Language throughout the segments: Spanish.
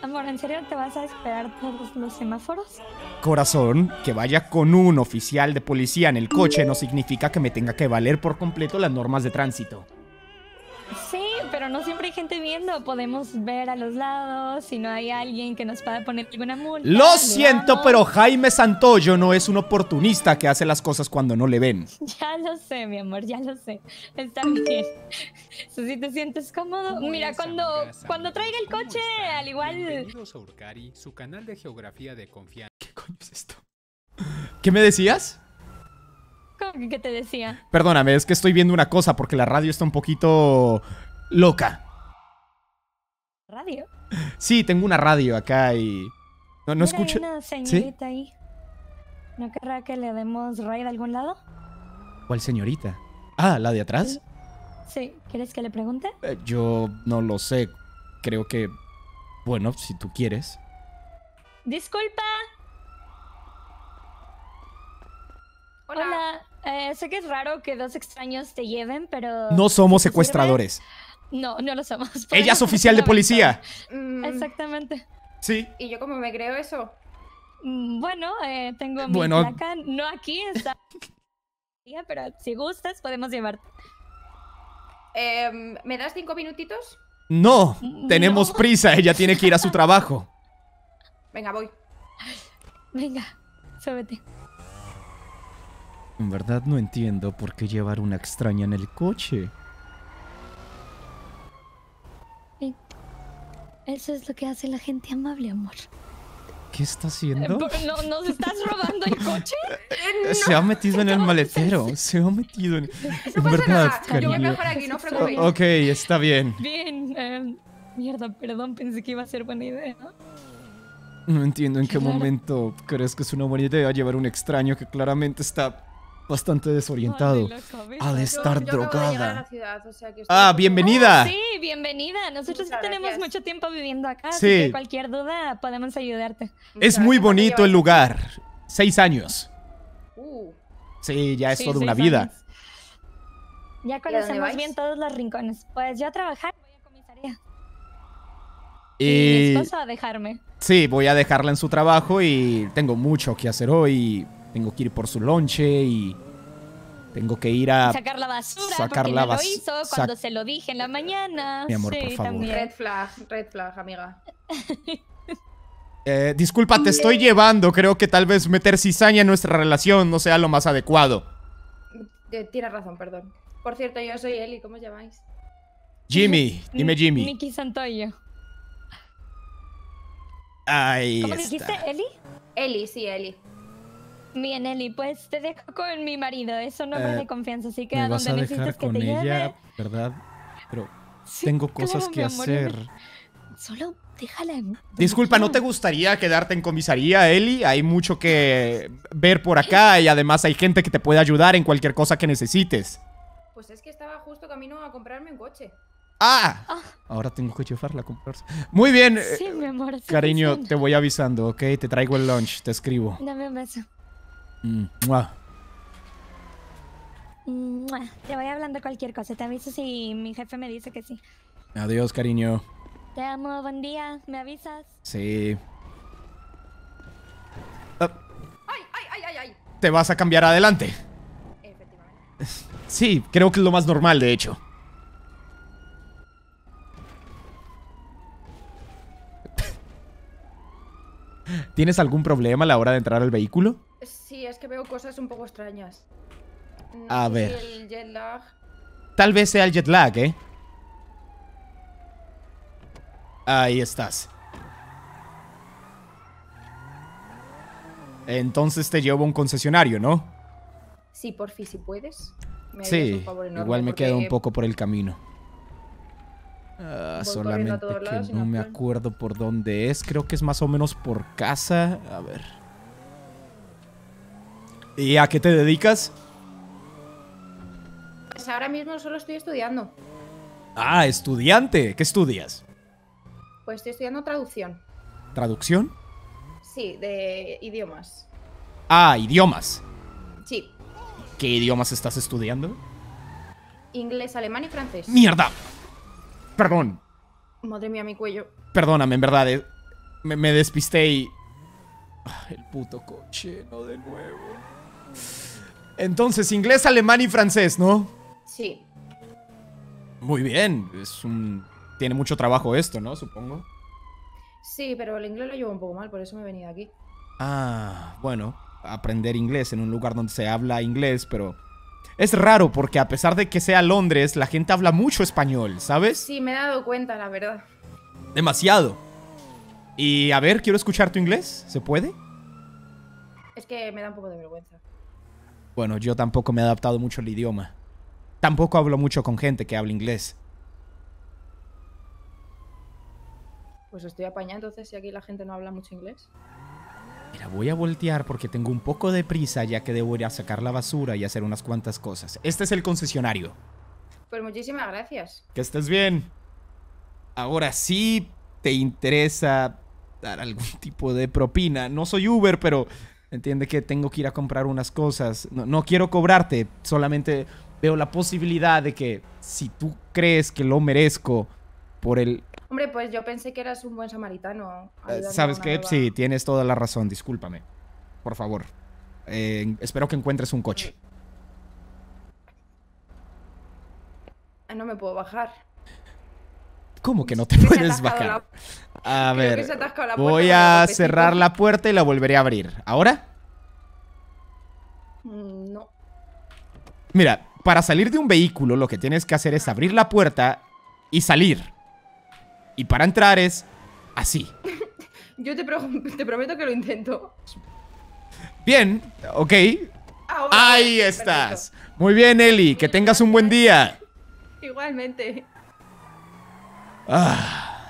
Amor, ¿en serio te vas a esperar por los semáforos? Corazón, que vaya con un oficial de policía en el coche no significa que me tenga que valer por completo las normas de tránsito no siempre hay gente viendo. Podemos ver a los lados si no hay alguien que nos pueda poner alguna multa. Lo siento, pero Jaime Santoyo no es un oportunista que hace las cosas cuando no le ven. Ya lo sé, mi amor, ya lo sé. Está bien. Si te sientes cómodo, mira, cuando, cuando traiga el coche, al igual... su canal de geografía de confianza. ¿Qué coño es esto? ¿Qué me decías? ¿Cómo ¿Qué te decía? Perdóname, es que estoy viendo una cosa porque la radio está un poquito loca. ¿Radio? Sí, tengo una radio acá y. No, no escucho. una señorita ahí. ¿No querrá que le demos raid de algún lado? ¿Cuál señorita? Ah, ¿la de atrás? Sí. ¿Quieres que le pregunte? Eh, yo no lo sé. Creo que. Bueno, si tú quieres. Disculpa. Hola. Hola. Eh, sé que es raro que dos extraños te lleven, pero. No somos secuestradores. No, no lo somos. Ella es oficial de policía. Mm. Exactamente. Sí. ¿Y yo como me creo eso? Mm, bueno, eh, tengo mi bueno. No aquí está. pero si gustas, podemos llevarte. Em, ¿Me das cinco minutitos? No, mm, tenemos prisa. Ella tiene que ir a su trabajo. Venga, voy. Venga, súbete. En verdad no entiendo por qué llevar una extraña en el coche. Eso es lo que hace la gente amable, amor. ¿Qué está haciendo? Eh, ¿No, ¿Nos estás robando el coche? Eh, se ha metido en el maletero. Se ha metido en. No pasa nada. Yo voy mejor aquí, no Ok, está bien. Bien. Em, mierda, perdón, pensé que iba a ser buena idea. No entiendo en qué, qué momento crees que es una buena idea llevar un extraño que claramente está bastante desorientado al estar drogada. ah, bienvenida. sí, bienvenida. Nosotros ya tenemos mucho tiempo viviendo acá, así cualquier duda podemos ayudarte. Es muy bonito el lugar. Seis años. Uh. Sí, ya es toda una vida. Ya conocemos bien todos los rincones. Pues yo a trabajar, voy a comisaría. Y... Mi a dejarme. Sí, voy a dejarla en su trabajo y tengo mucho que hacer hoy tengo que ir por su lonche y tengo que ir a sacar la basura porque lo hizo cuando se lo dije en la mañana. Mi amor, por favor. Red flag, red flag, amiga. Eh, disculpa, te estoy llevando. Creo que tal vez meter cizaña en nuestra relación no sea lo más adecuado. Eh, Tienes razón, perdón. Por cierto, yo soy Eli, ¿cómo os llamáis? Jimmy, dime Jimmy. Nicky Santoyo. Ahí ¿Cómo está. dijiste, Eli? Eli, sí, Eli. Bien, Eli, pues te dejo con mi marido. eso no me eh, confianza, así que a donde necesites que te ella, ¿Verdad? Pero tengo cosas que hacer. Solo déjala. Disculpa, ¿no te gustaría quedarte en comisaría, Eli? Hay mucho que ver por acá y además hay gente que te puede ayudar en cualquier cosa que necesites. Pues es que estaba justo camino a comprarme un coche. ¡Ah! ah. Ahora tengo que llevarla a comprarse. Muy bien. Sí, eh, mi amor. Cariño, te voy avisando, ¿ok? Te traigo el lunch, te escribo. Dame un beso. Te voy hablando cualquier cosa. Te aviso si mi jefe me dice que sí. Adiós, cariño. Te amo, buen día. ¿Me avisas? Sí. Ah. Ay, ay, ay, ay, Te vas a cambiar adelante. Sí, creo que es lo más normal, de hecho. ¿Tienes algún problema a la hora de entrar al vehículo? es que veo cosas un poco extrañas. a ver. Tal vez sea el jet lag, ¿eh? Ahí estás. Entonces te llevo a un concesionario, ¿no? Sí, por fin, si puedes. Me sí, igual me quedo un poco por el camino. Ah, solamente que no me acuerdo por dónde es. Creo que es más o menos por casa. A ver. ¿Y a qué te dedicas? Pues ahora mismo solo estoy estudiando. Ah, estudiante. ¿Qué estudias? Pues estoy estudiando traducción. ¿Traducción? Sí, de idiomas. Ah, idiomas. Sí. ¿Qué idiomas estás estudiando? Inglés, alemán y francés. ¡Mierda! Perdón. Madre mía, mi cuello. Perdóname, en verdad. Eh. me, despisté y... Ah, el puto coche, no de nuevo. Entonces, inglés, alemán y francés, ¿no? Sí. Muy bien. Es un... Tiene mucho trabajo esto, ¿no? Supongo. Sí, pero el inglés lo llevo un poco mal, por eso me he venido aquí. Ah, bueno. Aprender inglés en un lugar donde se habla inglés, pero... Es raro porque a pesar de que sea Londres, la gente habla mucho español, ¿sabes? Sí, me he dado cuenta, la verdad. Demasiado. Y a ver, quiero escuchar tu inglés. ¿Se puede? Es que me da un poco de vergüenza. Bueno, yo tampoco me he adaptado mucho al idioma. Tampoco hablo mucho con gente que habla inglés. Pues estoy apañado entonces si aquí la gente no habla mucho inglés. Mira, voy a voltear porque tengo un poco de prisa ya que debo ir a sacar la basura y hacer unas cuantas cosas. Este es el concesionario. Pues muchísimas gracias. Que estés bien. Ahora sí te interesa dar algún tipo de propina. No soy Uber, pero Entiende que tengo que ir a comprar unas cosas. No, quiero cobrarte, solamente veo la posibilidad de que si tú crees que lo merezco por el... Hombre, pues yo pensé que eras un buen samaritano. Eh, ¿Sabes qué? Sí, tienes toda la razón, discúlpame. Por favor. Eh, espero que encuentres un coche. Ah, no me puedo bajar. ¿Cómo que no te puedes bajar? A ver, voy a cerrar la puerta y la volveré a abrir. ¿Ahora? Mm, no. Mira, para salir de un vehículo lo que tienes que hacer es abrir la puerta y salir. Y para entrar es así. Yo te, prometo que lo intento. Bien, ok. Ahí estás. Muy bien, Eli. Que tengas un buen día. Igualmente. Ah.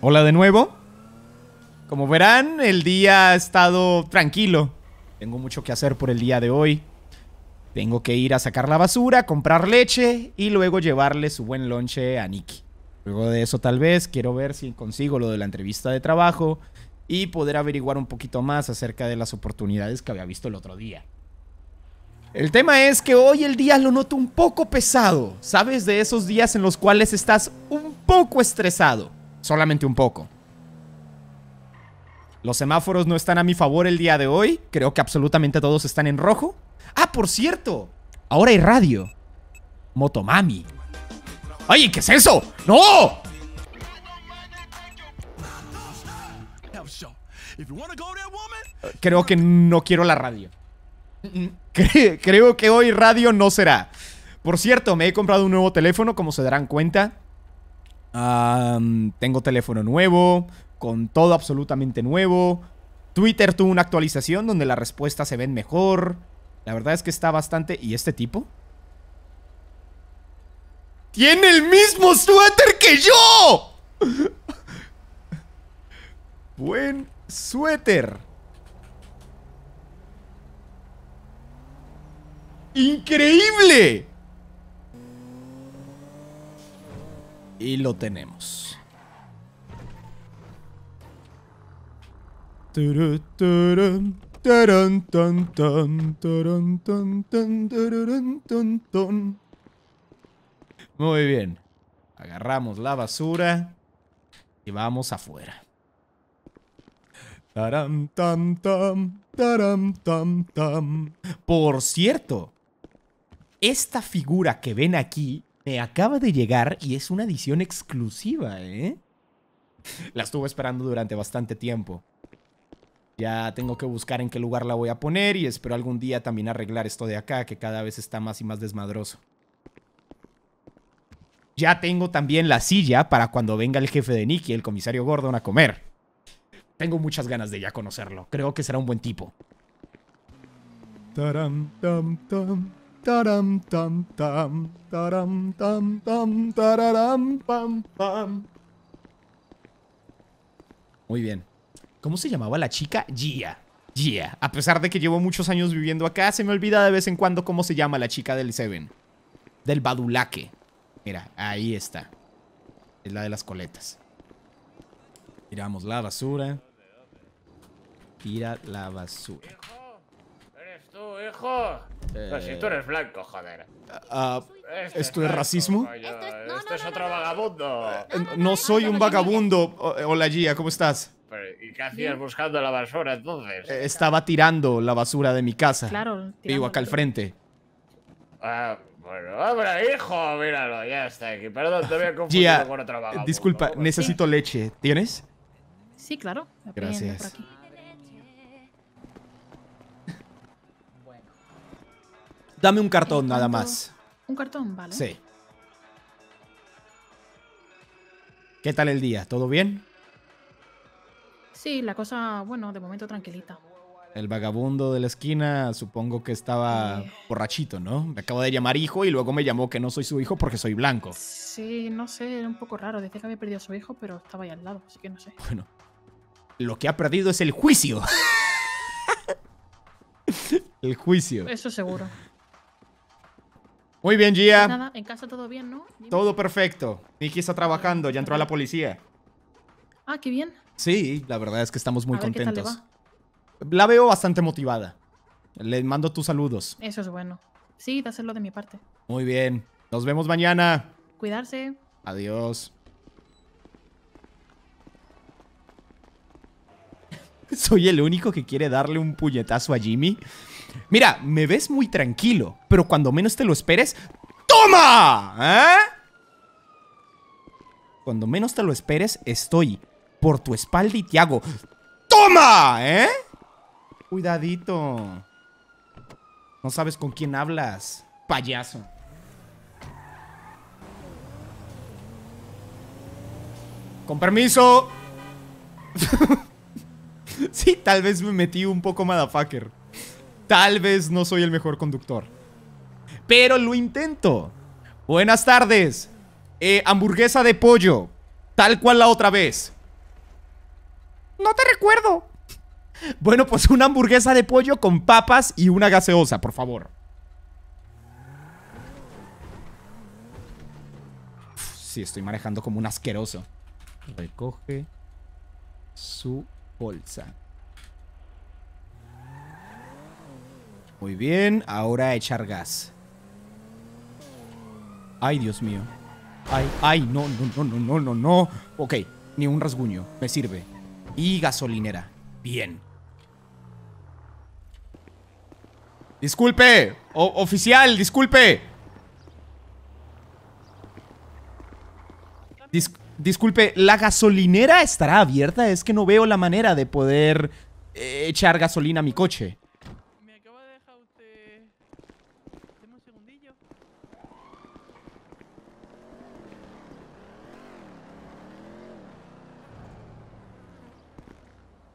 Hola de nuevo. Como verán, el día ha estado tranquilo. Tengo mucho que hacer por el día de hoy. Tengo que ir a sacar la basura, comprar leche y luego llevarle su buen lonche a Nicky. Luego de eso tal vez quiero ver si consigo lo de la entrevista de trabajo y poder averiguar un poquito más acerca de las oportunidades que había visto el otro día. El tema es que hoy el día lo noto un poco pesado. ¿Sabes? De esos días en los cuales estás un poco estresado. Solamente un poco. Los semáforos no están a mi favor el día de hoy. Creo que absolutamente todos están en rojo. Ah, por cierto. Ahora hay radio. Motomami. ¡Ay, qué es eso! ¡No! Creo que no quiero la radio. Creo que hoy radio no será. Por cierto, me he comprado un nuevo teléfono, como se darán cuenta. tengo teléfono nuevo, con todo absolutamente nuevo. Twitter tuvo una actualización donde las respuestas se ven mejor. La verdad es que está bastante... ¿Y este tipo? ¡Tiene el mismo suéter que yo! Buen suéter. ¡Increíble! Y lo tenemos. Muy bien. Agarramos la basura y vamos afuera. Por cierto, esta figura que ven aquí me acaba de llegar y es una edición exclusiva, ¿eh? La estuve esperando durante bastante tiempo. Ya tengo que buscar en qué lugar la voy a poner y espero algún día también arreglar esto de acá, que cada vez está más y más desmadroso. Ya tengo también la silla para cuando venga el jefe de Nicky, el comisario Gordon, a comer. Tengo muchas ganas de ya conocerlo. Creo que será un buen tipo. Taram, tam, tam. Muy bien. ¿Cómo se llamaba la chica? Gia. Gia. A pesar de que llevo muchos años viviendo acá, se me olvida de vez en cuando cómo se llama la chica del Seven. Del Badulaque. Mira, ahí está. Es la de las coletas. Tiramos la basura. Tira la basura hijo. si tú eh, eres blanco, joder. Ah, este ¿Esto es racismo? esto es, otro vagabundo. No, soy un vagabundo. Hola, Gia, ¿cómo estás? ¿Y qué hacías buscando la basura entonces? Eh, estaba tirando la basura de mi casa. Claro. Vivo acá al frente. Ah, bueno, hombre, hijo, míralo, ya está aquí. Perdón, te voy a con otro vagabundo. Disculpa, necesito leche. ¿Tienes? Sí, claro. Gracias. Dame un cartón nada más. Un cartón, vale. Sí. ¿Qué tal el día? ¿Todo bien? Sí, la cosa, bueno, de momento tranquilita. El vagabundo de la esquina, supongo que estaba eh. borrachito, ¿no? Me acabo de llamar hijo y luego me llamó que no soy su hijo porque soy blanco. Sí, no sé, era un poco raro. Decía que había perdido a su hijo, pero estaba ahí al lado, así que no sé. Bueno, lo que ha perdido es el juicio. el juicio. Eso seguro. Muy bien, Gia. Pues nada, en casa todo bien, ¿no? Todo perfecto. Nicky está trabajando, ya entró a la policía. Ah, qué bien. Sí, la verdad es que estamos muy contentos. La veo bastante motivada. Le mando tus saludos. Eso es bueno. Sí, hacerlo de mi parte. Muy bien. Nos vemos mañana. Cuidarse. Adiós. ¿Soy el único que quiere darle un puñetazo a Jimmy? Mira, me ves muy tranquilo, pero cuando menos te lo esperes... ¡Toma! ¿Eh? Cuando menos te lo esperes, estoy por tu espalda y te hago... ¡Toma! ¿Eh? Cuidadito. No sabes con quién hablas, payaso. Con permiso. sí, tal vez me metí un poco motherfucker. Tal vez no soy el mejor conductor. Pero lo intento. Buenas tardes. Eh, hamburguesa de pollo. Tal cual la otra vez. No te recuerdo. Bueno, pues una hamburguesa de pollo con papas y una gaseosa, por favor. sí, estoy manejando como un asqueroso. Recoge su bolsa. Muy bien, ahora echar gas. Ay, Dios mío. Ay, ay, no, no, no, no, no, no, no. Ok, ni un rasguño, me sirve. Y gasolinera. Bien. Disculpe, oficial, disculpe. disculpe, ¿la gasolinera estará abierta? Es que no veo la manera de poder eh, echar gasolina a mi coche.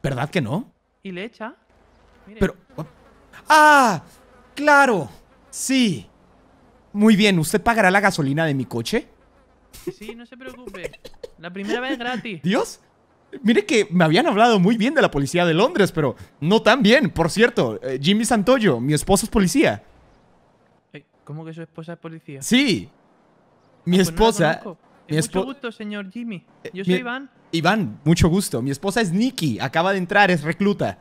¿Verdad que no? Y le echa. Pero... Oh. ¡Ah! ¡Claro! Sí. Muy bien, ¿usted pagará la gasolina de mi coche? Sí, no se preocupe. La primera vez gratis. ¿Dios? Mire que me habían hablado muy bien de la policía de Londres, pero no tan bien. Por cierto, eh, Jimmy Santoyo, mi esposo es policía. ¿Cómo que su esposa es policía? Sí. Mi ah, pues esposa... mi señor Jimmy. Eh, Yo soy Iván. Iván, mucho gusto. Mi esposa es Nikki, acaba de entrar, es recluta.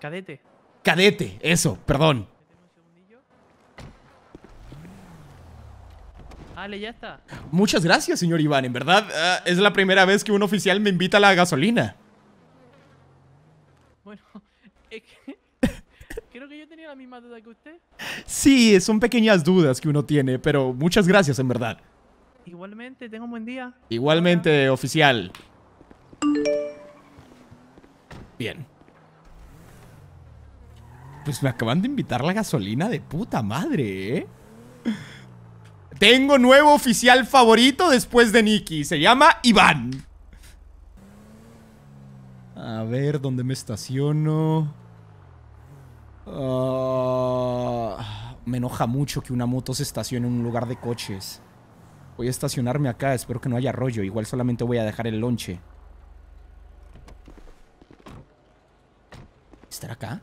Cadete. Cadete, eso, perdón. Dale, ya está. Muchas gracias, señor Iván. En verdad, ah, es la primera vez que un oficial me invita a la gasolina. Bueno, es que... Creo que yo tenía la misma duda que usted. Sí, son pequeñas dudas que uno tiene, pero muchas gracias, en verdad. Igualmente, tengo buen día. Igualmente, oficial. Bien. Pues me acaban de invitar la gasolina de puta madre, ¿eh? Tengo nuevo oficial favorito después de Nicky. Se llama Iván. A ver, ¿dónde me estaciono? Ah, me enoja mucho que una moto se estacione en un lugar de coches. Voy a estacionarme acá, espero que no haya rollo. Igual solamente voy a dejar el lonche. ¿Estará acá?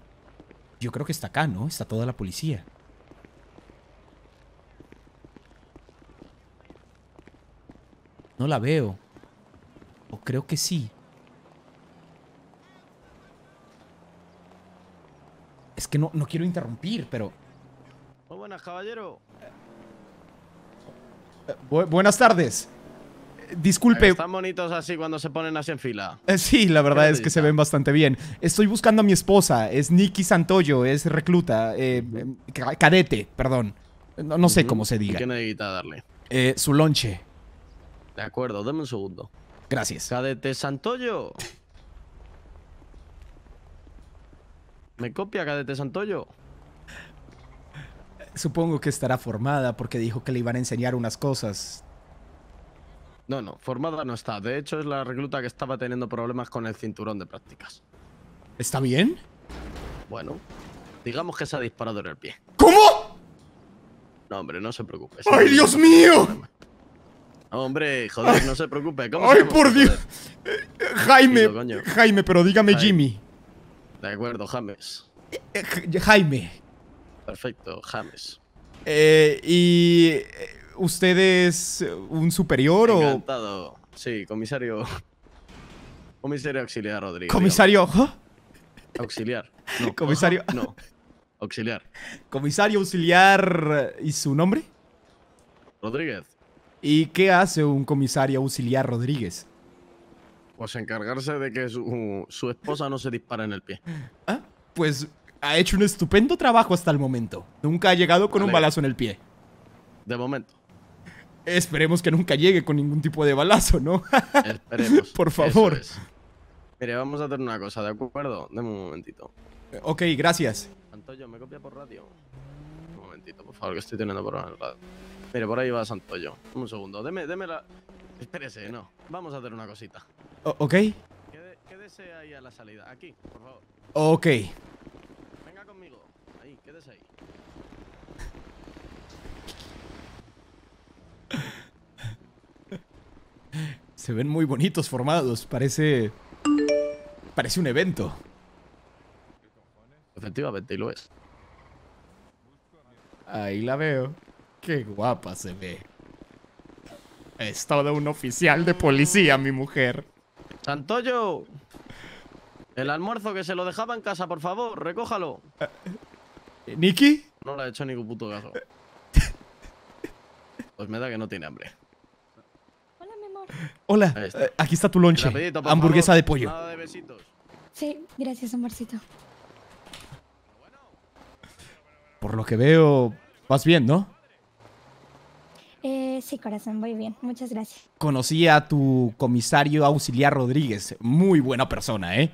Yo creo que está acá, ¿no? Está toda la policía. No la veo. O creo que sí. Es que no, no quiero interrumpir, pero... Muy buenas, caballero buenas tardes. Disculpe. Están bonitos así cuando se ponen así en fila. Eh, sí, la verdad es que se ven bastante bien. Estoy buscando a mi esposa. Es Nikki Santoyo, es recluta. Eh, cadete, perdón. No, sé cómo se diga. ¿Qué necesita darle? Eh, su lonche. De acuerdo, deme un segundo. Gracias. Cadete Santoyo. ¿Me copia, Cadete Santoyo? Supongo que estará formada porque dijo que le iban a enseñar unas cosas. No, no, formada no está. De hecho, es la recluta que estaba teniendo problemas con el cinturón de prácticas. ¿Está bien? Bueno, digamos que se ha disparado en el pie. ¿Cómo? No, hombre, no se preocupe. ¡Ay, Dios mío! hombre, joder, no se preocupe. ¡Ay, por Dios! Eh, eh, Jaime, Jaime, pero dígame Jimmy. De acuerdo, James. Eh, Jaime, perfecto, James. Eh, ¿Y eh, usted es un superior Encantado. o...? Sí, comisario... Comisario auxiliar, Rodríguez. ¿Comisario ojo? Auxiliar. No, comisario... no, auxiliar. Comisario auxiliar... ¿Y su nombre? Rodríguez. ¿Y qué hace un comisario auxiliar Rodríguez? Pues encargarse de que su, esposa no se dispare en el pie. Ah, pues ha hecho un estupendo trabajo hasta el momento. Nunca ha llegado con un balazo en el pie. De momento. Esperemos que nunca llegue con ningún tipo de balazo, ¿no? Esperemos. Por favor. Mire, vamos a hacer una cosa, ¿de acuerdo? Deme un momentito. Ok, gracias. Antoyo, ¿me copia por radio? Un momentito, por favor, que estoy teniendo problemas en Mire, por ahí va Santoyo. Un segundo, deme, la... Espérese, no. Vamos a hacer una cosita. ok. Quédese ahí a la salida. Aquí, por favor. Ok. Se ven muy bonitos formados, parece... Parece un evento. Efectivamente, y lo es. Ahí la veo. Qué guapa se ve. Es todo un oficial de policía, mi mujer. Santoyo. El almuerzo que se lo dejaba en casa, por favor, recójalo. Eh, ¿Nicky? No la ha hecho ningún puto caso. pues me da que no tiene hambre. Hola, mi amor. Hola, eh, aquí está tu lonche. hamburguesa de pollo. Sí, gracias, amorcito. Por lo que veo, vas bien, ¿no? Eh, sí, corazón, voy bien. Muchas gracias. Conocí a tu comisario auxiliar Rodríguez. Muy buena persona, ¿eh?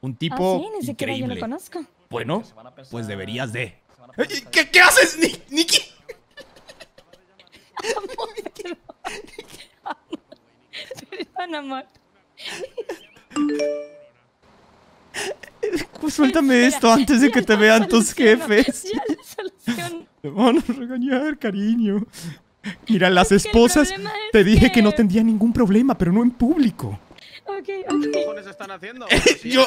Un tipo ah, increíble. Yo lo conozco. Bueno, pues deberías de. ¿Qué, haces, Nikki? Suéltame esto antes de que te vean tus jefes. Te van a regañar, cariño. Mira, las esposas. Te dije que no tendría ningún problema, pero no en público. Okay, ¿Qué cojones están haciendo? Pues yo,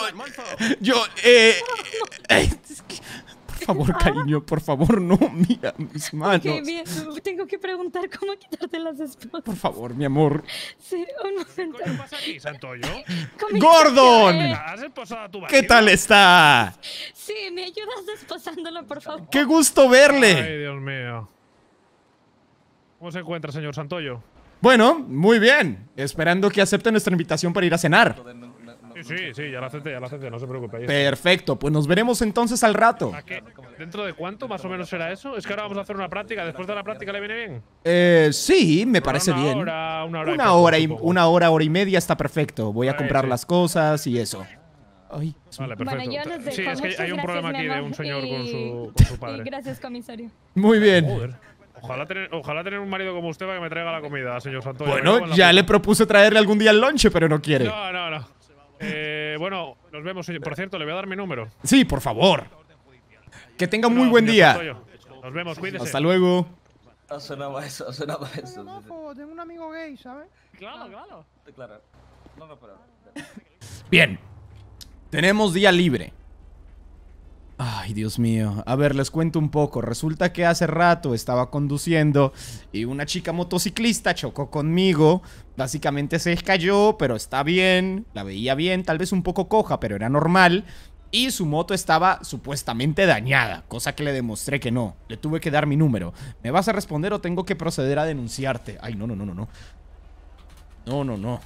yo, eh, por favor, ah. cariño, por favor, no, mira mis manos. bien, tengo que preguntar cómo quitarte las esposas. Por favor, mi amor. Sí, un momento. Eh. ¿Qué pasa aquí, Santoyo? ¡Gordon! ¿Qué tal está? Sí, me ayudas desposándolo, por favor. ¡Qué gusto verle! Ay, Dios mío. ¿Cómo se encuentra, señor Santoyo? Bueno, muy bien. Esperando que acepte nuestra invitación para ir a cenar. Sí, sí, ya la acepté, ya la acepté, no se preocupe. Perfecto, pues nos veremos entonces al rato. ¿Dentro de cuánto más o menos será eso? Es que ahora vamos a hacer una práctica, ¿después de la práctica le viene bien? Eh, sí, me parece bien. una hora, una, hora y, una hora, hora y media está perfecto. Voy a comprar las cosas y eso. Ay, vale, perfecto. Bueno, yo sí, es que hay un problema aquí de un señor con, su, padre. gracias, comisario. Muy bien. Ojalá tener, un marido como usted para que me traiga la comida, señor Santoyo. Bueno, ya le propuse traerle algún día el lunch pero no quiere. No, no, no. Eh, bueno, nos vemos. Por cierto, le voy a dar mi número. Sí, por favor. Que tenga un muy buen día. Nos vemos, cuídese. Hasta luego. No sonaba eso, no sonaba eso. Tengo un amigo gay, ¿sabes? Claro, claro. Claro. No, Bien. Tenemos día libre. Ay, Dios mío. A ver, les cuento un poco. Resulta que hace rato estaba conduciendo y una chica motociclista chocó conmigo. Básicamente se cayó, pero está bien. La veía bien, tal vez un poco coja, pero era normal. Y su moto estaba supuestamente dañada, cosa que le demostré que no. Le tuve que dar mi número. ¿Me vas a responder o tengo que proceder a denunciarte? Ay, no, no, no, no, no. No, no, no.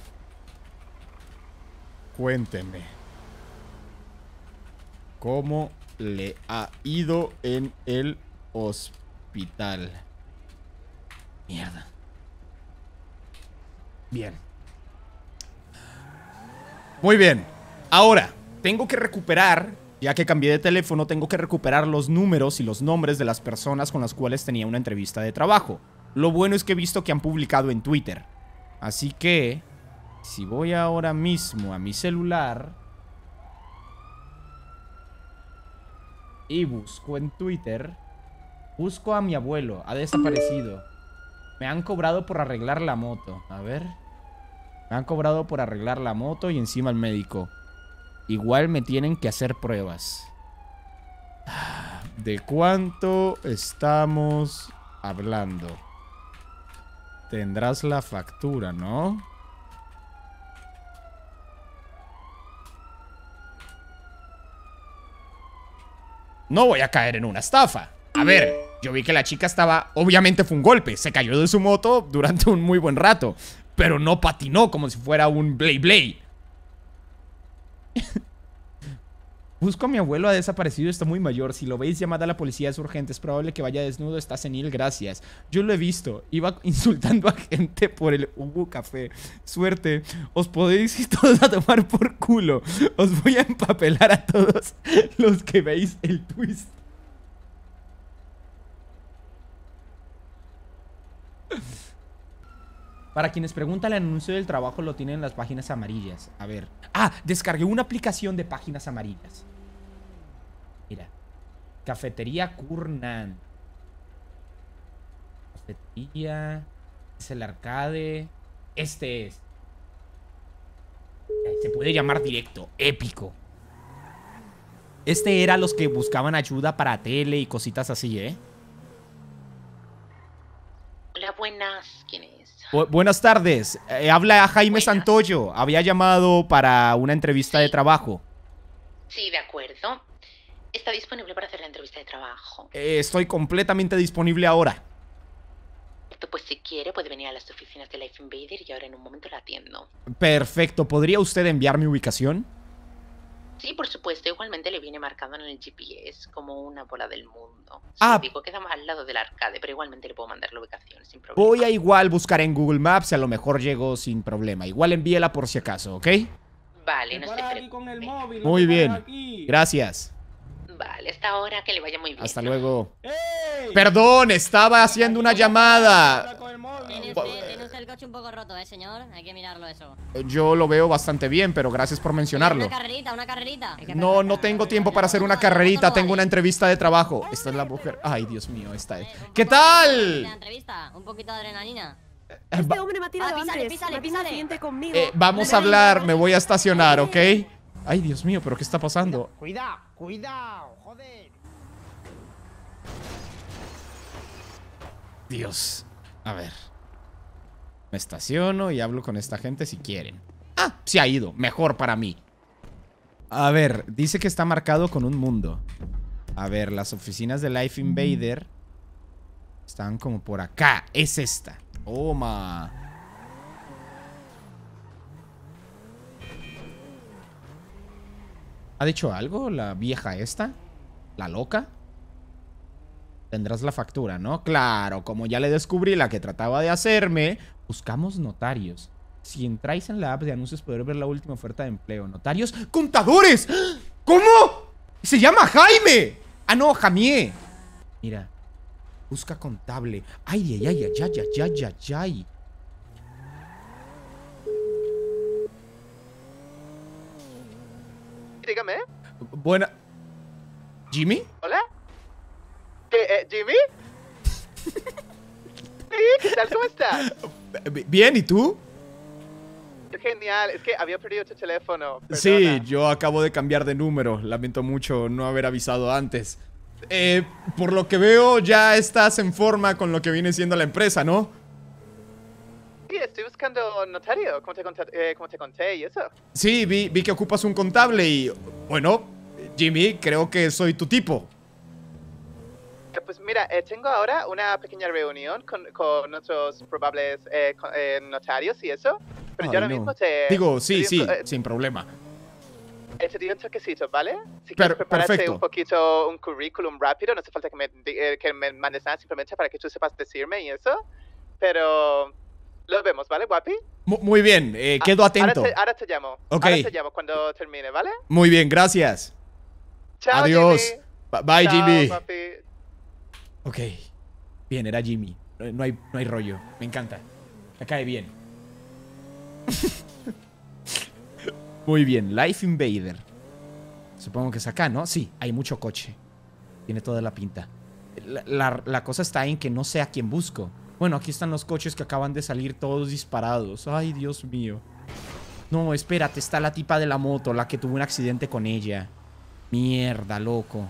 Cuénteme. ¿Cómo le ha ido en el hospital. Mierda. Bien. Muy bien. Ahora, tengo que recuperar, ya que cambié de teléfono, tengo que recuperar los números y los nombres de las personas con las cuales tenía una entrevista de trabajo. Lo bueno es que he visto que han publicado en Twitter. Así que, si voy ahora mismo a mi celular... y busco en Twitter. Busco a mi abuelo. Ha desaparecido. Me han cobrado por arreglar la moto. A ver. Me han cobrado por arreglar la moto y encima el médico. Igual me tienen que hacer pruebas. ¿De cuánto estamos hablando? Tendrás la factura, ¿no? no voy a caer en una estafa. A ver, yo vi que la chica estaba, obviamente fue un golpe, se cayó de su moto durante un muy buen rato, pero no patinó como si fuera un Blay Blay. Busco a mi abuelo, ha desaparecido, está muy mayor. Si lo veis, llamad a la policía, es urgente. Es probable que vaya desnudo, está senil, gracias. Yo lo he visto, iba insultando a gente por el Hugo Café. Suerte, os podéis ir todos a tomar por culo. Os voy a empapelar a todos los que veis el twist. Para quienes preguntan, el anuncio del trabajo lo tienen en las páginas amarillas. A ver. Ah, descargué una aplicación de páginas amarillas. Cafetería Kurnan. Cafetería. Es el arcade. Este es. Se puede llamar directo. Épico. Este era los que buscaban ayuda para tele y cositas así, ¿eh? Hola, buenas. ¿Quién es? buenas tardes. Eh, habla Jaime Santoyo. Había llamado para una entrevista de trabajo. Sí, de acuerdo. ¿Está disponible para hacer la entrevista de trabajo? Eh, estoy completamente disponible ahora. Pues si quiere puede venir a las oficinas de Life Invader y ahora en un momento la atiendo. Perfecto. ¿Podría usted enviar mi ubicación? Sí, por supuesto. Igualmente le viene marcado en el GPS como una bola del mundo. Ah. quedamos al lado del arcade, pero igualmente le puedo mandar la ubicación sin problema. Voy a igual buscar en Google Maps y a lo mejor llego sin problema. Igual envíela por si acaso, ¿ok? Vale, no se preocupe. Muy bien. Gracias. Vale, hasta ahora que le vaya muy bien. Hasta luego. Perdón, estaba haciendo una llamada. ¿Tiene, usted el coche un poco roto, eh, señor? Hay que mirarlo eso. Yo lo veo bastante bien, pero gracias por mencionarlo. Una carrerita, una carrerita. No, no tengo tiempo para hacer una carrerita. Tengo una entrevista de trabajo. Esta es la mujer. Ay, Dios mío, esta es. Eh, ¿Qué tal? La entrevista, un poquito de adrenalina. Este hombre me ha tirado ah, antes. conmigo. Eh, vamos a hablar, me voy a estacionar, ¿ok? Ay, Dios mío, pero ¿qué está pasando? Cuidado, cuidado, joder. Dios. A ver. Me estaciono y hablo con esta gente si quieren. Ah, se ha ido. Mejor para mí. A ver, dice que está marcado con un mundo. A ver, las oficinas de Life Invader están como por acá. Es esta. ma. ¿Ha dicho algo la vieja esta? ¿La loca? Tendrás la factura, ¿no? Claro, como ya le descubrí la que trataba de hacerme, buscamos notarios. Si entráis en la app de anuncios podréis ver la última oferta de empleo. Notarios, contadores. ¿Cómo? Se llama Jaime. Ah, no, Jamie. Mira, busca contable. Ay, ay, ay, ay, ay, ay, ay, ay. dígame. Buena. ¿Jimmy? ¿Hola? Eh, ¿Jimmy? ¿qué tal? ¿Cómo estás? Bien, ¿y tú? Genial, es que había perdido tu teléfono. Sí, yo acabo de cambiar de número. Lamento mucho no haber avisado antes. Eh, por lo que veo, ya estás en forma con lo que viene siendo la empresa, ¿no? Sí, estoy buscando notario, como te, conté, eh, como te conté y eso. Sí, vi, vi que ocupas un contable y, bueno, Jimmy, creo que soy tu tipo. Ah, pues mira, eh, tengo ahora una pequeña reunión con, con nuestros probables eh, notarios y eso. Pero yo ahora mismo te... Digo, sí, sí, sin problema. te doy un toquecito, ¿vale? Si per quieres un poquito un currículum rápido, no hace falta que me, que me mandes nada simplemente para que tú sepas decirme y eso. Pero los vemos, ¿vale, guapi? muy bien, eh, ah, quedo atento. Ahora te, llamo. Ahora te llamo cuando termine, ¿vale? Muy bien, gracias. Adiós. Bye, Jimmy. Ok. Bien, era Jimmy. No hay, no hay rollo. Me encanta. Me cae bien. Muy bien. Life Invader. Supongo que es acá, ¿no? Sí, hay mucho coche. Tiene toda la pinta. La, la cosa está en que no sé a quién busco. Bueno, aquí están los coches que acaban de salir todos disparados. Ay, Dios mío. No, espérate, está la tipa de la moto, la que tuvo un accidente con ella. Mierda, loco.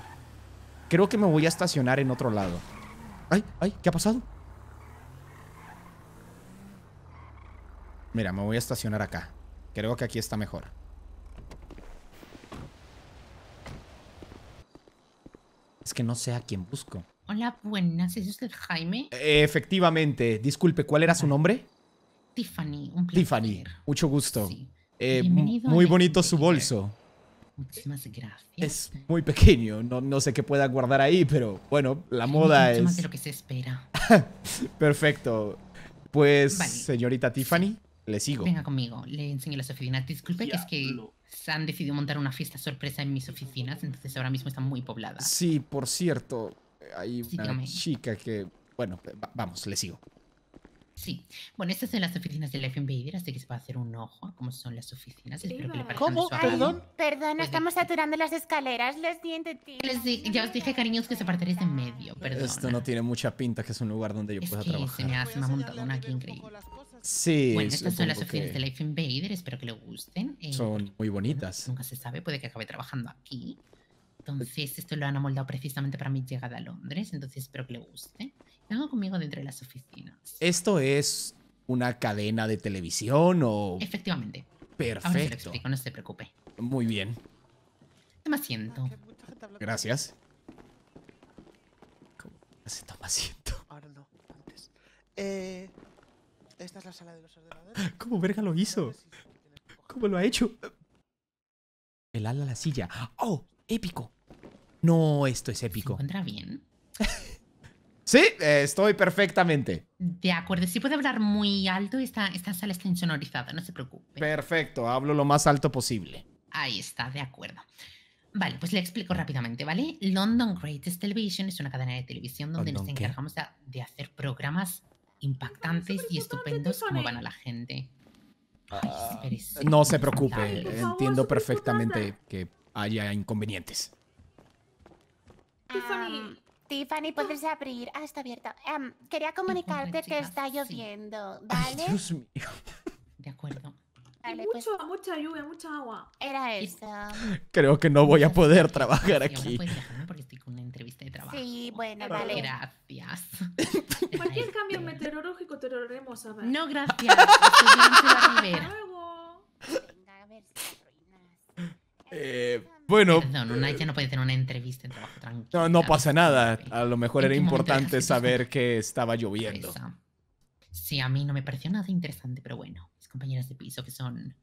Creo que me voy a estacionar en otro lado. Ay, ay, ¿qué ha pasado? Mira, me voy a estacionar acá. Creo que aquí está mejor. Es que no sé a quién busco. Hola, buenas. ¿Es usted Jaime? Efectivamente. Disculpe, ¿cuál era su nombre? Tiffany. Un placer. Tiffany, mucho gusto. Eh, muy bonito su bolso. Muchísimas gracias. Es muy pequeño, no, sé qué pueda guardar ahí, pero bueno, la moda Mucho es... más de lo que se espera. Perfecto. Pues, señorita Tiffany, le sigo. Venga conmigo, le enseño las oficinas. Disculpe, que es que se han decidido montar una fiesta sorpresa en mis oficinas, entonces ahora mismo están muy pobladas. Sí, por cierto, hay una chica que, bueno, pues, vamos, le sigo. Sí. Bueno, estas son las oficinas del Invader, así que se va a hacer un ojo a cómo son las oficinas. Espero que le ¿Cómo? ¿Perdón? Perdón, estamos saturando las escaleras. Les dientes, Les ya os dije, cariños, que se partiréis en medio. Perdón. Esto no tiene mucha pinta que es un lugar donde yo pueda que trabajar. Se me hace una aquí increíble. Sí, bueno, estas son las oficinas de Life Invader, espero que le gusten. Eh, son muy bonitas. Nunca se sabe, puede que acabe trabajando aquí. Entonces, esto lo han amoldado precisamente para mi llegada a Londres, entonces espero que le guste. Venga conmigo dentro de las oficinas. ¿Esto es una cadena de televisión o...? Efectivamente. Perfecto. no se preocupe. Muy bien. Toma asiento. Ah, Gracias. ¿Cómo se toma asiento? Ahora no, antes. Eh, esta es la sala de los ordenadores. ¿Cómo verga lo hizo? ¿Cómo lo ha hecho? El ala la silla. ¡Oh! ¡Épico! No, esto es épico. ¿Se encuentra bien? sí, estoy perfectamente. De acuerdo, si puede hablar muy alto, esta, esta sala está insonorizada, no se preocupe. Perfecto, hablo lo más alto posible. Ahí está, de acuerdo. Vale, pues le explico rápidamente, ¿vale? London Greatest Television es una cadena de televisión donde nos encargamos de, hacer programas impactantes y estupendos como van a la gente. Ah, no se preocupe, entiendo perfectamente que haya inconvenientes. Tiffany. puedes ah. abrir. Ah, está abierta. quería comunicarte que está lloviendo, ¿vale? Dios mío. De acuerdo. Pues mucha lluvia, mucha agua. Era eso. Creo que no voy a poder trabajar aquí. porque estoy con una entrevista de trabajo. Sí, bueno, vale. Gracias. Cualquier cambio meteorológico te lo haremos a ver. No, gracias. Estoy bien, Venga, a ver si arruinas. Eh... Bueno. No, una entrevista No, pasa nada. A lo mejor era importante saber que estaba lloviendo. Sí, a mí no me pareció nada interesante, pero bueno, mis compañeras de piso que son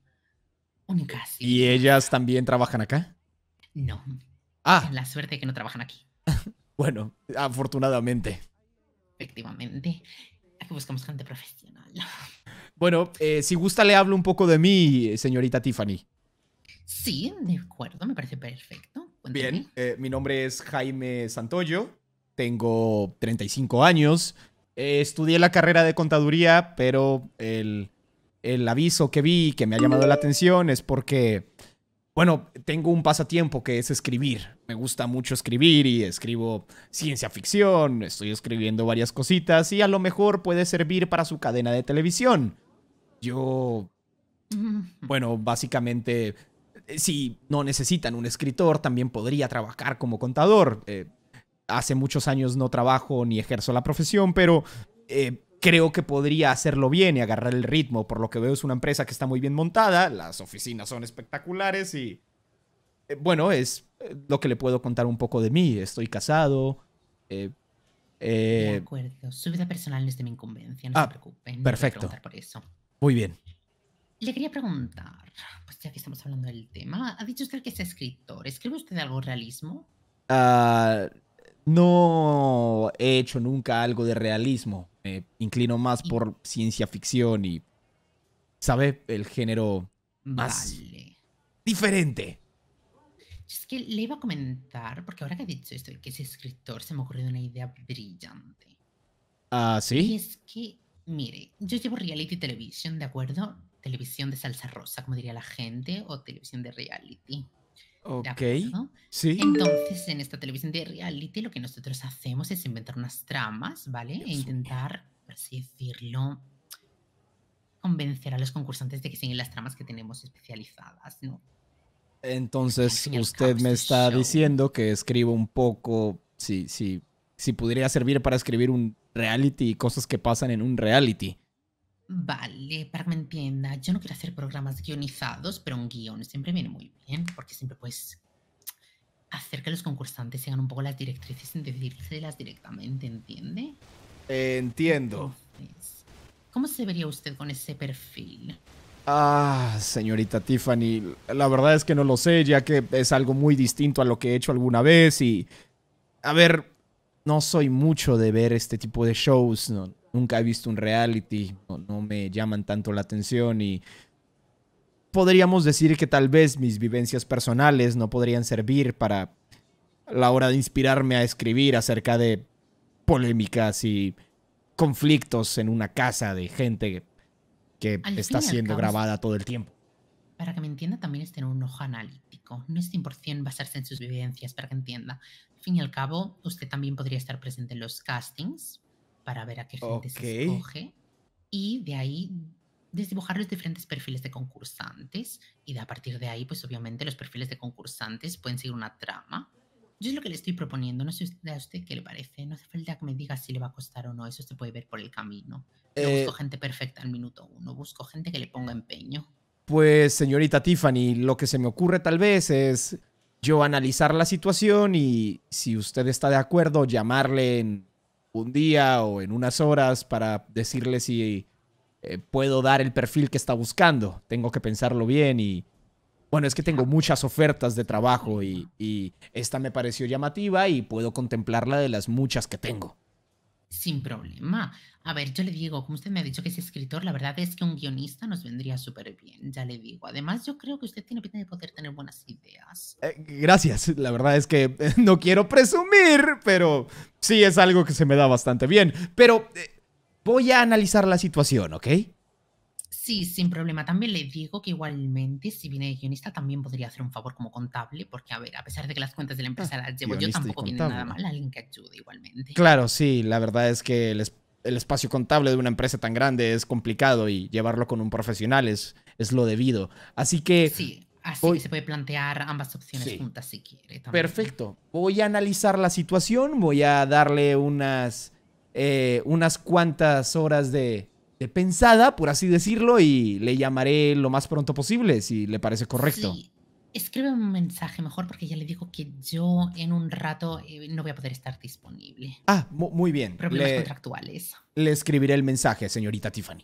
únicas. Y... ellas también trabajan acá? No. Ah. La suerte de que no trabajan aquí. bueno, afortunadamente. Efectivamente. Aquí buscamos gente profesional. Bueno, eh, si gusta le hablo un poco de mí, señorita Tiffany. Sí, de acuerdo, me parece perfecto. Bien, eh, mi nombre es Jaime Santoyo, tengo 35 años, eh, estudié la carrera de contaduría, pero el, el aviso que vi que me ha llamado la atención es porque, bueno, tengo un pasatiempo que es escribir. Me gusta mucho escribir y escribo ciencia ficción, estoy escribiendo varias cositas y a lo mejor puede servir para su cadena de televisión. Yo, bueno, básicamente eh, si no necesitan un escritor, también podría trabajar como contador. Eh, hace muchos años no trabajo ni ejerzo la profesión, pero eh, creo que podría hacerlo bien y agarrar el ritmo. Por lo que veo es una empresa que está muy bien montada, las oficinas son espectaculares y bueno, es lo que le puedo contar un poco de mí. Estoy casado. acuerdo, su vida personal no es de mi incumbencia, no se ah, preocupen. Perfecto. por eso. Muy bien. Le quería preguntar, pues ya que estamos hablando del tema, ha dicho usted que es escritor. ¿Escribe usted algo de realismo? Ah, no he hecho nunca algo de realismo. Me inclino más por ciencia ficción y, ¿sabe? El género más diferente. Es que le iba a comentar, porque ahora que ha dicho esto, que es escritor, se me ocurrió una idea brillante. Ah, sí. Y es que, mire, yo llevo reality television, ¿de acuerdo? televisión de salsa rosa, como diría la gente, o televisión de reality. Ok. Sí. Entonces, en esta televisión de reality, lo que nosotros hacemos es inventar unas tramas, ¿vale? e intentar, por así decirlo, convencer a los concursantes de que siguen las tramas que tenemos especializadas, ¿no? Entonces, usted me este está diciendo que escribo un poco, si, si podría servir para escribir un reality y cosas que pasan en un reality. Vale, para que me entienda, yo no quiero hacer programas guionizados, pero un guión siempre viene muy bien, porque siempre puedes hacer que los concursantes sean un poco las directrices sin decírselas directamente, ¿entiende? entiendo. ¿Cómo se vería usted con ese perfil? Ah, señorita Tiffany, la verdad es que no lo sé, ya que es algo muy distinto a lo que he hecho alguna vez y... A ver, no soy mucho de ver este tipo de shows, ¿no? nunca he visto un reality, no, me llaman tanto la atención y podríamos decir que tal vez mis vivencias personales no podrían servir para la hora de inspirarme a escribir acerca de polémicas y conflictos en una casa de gente que está siendo grabada todo el tiempo. Para que me entienda también es tener un ojo analítico. No es 100% basarse en sus vivencias para que entienda. Al fin y al cabo, usted también podría estar presente en los castings, para ver a qué gente se escoge y de ahí desdibujar los diferentes perfiles de concursantes y de a partir de ahí, pues obviamente los perfiles de concursantes pueden seguir una trama. Yo es lo que le estoy proponiendo, no sé a usted qué le parece, no hace falta que me diga si le va a costar o no, eso se puede ver por el camino. No eh, busco gente perfecta al minuto uno, busco gente que le ponga empeño. Pues señorita Tiffany, lo que se me ocurre tal vez es yo analizar la situación y si usted está de acuerdo, llamarle en un día o en unas horas para decirle si eh, puedo dar el perfil que está buscando. Tengo que pensarlo bien y, bueno, es que tengo muchas ofertas de trabajo y esta me pareció llamativa y puedo contemplarla de las muchas que tengo sin problema. A ver, yo le digo, como usted me ha dicho que es escritor, la verdad es que un guionista nos vendría súper bien, ya le digo. Además, yo creo que usted tiene pinta de poder tener buenas ideas. Eh, gracias, la verdad es que eh, no quiero presumir, pero sí es algo que se me da bastante bien. Pero eh, voy a analizar la situación, ¿ok? Sí, sin problema. También le digo que igualmente, si viene de guionista, también podría hacer un favor como contable, porque, a ver, a pesar de que las cuentas de la ah, empresa las llevo yo, tampoco viene nada mal alguien que ayude igualmente. Claro, sí, la verdad es que el, espacio contable de una empresa tan grande es complicado y llevarlo con un profesional es, lo debido. Así que... Sí. Así se puede plantear ambas opciones juntas si quiere. Perfecto. Voy a analizar la situación, voy a darle unas, eh, unas cuantas horas de, este, pensada, por así decirlo, y le llamaré lo más pronto posible, si le parece correcto. Sí. Escribe un mensaje mejor porque ya le digo que yo en un rato eh, no voy a poder estar disponible. Ah, muy bien. Problemas contractuales. Le escribiré el mensaje, señorita Tiffany.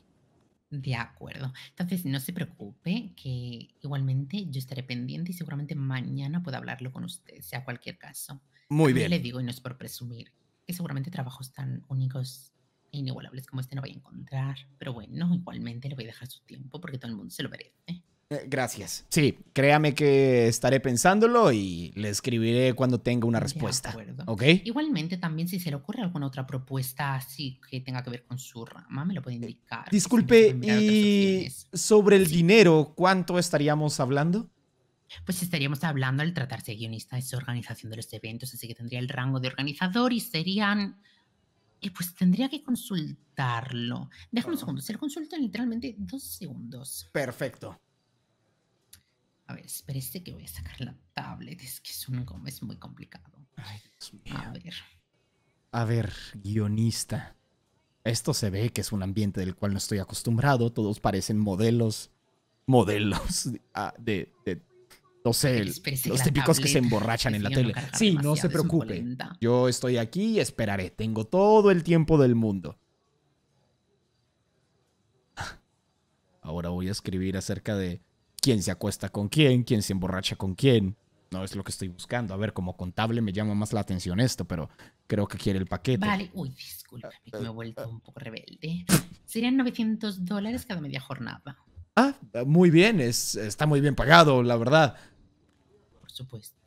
De acuerdo. Entonces, no se preocupe, que igualmente yo estaré pendiente y seguramente mañana puedo hablarlo con usted, sea cualquier caso. Muy bien. le digo, y no es por presumir, que seguramente trabajos tan únicos inigualables como este no voy a encontrar. Pero bueno, igualmente le voy a dejar su tiempo porque todo el mundo se lo veré. Eh, gracias. Sí, créame que estaré pensándolo y le escribiré cuando tenga una respuesta. ¿Ok? Igualmente, también si se le ocurre alguna otra propuesta así que tenga que ver con su rama, me lo puede eh, indicar. Disculpe, ¿y sobre el dinero cuánto estaríamos hablando? Pues estaríamos hablando al tratarse de guionista de organización de los eventos, así que tendría el rango de organizador y serían y pues tendría que consultarlo. Déjame un segundo. Se lo consulta literalmente dos segundos. Perfecto. A ver, espérese que voy a sacar la tablet. Es que es, un, es muy complicado. A ver. A ver, guionista. Esto se ve que es un ambiente del cual no estoy acostumbrado. Todos parecen modelos. Modelos de ah, sé, los típicos que se emborrachan en la tele. sí, no se preocupe. Yo estoy aquí y esperaré. Tengo todo el tiempo del mundo. Ahora voy a escribir acerca de quién se acuesta con quién, quién se emborracha con quién. No es lo que estoy buscando. A ver, como contable me llama más la atención esto, pero creo que quiere el paquete. Vale, uy, discúlpame me he vuelto un poco rebelde. Serían 900 dólares cada media jornada. Ah, muy bien, está muy bien pagado, la verdad supuesto.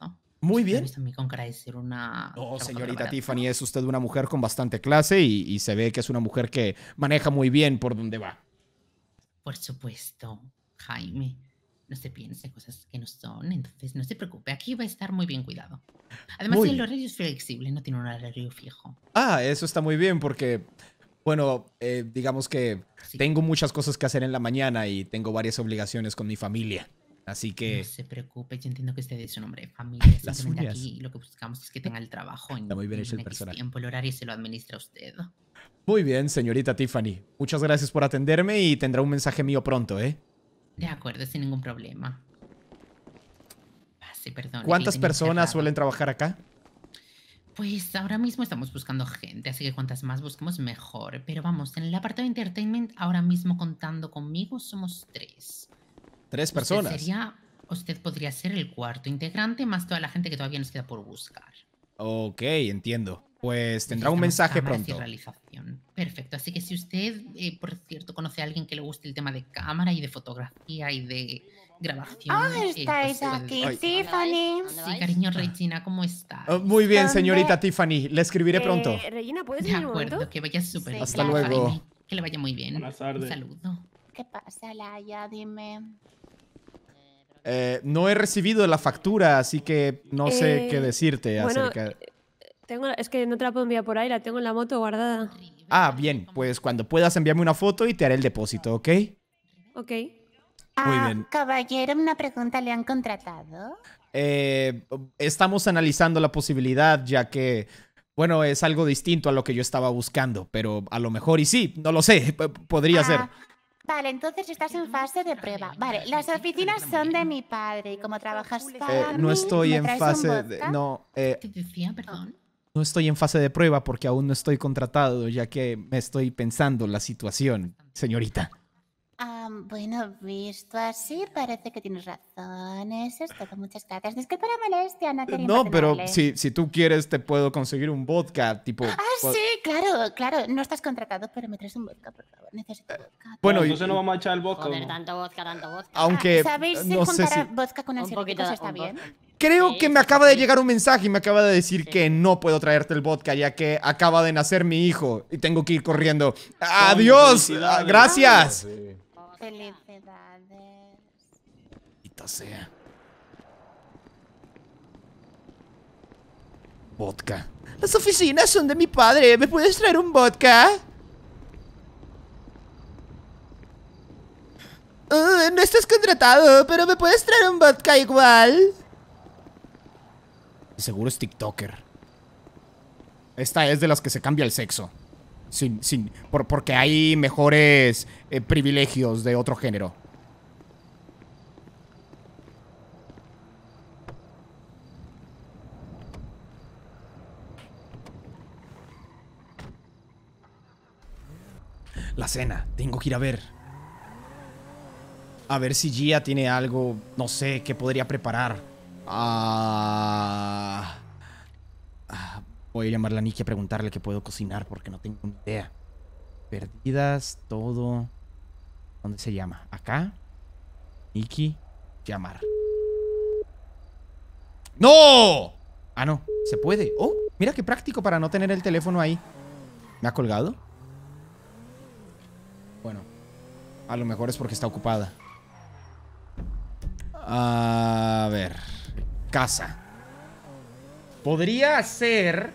Muy bien. A con una. No, señorita Tiffany, es usted una mujer con bastante clase y, se ve que es una mujer que maneja muy bien por donde va. Por supuesto, Jaime. No se piense cosas que no son, entonces no se preocupe, aquí va a estar muy bien cuidado. Además, el horario es flexible, no tiene un horario fijo. Ah, eso está muy bien porque bueno, eh, digamos que tengo muchas cosas que hacer en la mañana y tengo varias obligaciones con mi familia. Así que. No se preocupe, yo entiendo que usted es un hombre de familia. lo que buscamos es que tenga el trabajo Está muy bien el Tiempo, horario se lo administra usted. Muy bien, señorita Tiffany. Muchas gracias por atenderme y tendrá un mensaje mío pronto, ¿eh? De acuerdo, sin ningún problema. ¿Cuántas personas suelen trabajar acá? Pues ahora mismo estamos buscando gente, así que cuantas más busquemos mejor. Pero vamos, en el apartado de entertainment, ahora mismo contando conmigo, somos tres. Tres personas. Usted, usted podría ser el cuarto integrante más toda la gente que todavía nos queda por buscar. Ok, entiendo. Pues tendrá un mensaje pronto. Perfecto. Así que si usted, eh, por cierto, conoce a alguien que le guste el tema de cámara y de fotografía y de grabación. Oh, ah, eh, estáis pues aquí, Tiffany. Sí, cariño, Regina, ¿cómo estás? Oh, muy bien, señorita Tiffany. Le escribiré eh, pronto. Regina, ¿puedes De acuerdo, que vaya súper bien Hasta luego. Que le vaya muy bien. Buenas tardes. Un saludo. ¿Qué pasa, Laia? Dime. Eh, no he recibido la factura, así que no sé qué eh, decirte acerca. Eh, es que no te la puedo enviar por ahí, la tengo en la moto guardada. Ah, bien, pues cuando puedas enviarme una foto y te haré el depósito, ¿ok? Ok. Ah, Muy bien. Caballero, una pregunta, ¿le han contratado? estamos analizando la posibilidad, ya que, bueno, es algo distinto a lo que yo estaba buscando, pero a lo mejor y sí, no lo sé, podría ah, ser. Vale, entonces estás en fase de prueba. Vale, las oficinas son de mi padre y como trabajas eh, para No estoy en fase de... No, eh, No estoy en fase de prueba porque aún no estoy contratado, ya que me estoy pensando la situación, señorita. Ah, Mm, bueno, visto así, parece que tienes razón. Eso es todo. Muchas gracias. que para molestia, no quería No, pero si, tú quieres, te puedo conseguir un vodka, tipo... Ah, sí, claro, claro. No estás contratado, pero me traes un vodka, por favor. Necesito eh, vodka. Bueno, entonces no vamos a echar el vodka. tanto vodka, tanto vodka. Aunque, ah, ¿Sabéis si no si... vodka con está bien? Creo que me acaba de llegar un mensaje y me acaba de decir que no puedo traerte el vodka ya que acaba de nacer mi hijo y tengo que ir corriendo. Adiós, gracias. Ah, Felicidades. sea. Vodka. Las oficinas son de mi padre. ¿Me puedes traer un vodka? Ah, no estás contratado, pero ¿me puedes traer un vodka igual? Seguro es TikToker. Esta es de las que se cambia el sexo sin, sin, porque hay mejores eh, privilegios de otro género. La cena, tengo que ir a ver. A ver si Gia tiene algo, no sé, que podría preparar. Ah... Voy a llamar a Niki a preguntarle qué puedo cocinar porque no tengo ni idea. Perdidas, todo. ¿Dónde se llama? ¿Acá? Niki. llamar. ¡No! Ah, no, se puede. Oh, mira qué práctico para no tener el teléfono ahí. ¿Me ha colgado? Bueno, a lo mejor es porque está ocupada. A ver. Casa. Podría ser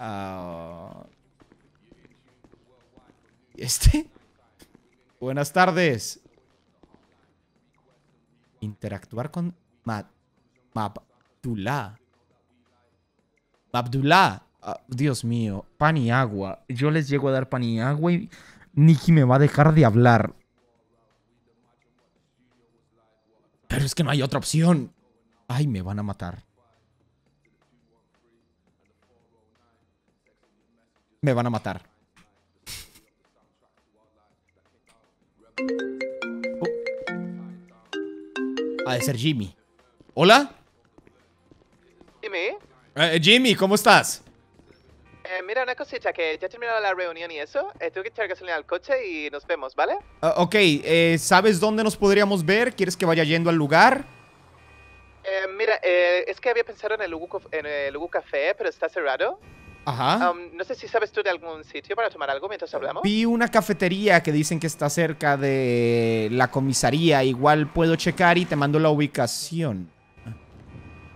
Oh. ¿Este? Buenas tardes. Interactuar con Matt Mabdullah. Mabdullah. Dios mío, pan y agua. Yo les llego a dar pan y agua y Nicky me va a dejar de hablar. Pero es que no hay otra opción ay, me van a matar. Me van a matar. Oh. Ha de ser Jimmy. ¿Hola? Jimmy. Eh, eh, Jimmy, ¿cómo estás? Eh, mira, una cosita, que ya he la reunión y eso. tengo que echar gasolina al coche y nos vemos, ¿vale? Ah, ok, ¿sabes dónde nos podríamos ver? ¿Quieres que vaya yendo al lugar? Eh, mira, eh, es que había pensado en el Ugu, en el Café, pero está cerrado. Ajá. no sé si sabes tú de algún sitio para tomar algo mientras hablamos. Vi una cafetería que dicen que está cerca de la comisaría. Igual puedo checar y te mando la ubicación.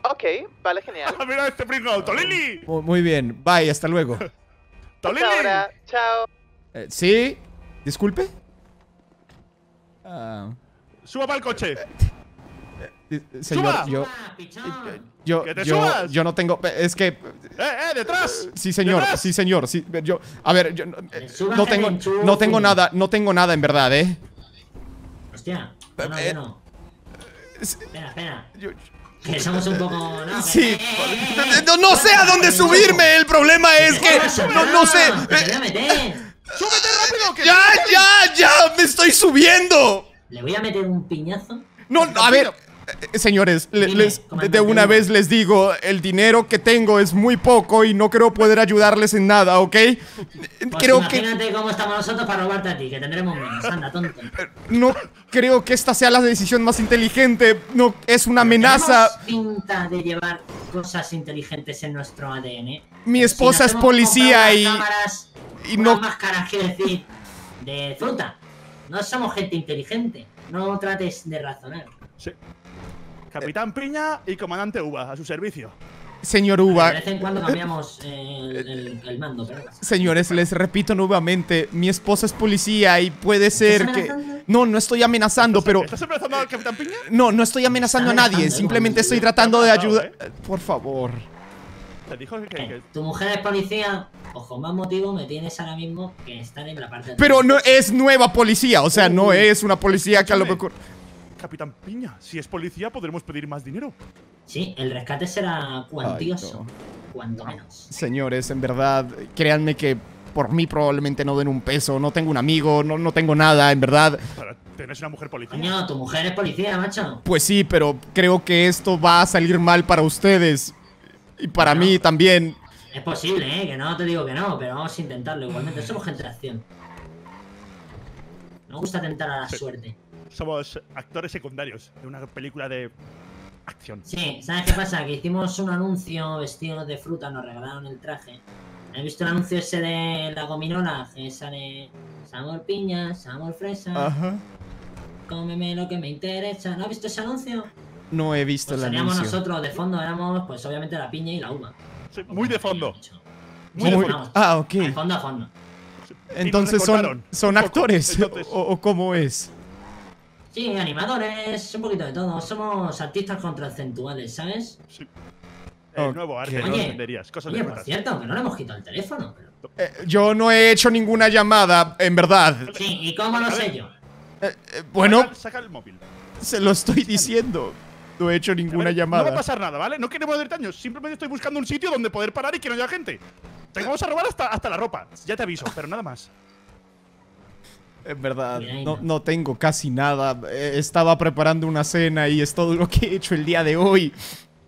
Ok, vale, genial. Ah, mira este primo Tolili. Muy, bien, bye, hasta luego. Tolili. Ahora, chao. Eh, sí, disculpe. Ah. Suba para el coche. Eh, señor, yo, eh, yo, yo, no tengo. Eh, es que. ¡Eh, eh, detrás! Sí, señor, sí, señor. yo, a ver, yo, no tengo, no tengo nada, no tengo nada en verdad, ¿eh? Hostia. No, Espera, espera. Que somos un poco. No, sí. No, sé a dónde subirme. El problema es que. No, no sé. ya, ya! ¡Me estoy subiendo! Le voy a meter un piñazo. No, a ver. Eh, señores, les, de una vez les digo, el dinero que tengo es muy poco y no creo poder ayudarles en nada, ¿ok? Pues creo imagínate que... cómo estamos nosotros para robarte a ti, que tendremos menos, anda, tonto. No creo que esta sea la decisión más inteligente, no, es una amenaza. pinta de llevar cosas inteligentes en nuestro ADN. Mi esposa es policía y... Cámaras, y no... máscaras, quiero decir, de fruta. No somos gente inteligente, no trates de razonar. Sí. Capitán Piña y Comandante Uva, a su servicio. Señor Uva. De vez en cuando cambiamos el, mando, ¿verdad? Señores, les repito nuevamente, mi esposa es policía y puede ser que. No, no estoy amenazando, pero. ¿Estás amenazando al Capitán Piña? No, no estoy amenazando a nadie. Simplemente estoy tratando de ayudar. ¿eh? Por favor. Tu mujer es policía. Ojo, más motivo me tienes ahora mismo que estar en la parte de Pero no es nueva policía, o sea, no es una policía que a lo mejor. Capitán Piña, si es policía podremos pedir más dinero. Sí, el rescate será cuantioso. Cuanto menos. Señores, en verdad, créanme que por mí probablemente no den un peso. No tengo un amigo, no, tengo nada, en verdad. tienes una mujer policía. tu mujer es policía, macho. Pues sí, pero creo que esto va a salir mal para ustedes. Y para mí también. Es posible, ¿eh? Que no te digo que no, pero vamos a intentarlo. Igualmente, somos gente de acción. Me gusta tentar a la suerte somos actores secundarios de una película de acción. Sí, ¿sabes qué pasa? Que hicimos un anuncio vestidos de fruta, nos regalaron el traje. ¿Has visto el anuncio ese de la gominola? Esa sale Samuel piña, Samuel fresa. Ajá. Cómeme lo que me interesa. ¿No has visto ese anuncio? No he visto pues el anuncio. nosotros de fondo, éramos pues obviamente la piña y la uva. muy de fondo. Muy, de fondo. Ah, ok. De fondo a fondo. Entonces son, son actores, o, cómo es. Sí, animadores, un poquito de todo. Somos artistas contracentuales, ¿sabes? Sí. Oh, el nuevo arte, no Cosas oye, por cierto, que no le hemos quitado el teléfono. Eh, yo no he hecho ninguna llamada, en verdad. Sí, ¿y cómo lo sé yo? Eh, eh bueno. Saca, el móvil. Se lo estoy diciendo. No he hecho ninguna llamada. No va a pasar nada, ¿vale? No queremos hacer Simplemente estoy buscando un sitio donde poder parar y que no haya gente. Te vamos a robar hasta, hasta la ropa. Ya te aviso, pero nada más. En verdad, no, tengo casi nada. Eh, estaba preparando una cena y es todo lo que he hecho el día de hoy.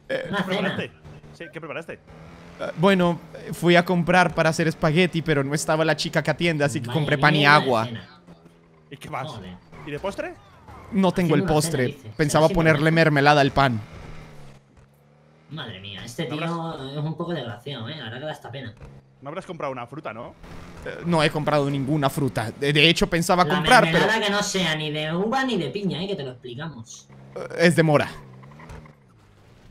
Eh, ¿Qué preparaste? ¿qué preparaste? Ah, bueno, fui a comprar para hacer espagueti, pero no estaba la chica que atiende, así que compré pan y agua. ¿Y qué más? ¿Y de postre? No tengo el postre. Pensaba ponerle mermelada al pan. Madre mía, este tío es un poco desgraciado, ¿eh? Ahora que da esta pena. No habrás comprado una fruta, ¿no? Eh, no he comprado ninguna fruta. De, hecho, pensaba la comprar, pero. que no sea ni de uva ni de piña, eh, que te lo explicamos. Eh, es de mora.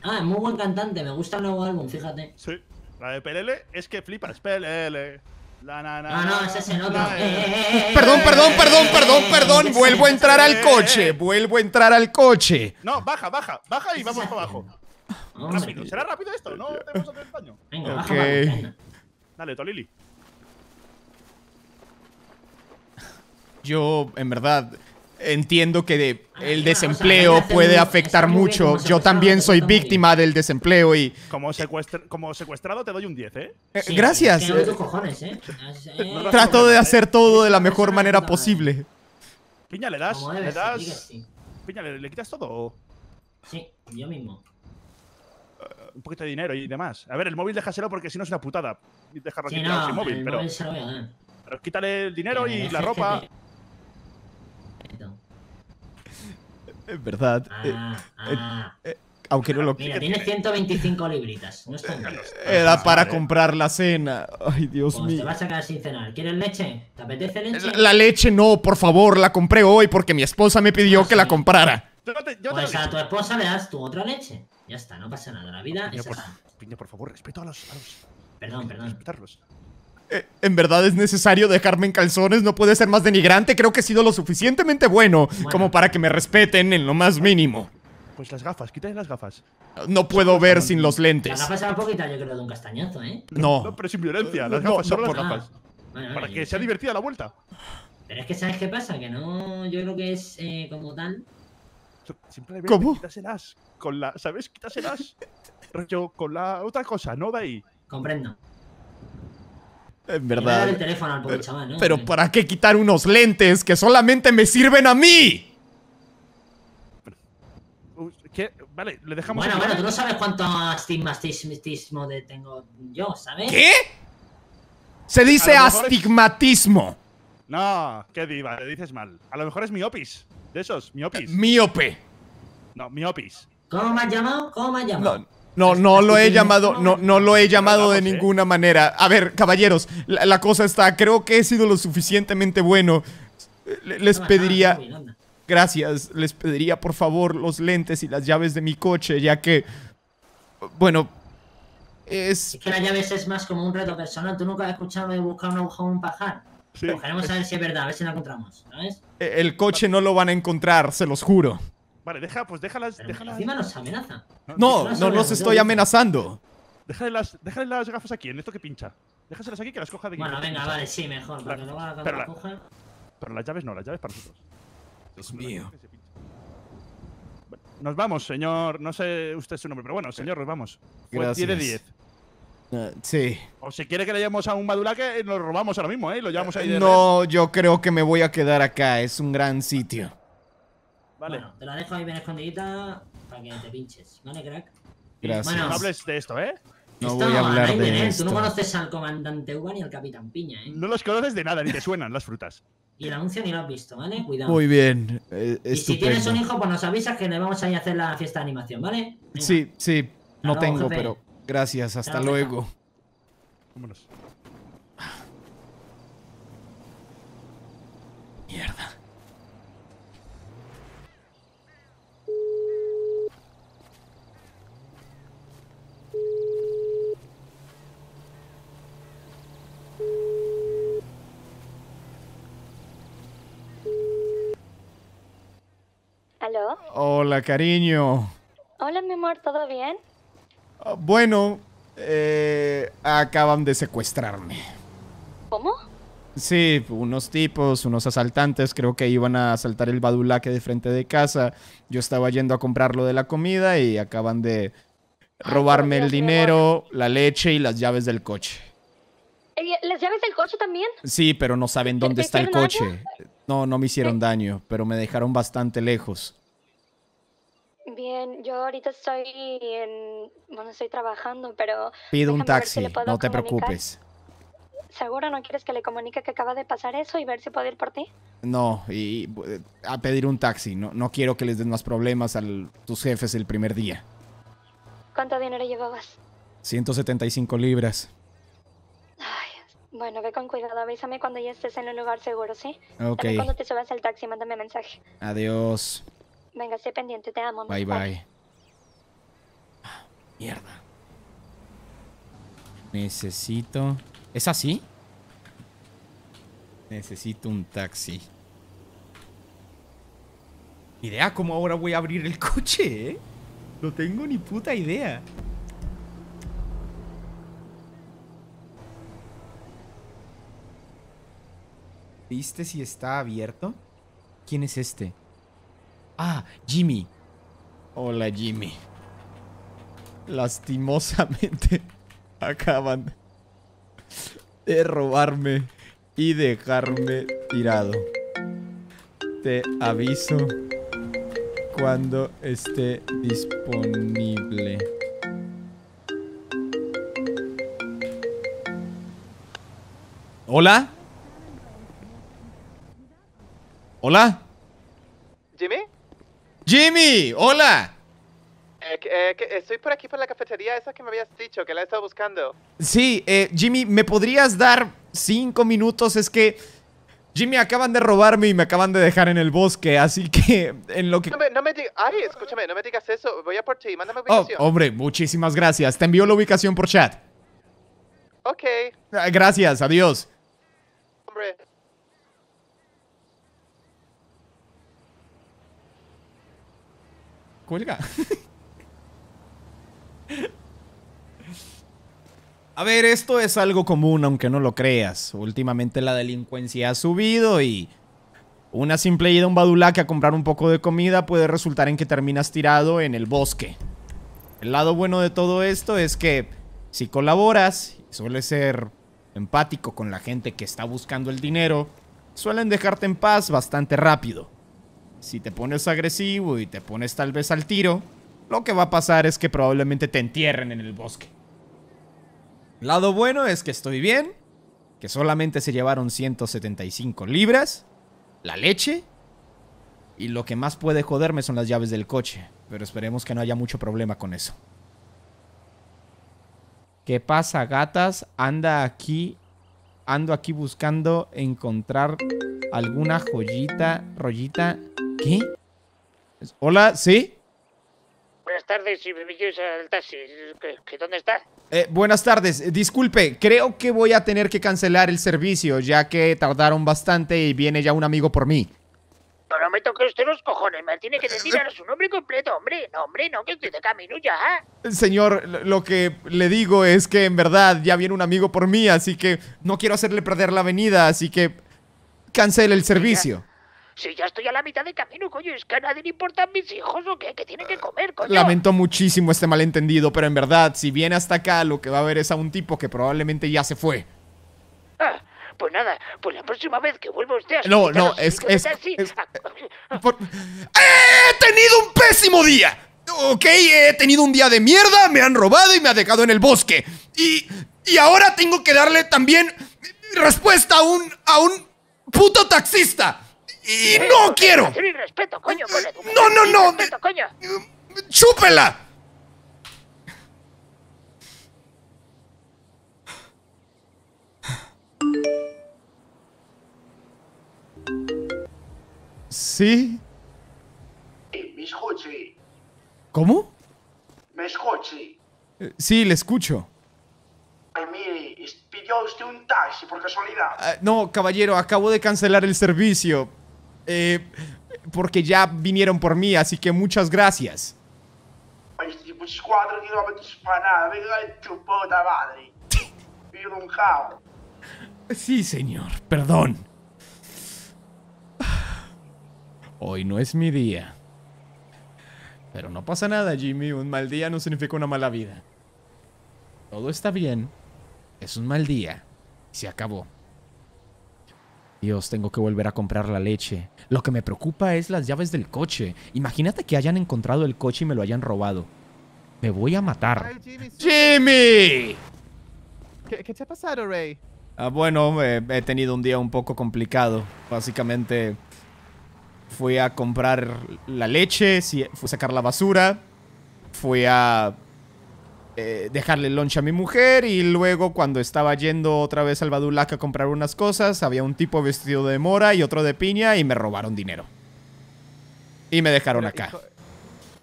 Ah, es muy buen cantante. Me gusta el nuevo álbum, fíjate. Sí. La de Pelele es que flipas. Pelele. La, nana. no, no, ese es el perdón, perdón, perdón, perdón, perdón. Vuelvo a entrar al coche. Vuelvo a entrar al coche. No, baja, baja. Baja y vamos abajo. ¿Será rápido esto? No tenemos otro Venga, baja. Okay. Dale, Tolili. Yo, en verdad, entiendo que el desempleo puede afectar mucho. Yo también soy víctima del desempleo y... Como, secuestrado te doy un 10, ¿eh? eh gracias. Trato de hacer todo de la mejor manera posible. Piña, ¿le das? Piña, ¿le, le quitas todo? Sí, yo mismo un poquito de dinero y demás. A ver, el móvil déjaselo porque si no es una putada. Dejarlo sí, no, sin móvil, pero, móvil pero quítale el dinero y la ropa. Es verdad. Ah, eh, ah. Eh, eh, aunque no lo Mira, tiene 125 libritas. No Era para comprar la cena. Ay, Dios pues mío. Te vas a quedar sin cenar. ¿Quieres leche? ¿Te apetece leche? La, leche no, por favor. La compré hoy porque mi esposa me pidió ah, que la comprara. pues a tu esposa le das tu otra leche. Ya está, no pasa nada. La vida es por, así. por favor, respeto a los. perdón, perdón. Respetarlos. Eh, en verdad es necesario dejarme en calzones, no puede ser más denigrante. Creo que he sido lo suficientemente bueno, como para que me respeten en lo más mínimo. Pues las gafas, quítale las gafas. No puedo ver sin los lentes. Las gafas eran poquita, yo creo, de un castañazo, ¿eh. No. no pero sin violencia, eh, las gafas son las gafas. para que sea divertida la vuelta. Pero es que, ¿sabes qué pasa? Que no. Yo creo que es eh, como tal simplemente ¿Cómo? con la, ¿sabes? Quítaselas. Yo con la otra cosa, no de ahí. Comprendo. En verdad. El teléfono al pobre pero, chaval, ¿no? pero ¿para qué quitar unos lentes que solamente me sirven a mí? ¿Qué? Vale, le dejamos. Bueno, bueno, tú no sabes cuánto astigmatismo de tengo yo, ¿sabes? ¿Qué? Se dice astigmatismo. No, qué diva, le dices mal. A lo mejor es mi opis de esos, miopis. Miope. No, miopis. ¿Cómo me has llamado? ¿Cómo me has llamado? No. No, lo he llamado, no, no lo he llamado de ninguna manera. A ver, caballeros, la, cosa está, creo que he sido lo suficientemente bueno. Les pediría, gracias, les pediría por favor los lentes y las llaves de mi coche, ya que, bueno, es... Es que las llaves es más como un reto personal, tú nunca has escuchado de buscar un hoja un pajar. Sí. a ver si es verdad, a ver si la encontramos, eh, El coche no lo van a encontrar, se los juro. Vale, deja, pues déjalas. Encima nos amenaza. No, no, los estoy amenazando. Déjale las, déjale las gafas aquí, en esto que pincha. Déjaselas aquí que las coja de aquí. Bueno, venga, vale, sí, mejor. pero, pero las llaves no, las llaves para nosotros. Dios mío. Nos vamos, señor. No sé usted su nombre, pero bueno, señor, nos vamos. Gracias. 10 sí. O si quiere que le llevemos a un madulaque, Nos robamos ahora mismo, ¿eh? Lo llevamos ahí No, yo creo que me voy a quedar acá. Es un gran sitio. Vale. Bueno, te la dejo ahí bien escondidita para que te pinches. ¿Vale, crack? Gracias. no hables de esto, ¿eh? No voy a hablar de ¿eh? esto. Tú no conoces al comandante Uva ni al capitán Piña, ¿eh? No los conoces de nada, ni te suenan las frutas. Y el anuncio ni lo has visto, ¿vale? Cuidado. Muy bien. Eh, y si tienes un hijo, pues nos avisas que le vamos a ir a hacer la fiesta de animación, ¿vale? Sí, sí. No tengo, pero Gracias, hasta luego. Mierda. ¿Aló? Hola, cariño. Hola, mi amor, ¿todo bien? Bueno, eh, acaban de secuestrarme. ¿Cómo? Sí, unos tipos, unos asaltantes, creo que iban a asaltar el badulaque de frente de casa. Yo estaba yendo a comprar lo de la comida y acaban de robarme el dinero, la leche y las llaves del coche. ¿Las llaves del coche también? Sí, pero no saben dónde está el coche. No, no me hicieron daño, pero me dejaron bastante lejos. Bien, yo ahorita estoy en bueno, estoy trabajando, pero... Pido un taxi, no te preocupes. ¿Seguro no quieres que le comunique que acaba de pasar eso y ver si puedo ir por ti? No, y, eh, a pedir un taxi. No, no quiero que les den más problemas a tus jefes el primer día. ¿Cuánto dinero llevabas? 175 libras. bueno, ve con cuidado. Avísame cuando ya estés en un lugar seguro, ¿sí? Ok. cuando te subas al taxi, mándame mensaje. Adiós. Venga, sé pendiente. Te amo. bye. bye. Necesito... ¿Es así? Necesito un taxi. Idea cómo ahora voy a abrir el coche, ¿eh? No tengo ni puta idea. ¿Viste si está abierto? ¿Quién es este? Ah, Jimmy. Hola, Jimmy. Lastimosamente acaban de robarme y dejarme tirado. Te aviso cuando esté disponible. ¿Hola? ¿Hola? ¿Jimmy? Jimmy, hola. Eh, eh, estoy por aquí por la cafetería esa que me habías dicho, que la he estado buscando. Sí, eh, Jimmy, ¿me podrías dar cinco minutos? Es que... Jimmy, acaban de robarme y me acaban de dejar en el bosque, así que en lo que... No me, digas... Ay, escúchame, no me digas eso. Voy a por ti, mándame oh, ubicación. Oh, hombre, muchísimas gracias. Te envío la ubicación por chat. Ok. Ah, gracias, adiós. Hombre... Cuelga. A ver, esto es algo común, aunque no lo creas. Últimamente la delincuencia ha subido y... Una simple ida a un badulaque a comprar un poco de comida puede resultar en que terminas tirado en el bosque. El lado bueno de todo esto es que si colaboras, y sueles ser empático con la gente que está buscando el dinero, suelen dejarte en paz bastante rápido. Si te pones agresivo y te pones tal vez al tiro, lo que va a pasar es que probablemente te entierren en el bosque. Lado bueno es que estoy bien, que solamente se llevaron 175 libras, la leche y lo que más puede joderme son las llaves del coche, pero esperemos que no haya mucho problema con eso. ¿Qué pasa, gatas? Anda aquí, ando aquí buscando encontrar alguna joyita, rollita. ¿Qué? Hola, ¿sí? buenas tardes dónde está? Eh, buenas tardes, eh, disculpe, creo que voy a tener que cancelar el servicio ya que tardaron bastante y viene ya un amigo por mí. Pero me usted los cojones, me tiene que decir eh, ahora su nombre completo, hombre. No, hombre, no, que estoy de camino ya. Señor, lo que le digo es que en verdad ya viene un amigo por mí, así que no quiero hacerle perder la avenida, así que cancele el servicio. Si ya estoy a la mitad de camino, coño, es que a nadie le importan mis hijos o qué, que tienen que comer, coño. Lamento muchísimo este malentendido, pero en verdad, si viene hasta acá, lo que va a ver es a un tipo que probablemente ya se fue. Ah, pues nada, pues la próxima vez que vuelva usted a No, no, es, es, ah, eh, ¡He tenido un pésimo día! Ok, he tenido un día de mierda, me han robado y me ha dejado en el bosque. Y, y ahora tengo que darle también respuesta a un, a un puto taxista. Y no quiero. respeto, coño, con No, no, no. Respeto, coño. ¡Chúpela! Sí. ¿Me escuché? ¿Cómo? ¿Me escuché? Eh, sí, le escucho. Ay, mire, pidió usted un taxi por casualidad. Ah, no, caballero, acabo de cancelar el servicio. Eh, porque ya vinieron por mí, así que muchas gracias. Sí, señor, perdón. Hoy no es mi día. Pero no pasa nada, Jimmy. Un mal día no significa una mala vida. Todo está bien. Es un mal día. Se acabó. Dios, tengo que volver a comprar la leche. Lo que me preocupa es las llaves del coche. Imagínate que hayan encontrado el coche y me lo hayan robado. Me voy a matar. Jimmy. ¿Qué, te ha pasado, Ray? Ah, bueno, eh, he tenido un día un poco complicado. Básicamente fui a comprar la leche, fui a sacar la basura, fui a eh, dejarle el a mi mujer y luego cuando estaba yendo otra vez al Badulac a comprar unas cosas, había un tipo vestido de mora y otro de piña y me robaron dinero. Y me dejaron acá.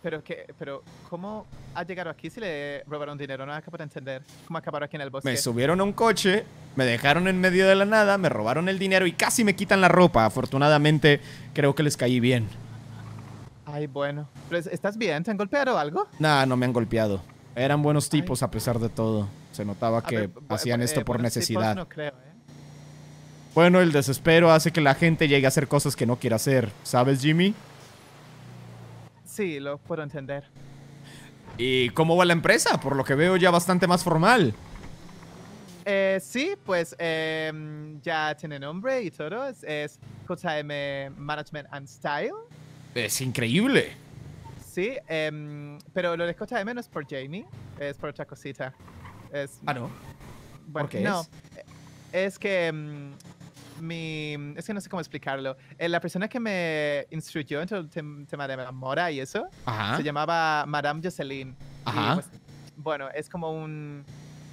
pero que, pero ¿cómo ha llegado aquí si le robaron dinero? No acabo de entender. ¿Cómo acabaron aquí en el bosque? Me subieron a un coche, me dejaron en medio de la nada, me robaron el dinero y casi me quitan la ropa. Afortunadamente, creo que les caí bien. Ay, bueno. pues ¿Estás bien? ¿Te han golpeado algo? Nah, no me han golpeado. Eran buenos tipos a pesar de todo. Se notaba que hacían esto eh, por necesidad. ¿eh? Bueno, el desespero hace que la gente llegue a hacer cosas que no quiere hacer. ¿Sabes, Jimmy? Sí, lo puedo entender. ¿Y cómo va la empresa? Por lo que veo ya bastante más formal. Eh, sí, pues em, ya tiene nombre y todo. Es, es Management and Style. Es increíble. Sí, em, pero lo de escucha de menos por Jamie, es por otra cosita. ah, no. Bueno, Es, eh, es que em, mi. Es que no sé cómo explicarlo. Eh, la persona que me instruyó en todo el tema de la mora y eso se llamaba Madame Jocelyn. Ajá. Pues, bueno, es como un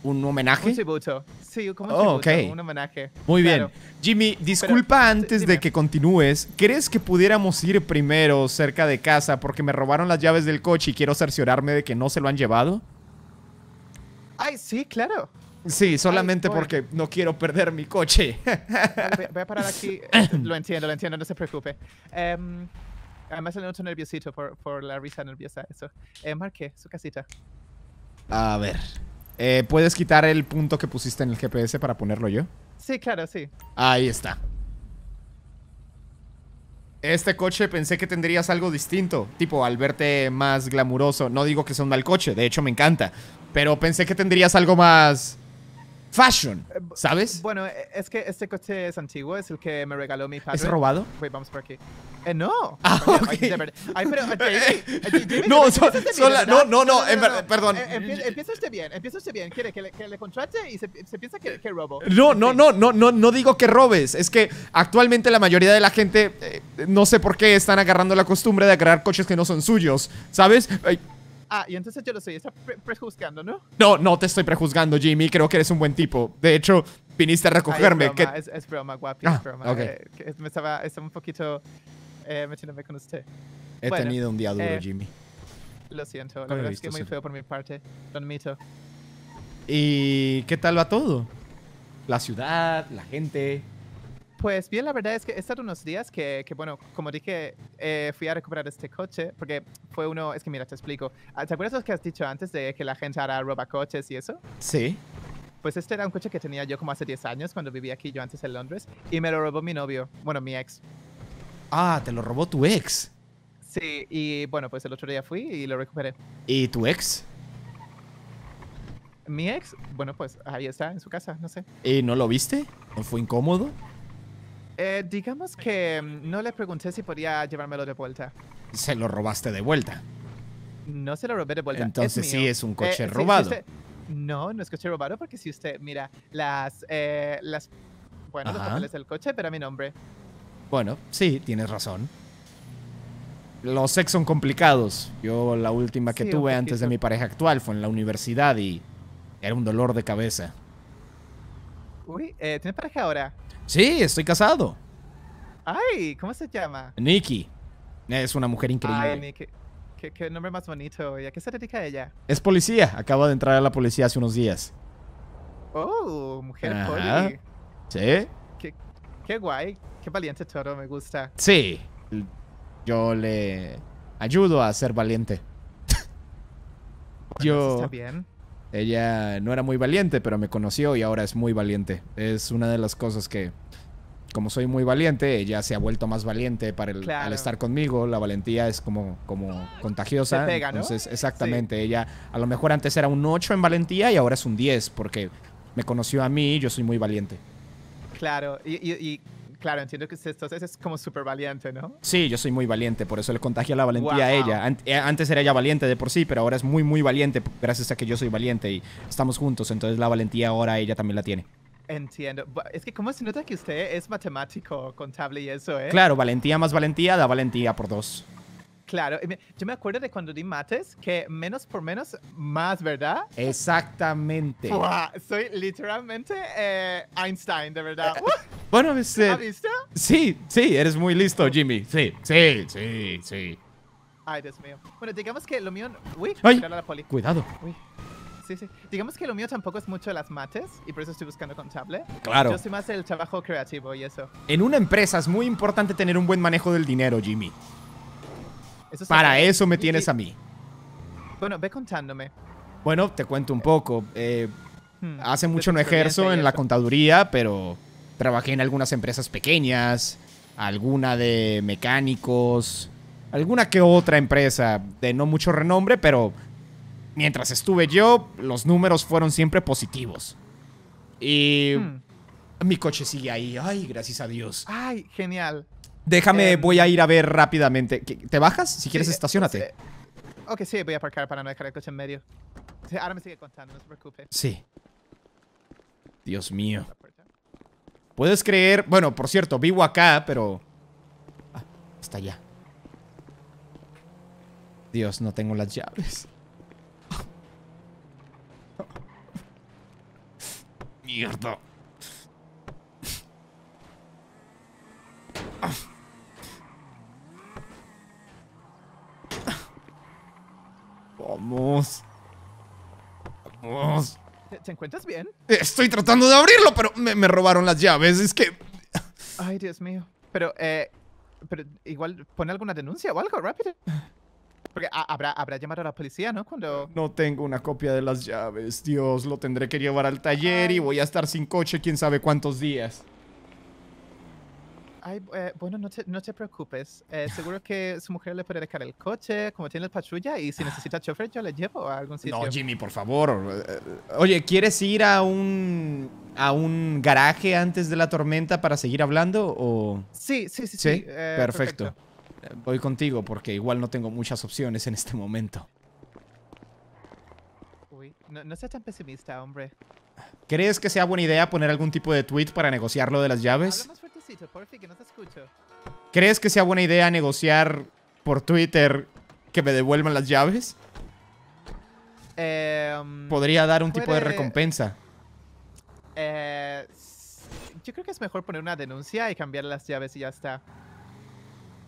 un homenaje. Un tributo. Sí, ¿cómo un, oh, un homenaje. Muy bien. Jimmy, disculpa antes de que continúes. ¿Crees que pudiéramos ir primero cerca de casa porque me robaron las llaves del coche y quiero cerciorarme de que no se lo han llevado? Ay, sí, claro. Sí, solamente porque no quiero perder mi coche. voy, a parar aquí. Eh, lo entiendo, lo entiendo, no se preocupe. Em, además, le noto nerviosito por, por, la risa nerviosa. Eso. Eh, marque su casita. A ver. Eh, ¿Puedes quitar el punto que pusiste en el GPS para ponerlo yo? Sí, claro, sí. Ahí está. Este coche pensé que tendrías algo distinto, tipo al verte más glamuroso. No digo que sea un mal coche, de hecho me encanta, pero pensé que tendrías algo más fashion, eh, ¿sabes? Bueno, e, es que este coche es antiguo, es el que me regaló mi padre. ¿Es robado? vamos por aquí. Eh, no. Ah, no, no, no, perdón. Eh, empieza usted bien, empieza usted bien. Quiere que le, contrate y se, piensa que, que, robo. No, no, no, no, no, digo que robes. Es que actualmente la mayoría de la gente, no sé por qué están agarrando la costumbre de agarrar coches que no son suyos, ¿sabes? Ah, y entonces yo lo soy, está prejuzgando, ¿no? No, no te estoy prejuzgando, Jimmy, creo que eres un buen tipo. De hecho, viniste a recogerme. es, broma, guapi, ah, es broma. Eh, me estaba, estaba, un poquito eh, metiéndome con usted. He tenido un día duro, eh, Jimmy. Lo siento, la verdad es que muy feo por mi parte, lo admito. ¿Y qué tal va todo? La ciudad, la gente. Pues bien, la verdad es que he estado unos días que, bueno, como dije, eh, fui a recuperar este coche, porque fue uno, es que mira, te explico. Ah, ¿Te acuerdas lo que has dicho antes de que la gente ahora roba coches y eso? Sí. Pues este era un coche que tenía yo como hace 10 años, cuando vivía aquí yo antes en Londres, y me lo robó mi novio, bueno, mi ex. Ah, te lo robó tu ex. Sí, y bueno, pues el otro día fui y lo recuperé. ¿Y tu ex? Mi ex, bueno, pues ahí está, en su casa, no sé. ¿Y no lo viste? ¿No fue incómodo? Eh, digamos que mm, no le pregunté si podía llevármelo de vuelta. Se lo robaste de vuelta. No se lo robé de vuelta. Entonces sí es un coche eh, robado. no, no es coche robado porque si usted mira las, eh, las bueno, los papeles del coche, pero a mi nombre. Bueno, sí, tienes razón. Los sex son complicados. Yo la última que tuve antes de mi pareja actual fue en la universidad y era un dolor de cabeza. Uy, eh, ¿tienes pareja ahora? Sí, estoy casado. Ay, ¿cómo se llama? Nikki. Es una mujer increíble. Ay, Nikki. Qué, nombre más bonito. ¿Y a qué se dedica ella? Es policía. Acaba de entrar a la policía hace unos días. Oh, mujer poli. Sí. Qué, guay. Qué valiente todo, me gusta. Sí. Yo le ayudo a ser valiente. Yo. bien. Ella no era muy valiente, pero me conoció y ahora es muy valiente. Es una de las cosas que, como soy muy valiente, ella se ha vuelto más valiente para el, al estar conmigo. La valentía es como, como contagiosa. Entonces, exactamente, ella a lo mejor antes era un 8 en valentía y ahora es un 10 porque me conoció a mí y yo soy muy valiente. Claro, y, y claro, entiendo que usted es como súper valiente, ¿no? Sí, yo soy muy valiente, por eso le contagia la valentía a ella. Eh, antes era ella valiente de por sí, pero ahora es muy, muy valiente gracias a que yo soy valiente y estamos juntos, entonces la valentía ahora ella también la tiene. Entiendo. Es que cómo se nota que usted es matemático, contable y eso, ¿eh? Claro, valentía más valentía da valentía por dos. Claro, yo me acuerdo de cuando di mates que menos por menos, más, ¿verdad? Exactamente. soy literalmente eh, Einstein, de verdad. Eh, bueno, este, visto? Sí, sí, eres muy listo, Jimmy. Sí, sí, sí, sí. Ay, Dios mío. Bueno, digamos que lo mío... Uy, la poli. cuidado. Sí, sí. Digamos que lo mío tampoco es mucho las mates y por eso estoy buscando contable. Claro. Yo soy más el trabajo creativo y eso. En una empresa es muy importante tener un buen manejo del dinero, Jimmy. Para eh, eso me tienes a mí. Bueno, ve contándome. Bueno, te cuento un poco. Eh, hmm, hace mucho no ejerzo en la contaduría, pero trabajé en algunas empresas pequeñas, alguna de mecánicos, alguna que otra empresa de no mucho renombre, pero mientras estuve yo, los números fueron siempre positivos. Y hmm. mi coche sigue ahí. Ay, gracias a Dios. Ay, genial. Déjame, em, voy a ir a ver rápidamente. ¿Te bajas? Si quieres, estacionate. Eh, sí. Ok, sí, voy a aparcar para no dejar el coche en medio. Ahora me sigue contando, no se preocupe. Sí. Dios mío. ¿Puedes creer? Bueno, por cierto, vivo acá, pero... Ah, está allá. Dios, no tengo las llaves. Mierda. Vamos. Vamos. ¿Te, encuentras bien? Estoy tratando de abrirlo, pero me, robaron las llaves. Es que. Ay, Dios mío. Pero, eh. Pero igual, pone alguna denuncia o algo, rápido. Porque habrá, habrá llamar a la policía, ¿no? Cuando. No tengo una copia de las llaves. Dios, lo tendré que llevar al taller y voy a estar sin coche quién sabe cuántos días. Ay, eh, bueno, no te, preocupes. Eh, seguro que su mujer le puede dejar el coche, como tiene el patrulla, y si necesita chofer, yo le llevo a algún sitio. No, Jimmy, por favor. Eh, oye, ¿quieres ir a un, a un garaje antes de la tormenta para seguir hablando? O... Sí, sí, sí. Sí, perfecto. Voy contigo porque igual no tengo muchas opciones en este momento. Uy, no, no seas tan pesimista, hombre. ¿Crees que sea buena idea poner algún tipo de tweet para negociarlo de las llaves? ¿Crees que sea buena idea negociar por Twitter que me devuelvan las llaves? Em, Podría dar un tipo de recompensa. Eh, yo creo que es mejor poner una denuncia y cambiar las llaves y ya está.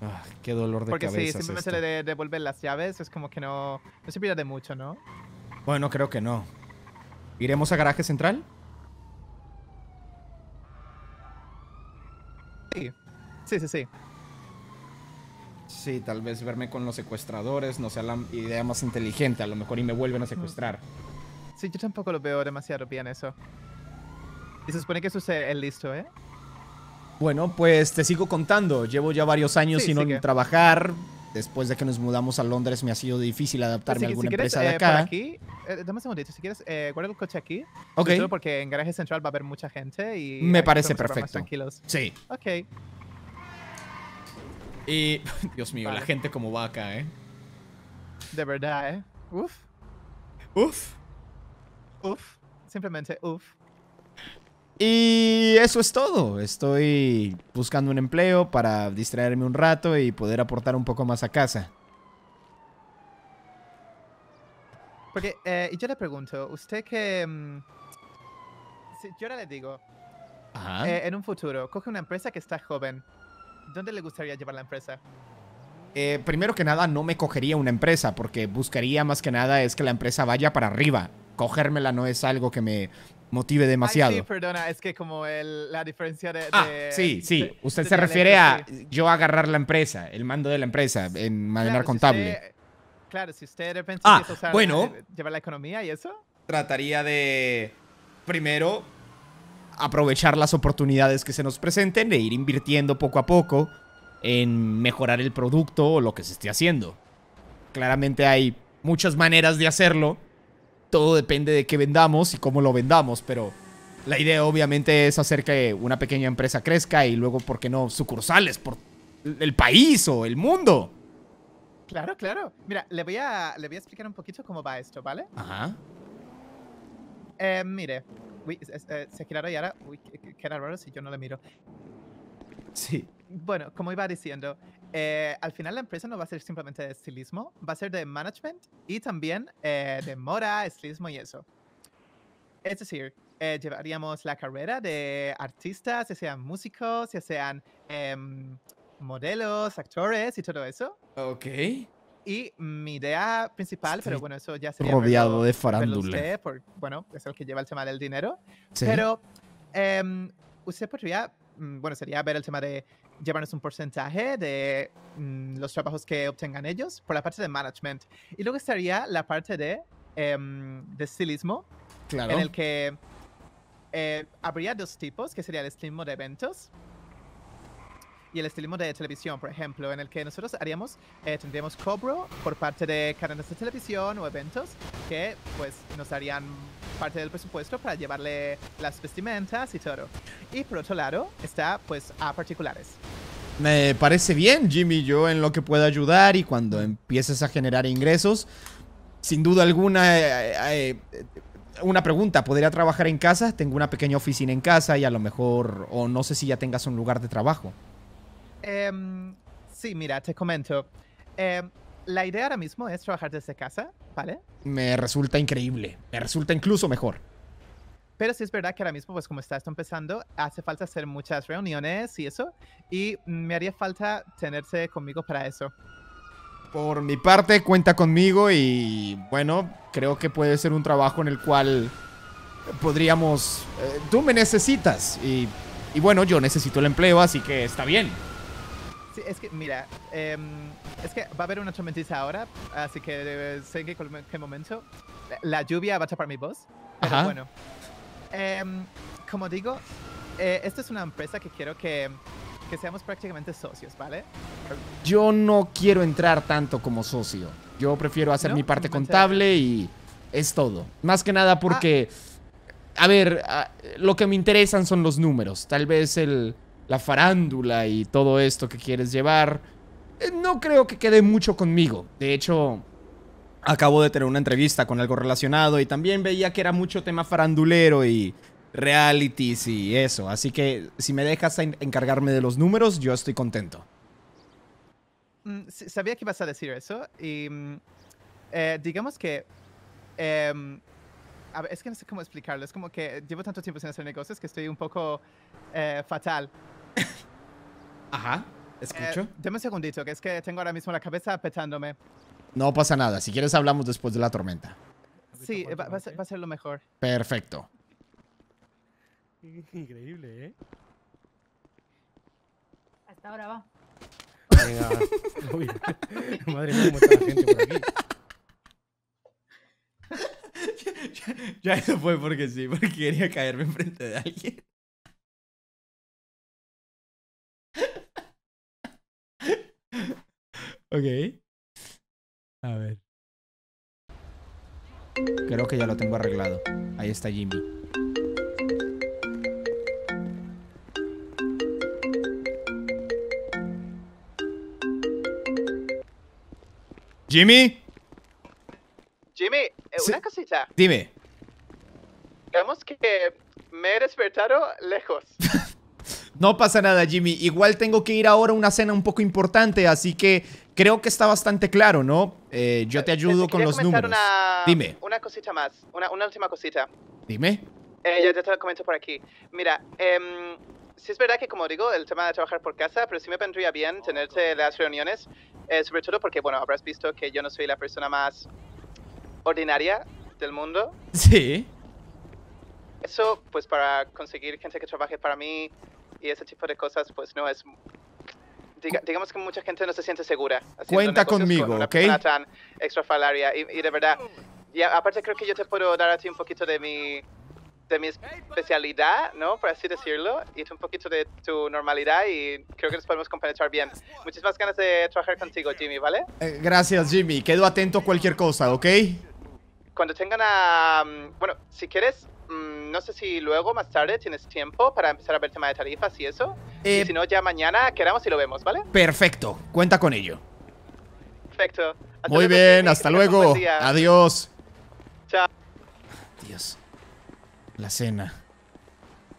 Ah, qué dolor de cabeza. Porque si simplemente le devuelven las llaves, es como que no, no se de mucho, ¿no? Bueno, creo que no. ¿Iremos a garaje central? Sí, sí, sí. Sí, tal vez verme con los secuestradores no sea la idea más inteligente, a lo mejor y me vuelven a secuestrar. Sí, yo tampoco lo veo demasiado bien eso. Y se supone que eso es el listo, ¿eh? Bueno, pues te sigo contando. Llevo ya varios años sin trabajar. Después de que nos mudamos a Londres me ha sido difícil pues adaptarme a alguna empresa de eh, acá. aquí, eh, dame un segundito, si quieres, eh, guarda el coche aquí. Ok. Porque en garaje central va a haber mucha gente y... Me parece perfecto. Sí. Ok. Y, Dios mío, la gente como va ¿eh? De verdad, ¿eh? Uf. Uf. Uf. Simplemente uf. Y eso es todo. Estoy buscando un empleo para distraerme un rato y poder aportar un poco más a casa. Porque eh, yo le pregunto, usted que... Mm, yo ahora le digo, Ajá. Eh, en un futuro, coge una empresa que está joven, ¿Dónde le gustaría llevar la empresa? Eh, primero que nada, no me cogería una empresa, porque buscaría más que nada es que la empresa vaya para arriba. Cogérmela no es algo que me motive demasiado. Ay, sí, perdona, es que como la diferencia de, ah, sí, sí. Usted se refiere a yo agarrar la empresa, el mando de la empresa, en manera contable. claro, si usted de ah, bueno, eh, llevar la economía y eso. Trataría de, primero, aprovechar las oportunidades que se nos presenten e ir invirtiendo poco a poco en mejorar el producto o lo que se esté haciendo. Claramente hay muchas maneras de hacerlo. Todo depende de qué vendamos y cómo lo vendamos, pero la idea obviamente es hacer que una pequeña empresa crezca y luego, ¿por qué no? Sucursales por el país o el mundo. Claro, claro. Mira, le voy a, le voy a explicar un poquito cómo va esto, ¿vale? Ajá. Eh, mire, Uy, eh, se giraron y ahora, uy, queda raro si yo no le miro. Sí. Bueno, como iba diciendo, eh, al final la empresa no va a ser simplemente de estilismo, va a ser de management y también eh, de moda, estilismo y eso. Es decir, llevaríamos la carrera de artistas, ya sean músicos, ya sean em, modelos, actores y todo eso. Ok. Y mi idea principal, pero bueno, eso ya sería. Rodeado de farándula. bueno, es el que lleva el tema del dinero. Pero em, usted podría, mm, bueno, sería ver el tema de llevarnos un porcentaje de mm, los trabajos que obtengan ellos por la parte de management. Y luego estaría la parte de, em, de estilismo, claro. en el que eh, habría dos tipos, que sería el estilismo de eventos, y el estilismo de televisión, por ejemplo, en el que nosotros haríamos, eh, tendríamos cobro por parte de canales de televisión o eventos que pues nos darían parte del presupuesto para llevarle las vestimentas y todo. Y por otro lado está pues a particulares. Me parece bien, Jimmy, yo en lo que puedo ayudar y cuando mm. empieces a generar ingresos, sin duda alguna... Eh, eh, una pregunta, ¿podría trabajar en casa? Tengo una pequeña oficina en casa y a lo mejor, o no sé si ya tengas un lugar de trabajo. Em, sí, mira, te comento. Em, la idea ahora mismo es trabajar desde casa, ¿vale? Me resulta increíble. Me resulta incluso mejor. Pero sí es verdad que ahora mismo, pues como está esto empezando, hace falta hacer muchas reuniones y eso. Y me haría falta tenerse conmigo para eso. Por mi parte, cuenta conmigo y bueno, creo que puede ser un trabajo en el cual podríamos... Eh, tú me necesitas y, y bueno, yo necesito el empleo, así que está bien es que, mira, em, es que va a haber una tormentiza ahora, así que eh, sé en qué, momento. La lluvia va a tapar mi voz, bueno. Em, como digo, eh, esta es una empresa que quiero que, seamos prácticamente socios, ¿vale? Yo no quiero entrar tanto como socio. Yo prefiero hacer mi parte contable y es todo. Más que nada porque, ah. a ver, ah, lo que me interesan son los números. Tal vez el la farándula y todo esto que quieres llevar, eh, no creo que quede mucho conmigo. De hecho, acabo de tener una entrevista con algo relacionado y también veía que era mucho tema farandulero y realities y eso. Así que si me dejas encargarme de los números, yo estoy contento. Mm, sabía que ibas a decir eso y mm, eh, digamos que... Em, es que no sé cómo explicarlo. Es como que llevo tanto tiempo sin hacer negocios que estoy un poco eh, fatal Ajá, eh, escucho. Dame un segundito, que es que tengo ahora mismo la cabeza petándome. No pasa nada, si quieres hablamos después de la tormenta. Sí, va, a ser, lo mejor. Perfecto. Increíble, ¿eh? Hasta ahora va. Venga. madre mía, cómo la gente por aquí. ya, ya, eso fue porque sí, porque quería caerme enfrente de alguien. Ok. A ver. Creo que ya lo tengo arreglado. Ahí está Jimmy. Jimmy. Jimmy, eh, una cosita. Dime. Digamos que me he despertado lejos. no pasa nada, Jimmy. Igual tengo que ir ahora a una cena un poco importante, así que creo que está bastante claro, ¿no? Eh, yo te eh, ayudo con los números. Dime. Una cosita más, una, última cosita. Dime. Eh, yo te lo comento por aquí. Mira, eh, sí es verdad que, como digo, el tema de trabajar por casa, pero sí me vendría bien tenerte las reuniones, eh, sobre todo porque, bueno, habrás visto que yo no soy la persona más ordinaria del mundo. Sí. Eso, pues, para conseguir gente que trabaje para mí y ese tipo de cosas, pues, no es digamos que mucha gente no se siente segura. Cuenta conmigo, con extrafalaria y, de verdad, y aparte creo que yo te puedo dar a ti un poquito de mi de mi especialidad, ¿no? Por así decirlo, y un poquito de tu normalidad y creo que nos podemos compenetrar bien. Muchísimas ganas de trabajar contigo, Jimmy, ¿vale? Eh, gracias, Jimmy. Quedo atento a cualquier cosa, ¿ok? Cuando tengan a... Mm, bueno, si quieres, mm, no sé si luego, más tarde, tienes tiempo para empezar a ver tema de tarifas y eso. Eh, si no, ya mañana quedamos y lo vemos, ¿vale? Perfecto, cuenta con ello. Perfecto. Muy bien, hasta luego. Adiós. Chao. Dios. La cena.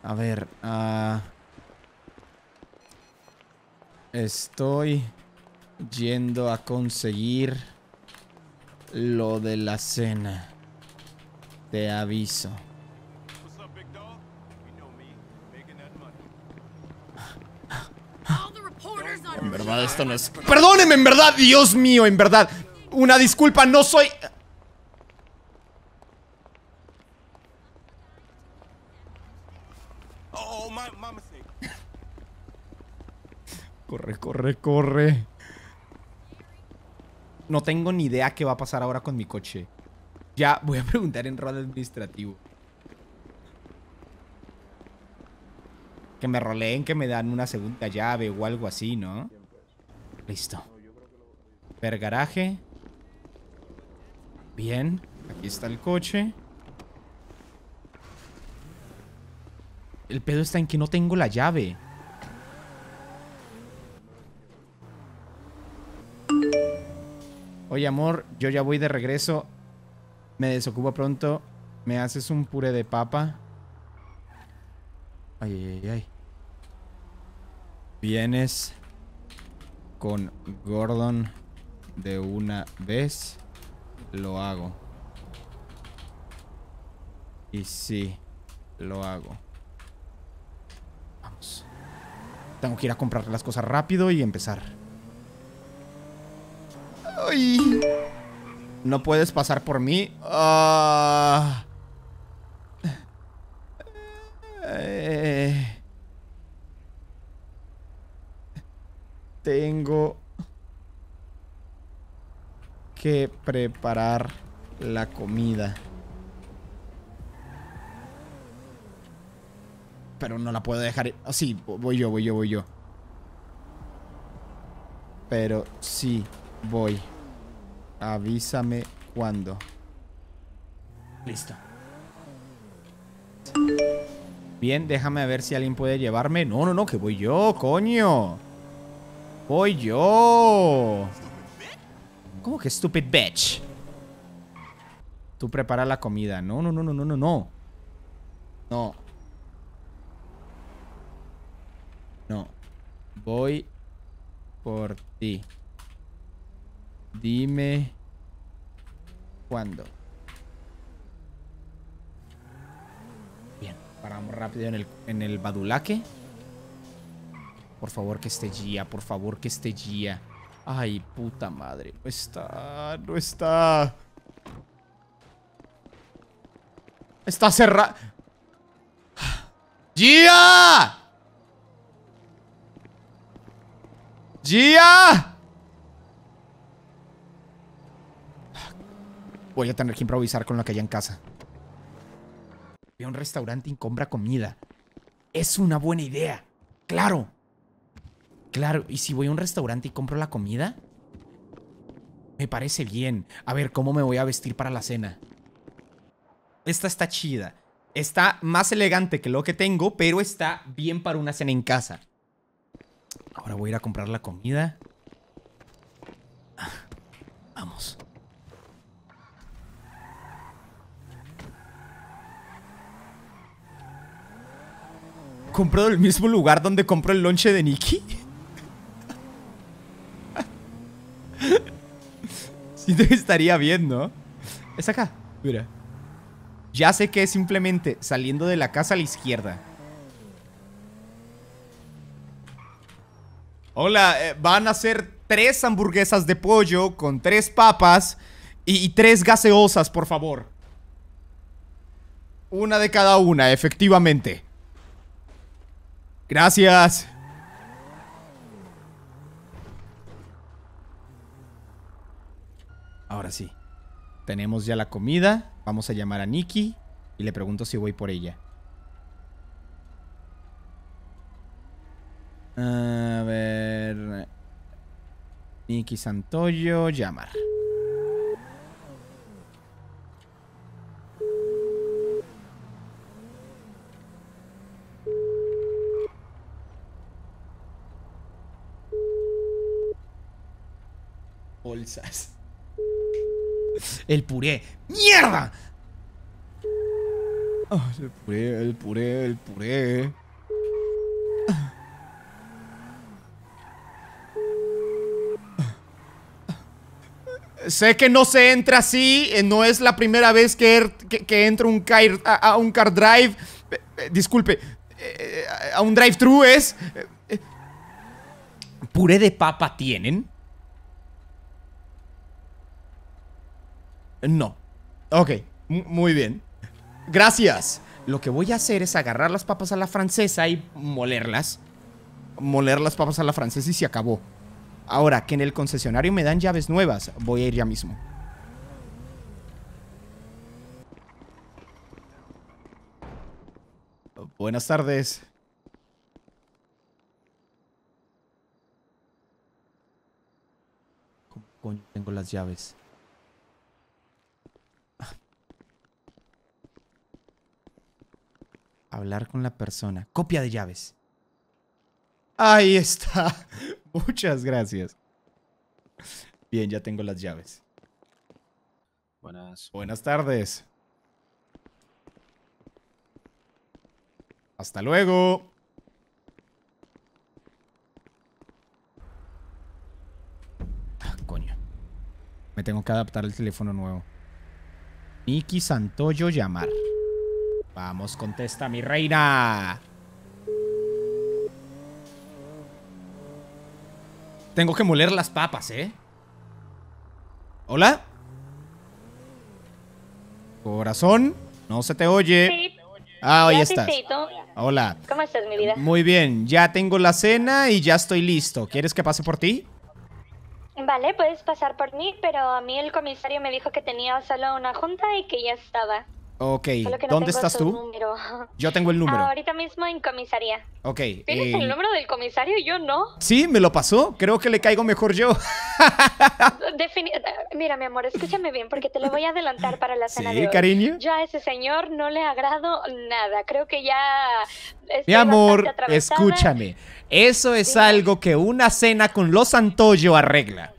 A ver, ah. estoy yendo a conseguir lo de la cena. Te aviso. En verdad, esto no es... Perdóneme, en verdad, Dios mío, en verdad. Una disculpa, no soy... Oh, corre, corre, corre. No tengo ni idea qué va a pasar ahora con mi coche. Ya voy a preguntar en radio administrativo. que me roleen, que me dan una segunda llave o algo así, ¿no? Listo. per garaje. Bien. Aquí está el coche. El pedo está en que no tengo la llave. Oye, amor, yo ya voy de regreso. Me desocupo pronto. ¿Me haces un puré de papa? Ay, ay, ay. Vienes con Gordon de una vez. Lo hago. Y sí, lo hago. Vamos. Tengo que ir a comprar las cosas rápido y empezar. ¡Ay! No puedes pasar por mí. Ah. Eh, tengo que preparar la comida. Pero no la puedo dejar... Oh, sí, voy yo, voy yo, voy yo. Pero sí, voy. Avísame cuando. Listo. Bien, déjame ver si alguien puede llevarme. No, no, no, que voy yo, coño. Voy yo. ¿Cómo que stupid bitch? Tú prepara la comida. No, no, no, no, no, no, no. No. No. Voy por ti. Dime cuándo. Vamos rápido en el, en el badulaque. Por favor que esté Gia por favor que esté Gia Ay, puta madre. No está, no está. Está cerrada. ¡Gia! ¡Gia! Voy a tener que improvisar con lo que hay en casa. Voy a un restaurante y compra comida. Es una buena idea. Claro. Claro, y si voy a un restaurante y compro la comida, me parece bien. A ver, ¿cómo me voy a vestir para la cena? Esta está chida. Está más elegante que lo que tengo, pero está bien para una cena en casa. Ahora voy a ir a comprar la comida. Ah, vamos. ¿Compró el mismo lugar donde compro el lonche de Nikki? Sí te estaría bien, ¿no? Es acá, mira. Ya sé que es simplemente saliendo de la casa a la izquierda. Hola, eh, van a ser tres hamburguesas de pollo con tres papas y tres gaseosas, por favor. Una de cada una, efectivamente. Gracias. Ahora sí. Tenemos ya la comida. Vamos a llamar a Nikki y le pregunto si voy por ella. A ver. Nikki Santoyo, llamar. bolsas. El puré. ¡Mierda! el puré, el puré, el puré. Sé que no se entra así, eh, no es la primera vez que, er, que, entro un car, a, un car drive. Eh, eh, disculpe, a un drive-thru es. ¿Puré de papa tienen? No. Ok, muy bien. Gracias. Lo que voy a hacer es agarrar las papas a la francesa y molerlas. Moler las papas a la francesa y se acabó. Ahora, que en el concesionario me dan llaves nuevas, voy a ir ya mismo. Buenas tardes. ¿Cómo tengo las llaves? Hablar con la persona. Copia de llaves. Ahí está. Muchas gracias. Bien, ya tengo las llaves. Buenas. Buenas tardes. Hasta luego. Ah, coño. Me tengo que adaptar el teléfono nuevo. Miki Santoyo llamar. Vamos, contesta mi reina. Tengo que moler las papas, ¿eh? ¿Hola? Corazón, no se te oye. Ah, ahí estás. Hola. ¿Cómo estás, mi vida? Muy bien, ya tengo la cena y ya estoy listo. ¿Quieres que pase por ti? Vale, puedes pasar por mí, pero a mí el comisario me dijo que tenía solo una junta y que ya estaba. Ok, ¿dónde estás tú? Yo tengo el ah, número. ahorita mismo en comisaría. Ok. ¿Tienes eh, el número del comisario y yo no? Sí, me lo pasó. Creo que le caigo mejor yo. Eh, mira, mi amor, escúchame bien porque te lo voy a adelantar para la cena. de cariño. Yo a ese señor no le agrado nada. Creo que ya. mi amor, escúchame. Eso es algo que una cena con los Antoyo arregla.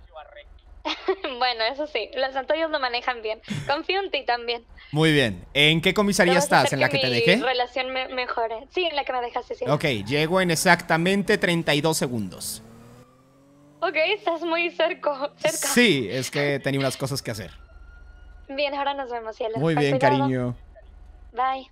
bueno, eso sí, los antojos lo manejan bien. Confío en ti también. Muy bien. ¿En qué comisaría estás? ¿En la que, te dejé? relación mejore. Sí, en la que me dejaste. Ok, llego en exactamente 32 segundos. Ok, estás muy cerca, Sí, es que tenía unas cosas que hacer. Bien, ahora nos vemos, Muy bien, cariño. Bye.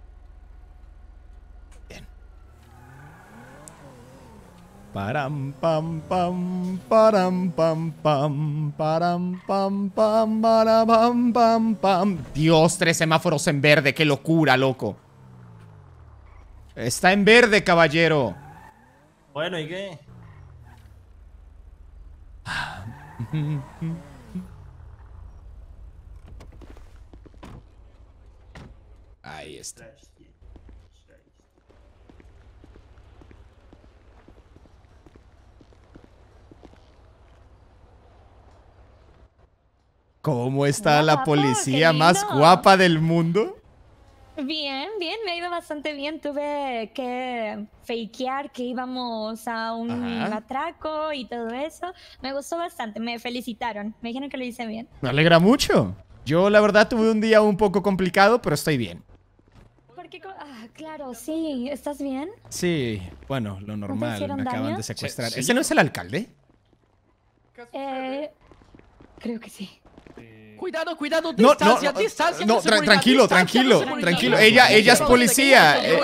Param pam pam param pam pam param pam pam param pam pam Dios, tres semáforos en verde, qué locura, loco. Está en verde, caballero. Bueno, ¿y qué? Ahí está. ¿Cómo está la policía más guapa del mundo? Bien, bien, me ha ido bastante bien. Tuve que fakear que íbamos a un atraco y todo eso. Me gustó bastante, me felicitaron, me dijeron que lo hice bien. Me alegra mucho. Yo la verdad tuve un día un poco complicado, pero estoy bien. qué? ah, claro, sí, ¿estás bien? Sí, bueno, lo normal, me acaban de secuestrar. ¿Ese no es el alcalde? Eh, creo que sí. Cuidado, cuidado, distancia, no, distancia. No, tranquilo, tranquilo, tranquilo, Ella, ella es policía. Eh, eh,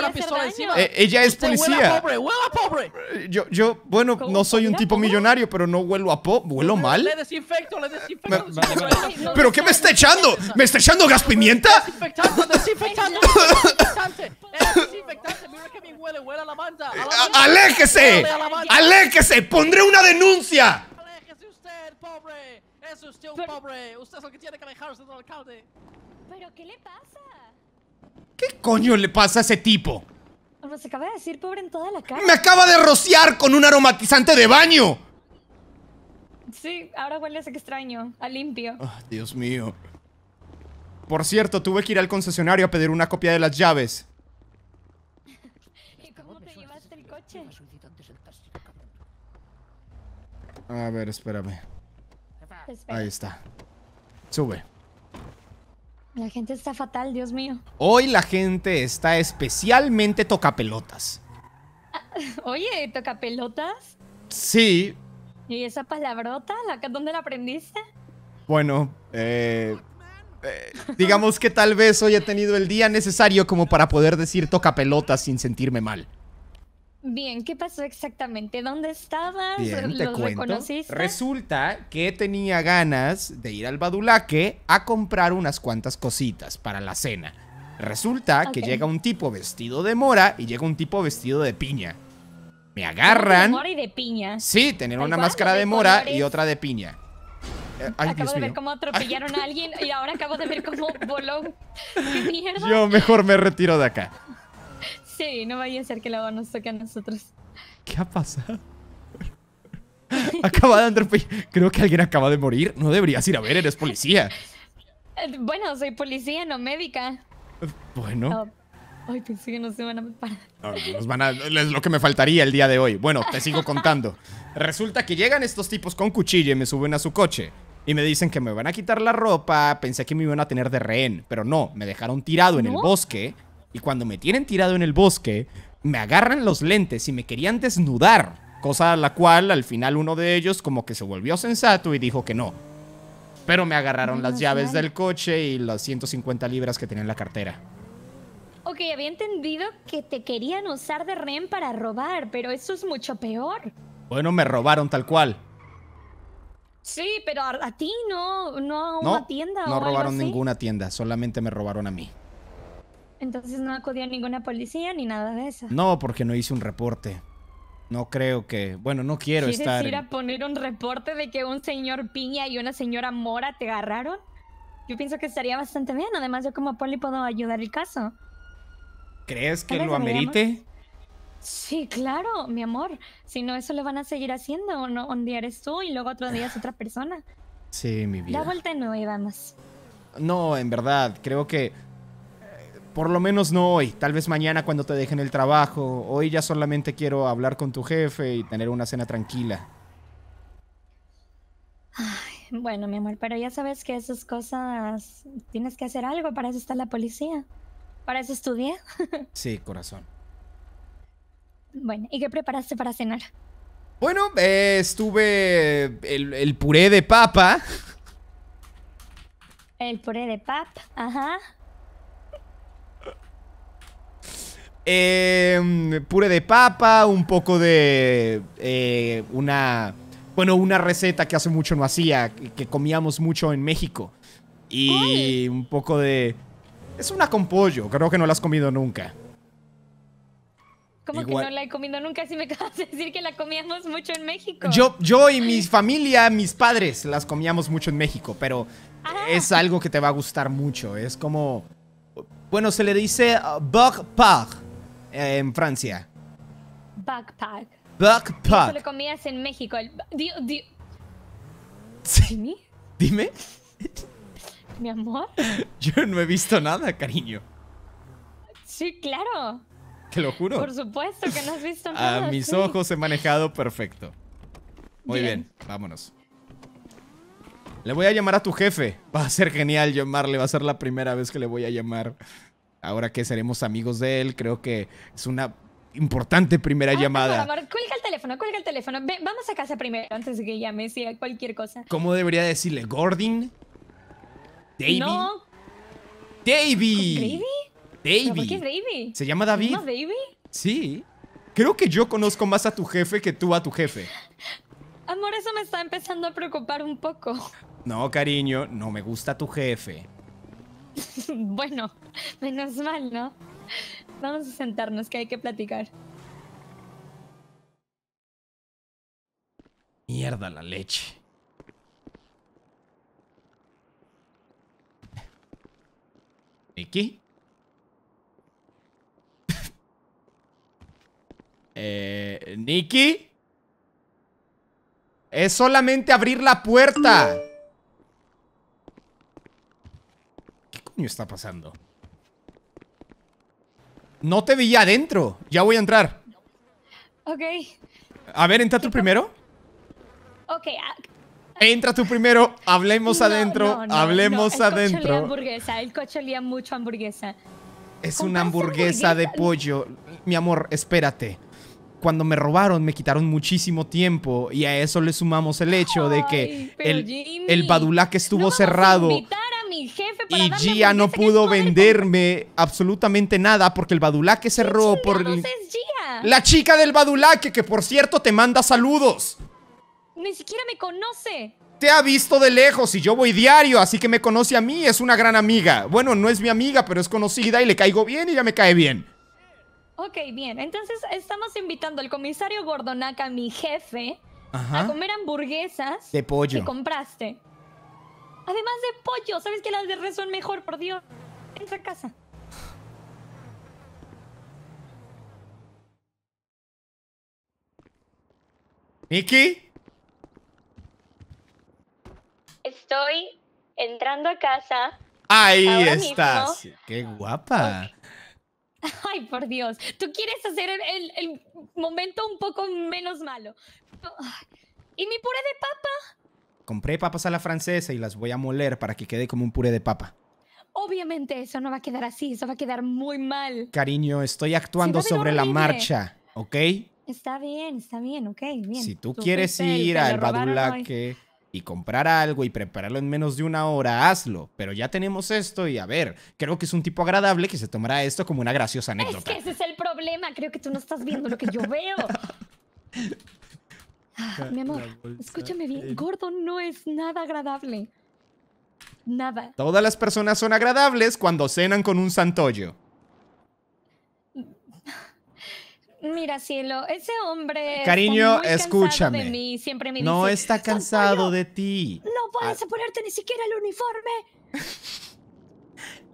eh, ella es policía. Huele pobre, Yo, yo, bueno, no soy un tipo millonario, pero no huelo a pobre ¿Huelo mal? Le desinfecto, le desinfecto. ¿Pero qué me está echando? ¿Me está echando gas pimienta? Desinfectando, desinfectante, me huele, huele a lavanda. ¡Aléjese! ¡Aléjese! ¡Pondré una denuncia! ¡Aléjese usted, pobre! ¡Es usted un Pero... pobre! ¡Usted es el que tiene que dejarse del alcalde! ¿Pero qué le pasa? ¿Qué coño le pasa a ese tipo? acaba de decir pobre en toda la ¡Me acaba de rociar con un aromatizante de baño! Sí, ahora a ese extraño, a limpio. Ah, Dios mío. Por cierto, tuve que ir al concesionario a pedir una copia de las llaves. ¿Y cómo te llevaste el coche? A ver, espérame. Ahí está. Sube. La gente está fatal, Dios mío. Hoy la gente está especialmente tocapelotas. Oye, ¿tocapelotas? Sí. ¿Y esa palabrota? La, ¿Dónde la aprendiste? Bueno, eh, eh, digamos que tal vez hoy he tenido el día necesario como para poder decir tocapelotas sin sentirme mal. Bien, ¿qué pasó exactamente? ¿Dónde estabas? Bien, te Resulta que tenía ganas de ir al Badulaque a comprar unas cuantas cositas para la cena. Resulta que llega un tipo vestido de mora y llega un tipo vestido de piña. Me agarran. De mora y de piña. Sí, tener una máscara de, mora y otra de piña. Eh, acabo de ver cómo atropellaron a alguien y ahora acabo de ver cómo voló. Yo mejor me retiro de acá. Sí, no vaya a ser que agua nos toque a nosotros. ¿Qué ha pasado? Acaba de andar... Creo que alguien acaba de morir. No deberías ir a ver, eres policía. Eh, bueno, soy policía, no médica. Bueno. Oh, ay, pensé que se van a preparar. van a, es lo que me faltaría el día de hoy. Bueno, te sigo contando. Resulta que llegan estos tipos con cuchillo y me suben a su coche. Y me dicen que me van a quitar la ropa. Pensé que me iban a tener de rehén. Pero no, me dejaron tirado en el bosque. Y cuando me tienen tirado en el bosque, me agarran los lentes y me querían desnudar. Cosa a la cual al final uno de ellos como que se volvió sensato y dijo que no. Pero me agarraron las llaves del coche y las 150 libras que tenía en la cartera. Ok, había entendido que te querían usar de rehén para robar, pero eso es mucho peor. Bueno, me robaron tal cual. Sí, pero a, ti no, no a una tienda. No robaron ninguna tienda, solamente me robaron a mí. Entonces no acudió a ninguna policía ni nada de eso. No, porque no hice un reporte. No creo que. Bueno, no quiero estar. ¿Quieres ir a poner un reporte de que un señor Piña y una señora Mora te agarraron? Yo pienso que estaría bastante bien. Además, yo como poli puedo ayudar el caso. ¿Crees que lo amerite? Sí, claro, mi amor. Si no, eso lo van a seguir haciendo. Uno, un día eres tú y luego otro día es otra persona. Sí, mi vida. La vuelta no y vamos. No, en verdad, creo que por lo menos no hoy, tal vez mañana cuando te dejen el trabajo. Hoy ya solamente quiero hablar con tu jefe y tener una cena tranquila. bueno, mi amor, pero ya sabes que esas cosas tienes que hacer algo, para eso está la policía. Para eso estudié. sí, corazón. Bueno, ¿y qué preparaste para cenar? Bueno, eh, estuve el, el puré de papa. El puré de papa, ajá. Eh, puré de papa, un poco de eh, una... Bueno, una receta que hace mucho no hacía, que comíamos mucho en México. Y un poco de... Es una con pollo, creo que no la has comido nunca. ¿Cómo que no la he comido nunca, si me acabas de decir que la comíamos mucho en México. Yo, yo y mi familia, mis padres, las comíamos mucho en México, pero ah. es algo que te va a gustar mucho. Es como... Bueno, se le dice uh, bug en Francia? Backpack. Backpack. lo comías en México. ¿Dime? Mi amor. Yo no he visto nada, cariño. Sí, claro. Te lo juro. Por supuesto que no has visto ah, nada. A mis ojos he manejado perfecto. Muy bien. vámonos. Le voy a llamar a tu jefe. Va a ser genial llamarle, va a ser la primera vez que le voy a llamar ahora que seremos amigos de él, creo que es una importante primera ah, llamada. cuelga el teléfono, cuelga el teléfono. vamos a casa primero antes de que llame si hay cualquier cosa. ¿Cómo debería decirle? ¿Gordon? ¿David? No. ¿David? David. ¿Por qué David? ¿Se llama David? Sí. Creo que yo conozco más a tu jefe que tú a tu jefe. Amor, eso me está empezando a preocupar un poco. No, cariño, no me gusta tu jefe. bueno, menos mal, ¿no? Vamos a sentarnos, que hay que platicar. Mierda la leche. ¿Niki? eh, ¿Nicky? Es solamente abrir la puerta. está pasando? No te veía adentro. Ya voy a entrar. Ok. A ver, entra tú primero. Ah, entra tú primero, hablemos adentro, hablemos adentro. el coche olía mucho hamburguesa. Es una hamburguesa, de pollo. Mi amor, espérate cuando me robaron me quitaron muchísimo tiempo y a eso le sumamos el hecho de que el, que estuvo cerrado. Y Gia no pudo venderme absolutamente nada porque el badulaque cerró por... La chica del badulaque, que por cierto te manda saludos. Ni siquiera me conoce. Te ha visto de lejos y yo voy diario, así que me conoce a mí, es una gran amiga. Bueno, no es mi amiga, pero es conocida y le caigo bien y ya me cae bien. Ok, bien. Entonces estamos invitando al comisario Gordonaca mi jefe, a comer hamburguesas. De pollo. Que compraste. Además de pollo, ¿sabes que las de res son mejor, por Dios? Entra a casa. ¿Miki? Estoy entrando a casa. Ahí estás. Qué guapa. Ay, por Dios. Tú quieres hacer el, el momento un poco menos malo. ¿Y mi puré de papa? compré papas a la francesa y las voy a moler para que quede como un puré de papa. Obviamente eso no va a quedar así, eso va a quedar muy mal. Cariño, estoy actuando sobre la marcha, ¿ok? Está bien, está bien, ok, bien. Si tú, quieres ir al Badulaque y comprar algo y prepararlo en menos de una hora, hazlo. Pero ya tenemos esto y a ver, creo que es un tipo agradable que se tomará esto como una graciosa anécdota. Es que ese es el problema, creo que tú no estás viendo lo que yo veo. Ah, mi amor, escúchame bien. Gordon no es nada agradable. Nada. Todas las personas son agradables cuando cenan con un santoyo. Mira, cielo, ese hombre. Cariño, escúchame. Siempre no está cansado de ti. No puedes ah. a ponerte ni siquiera el uniforme.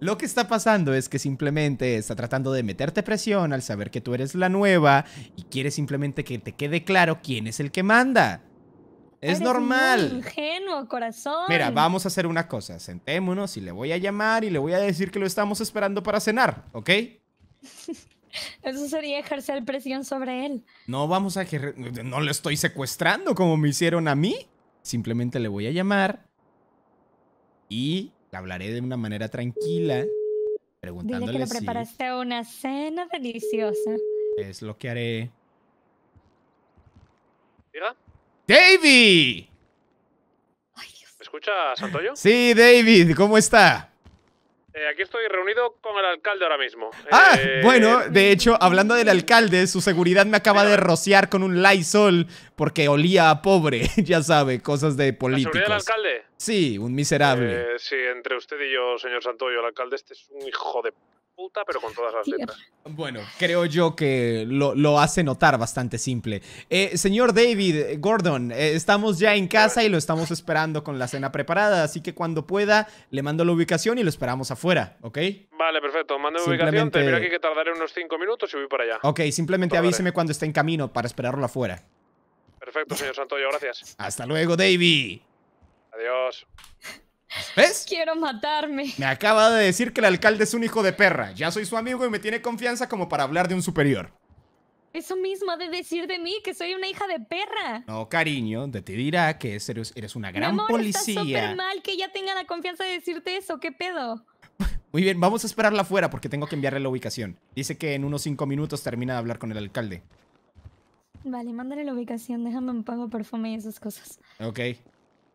Lo que está pasando es que simplemente está tratando de meterte presión al saber que tú eres la nueva y quiere simplemente que te quede claro quién es el que manda. Es normal. Muy ingenuo, corazón. Mira, vamos a hacer una cosa. Sentémonos y le voy a llamar y le voy a decir que lo estamos esperando para cenar, ¿ok? Eso sería ejercer presión sobre él. No vamos a no lo estoy secuestrando como me hicieron a mí. Simplemente le voy a llamar y hablaré de una manera tranquila, preguntándole Dile que preparaste una cena deliciosa. Es lo que haré. ¿Diga? ¡Davy! ¿Me Santoyo? Sí, David, ¿cómo está? Eh, aquí estoy reunido con el alcalde ahora mismo. Ah, eh, bueno, de hecho, hablando del alcalde, su seguridad me acaba de rociar con un Lysol porque olía a pobre, ya sabe, cosas de política. seguridad alcalde? Sí, un miserable. Eh, sí, entre usted y yo, señor Santoyo, el alcalde este es un hijo de pero con todas las letras. Bueno, creo yo que lo, hace notar bastante simple. Eh, señor David, eh, Gordon, eh, estamos ya en casa y lo estamos esperando con la cena preparada, así que cuando pueda le mando la ubicación y lo esperamos afuera, ¿ok? Vale, perfecto. mando la ubicación, te que tardaré unos 5 minutos y voy para allá. Ok, simplemente avíseme cuando esté en camino para esperarlo afuera. Perfecto, señor Santoyo, gracias. Hasta luego, David. Adiós. ¿Ves? Quiero matarme. Me acaba de decir que el alcalde es un hijo de perra. Ya soy su amigo y me tiene confianza como para hablar de un superior. Eso mismo ha de decir de mí, que soy una hija de perra. No, cariño, te ti dirá que eres, una gran policía. mal que ya tenga la confianza de decirte eso, ¿qué pedo? Muy bien, vamos a esperarla afuera porque tengo que enviarle la ubicación. Dice que en unos cinco minutos termina de hablar con el alcalde. Vale, mándale la ubicación, déjame un pago perfume y esas cosas. Ok.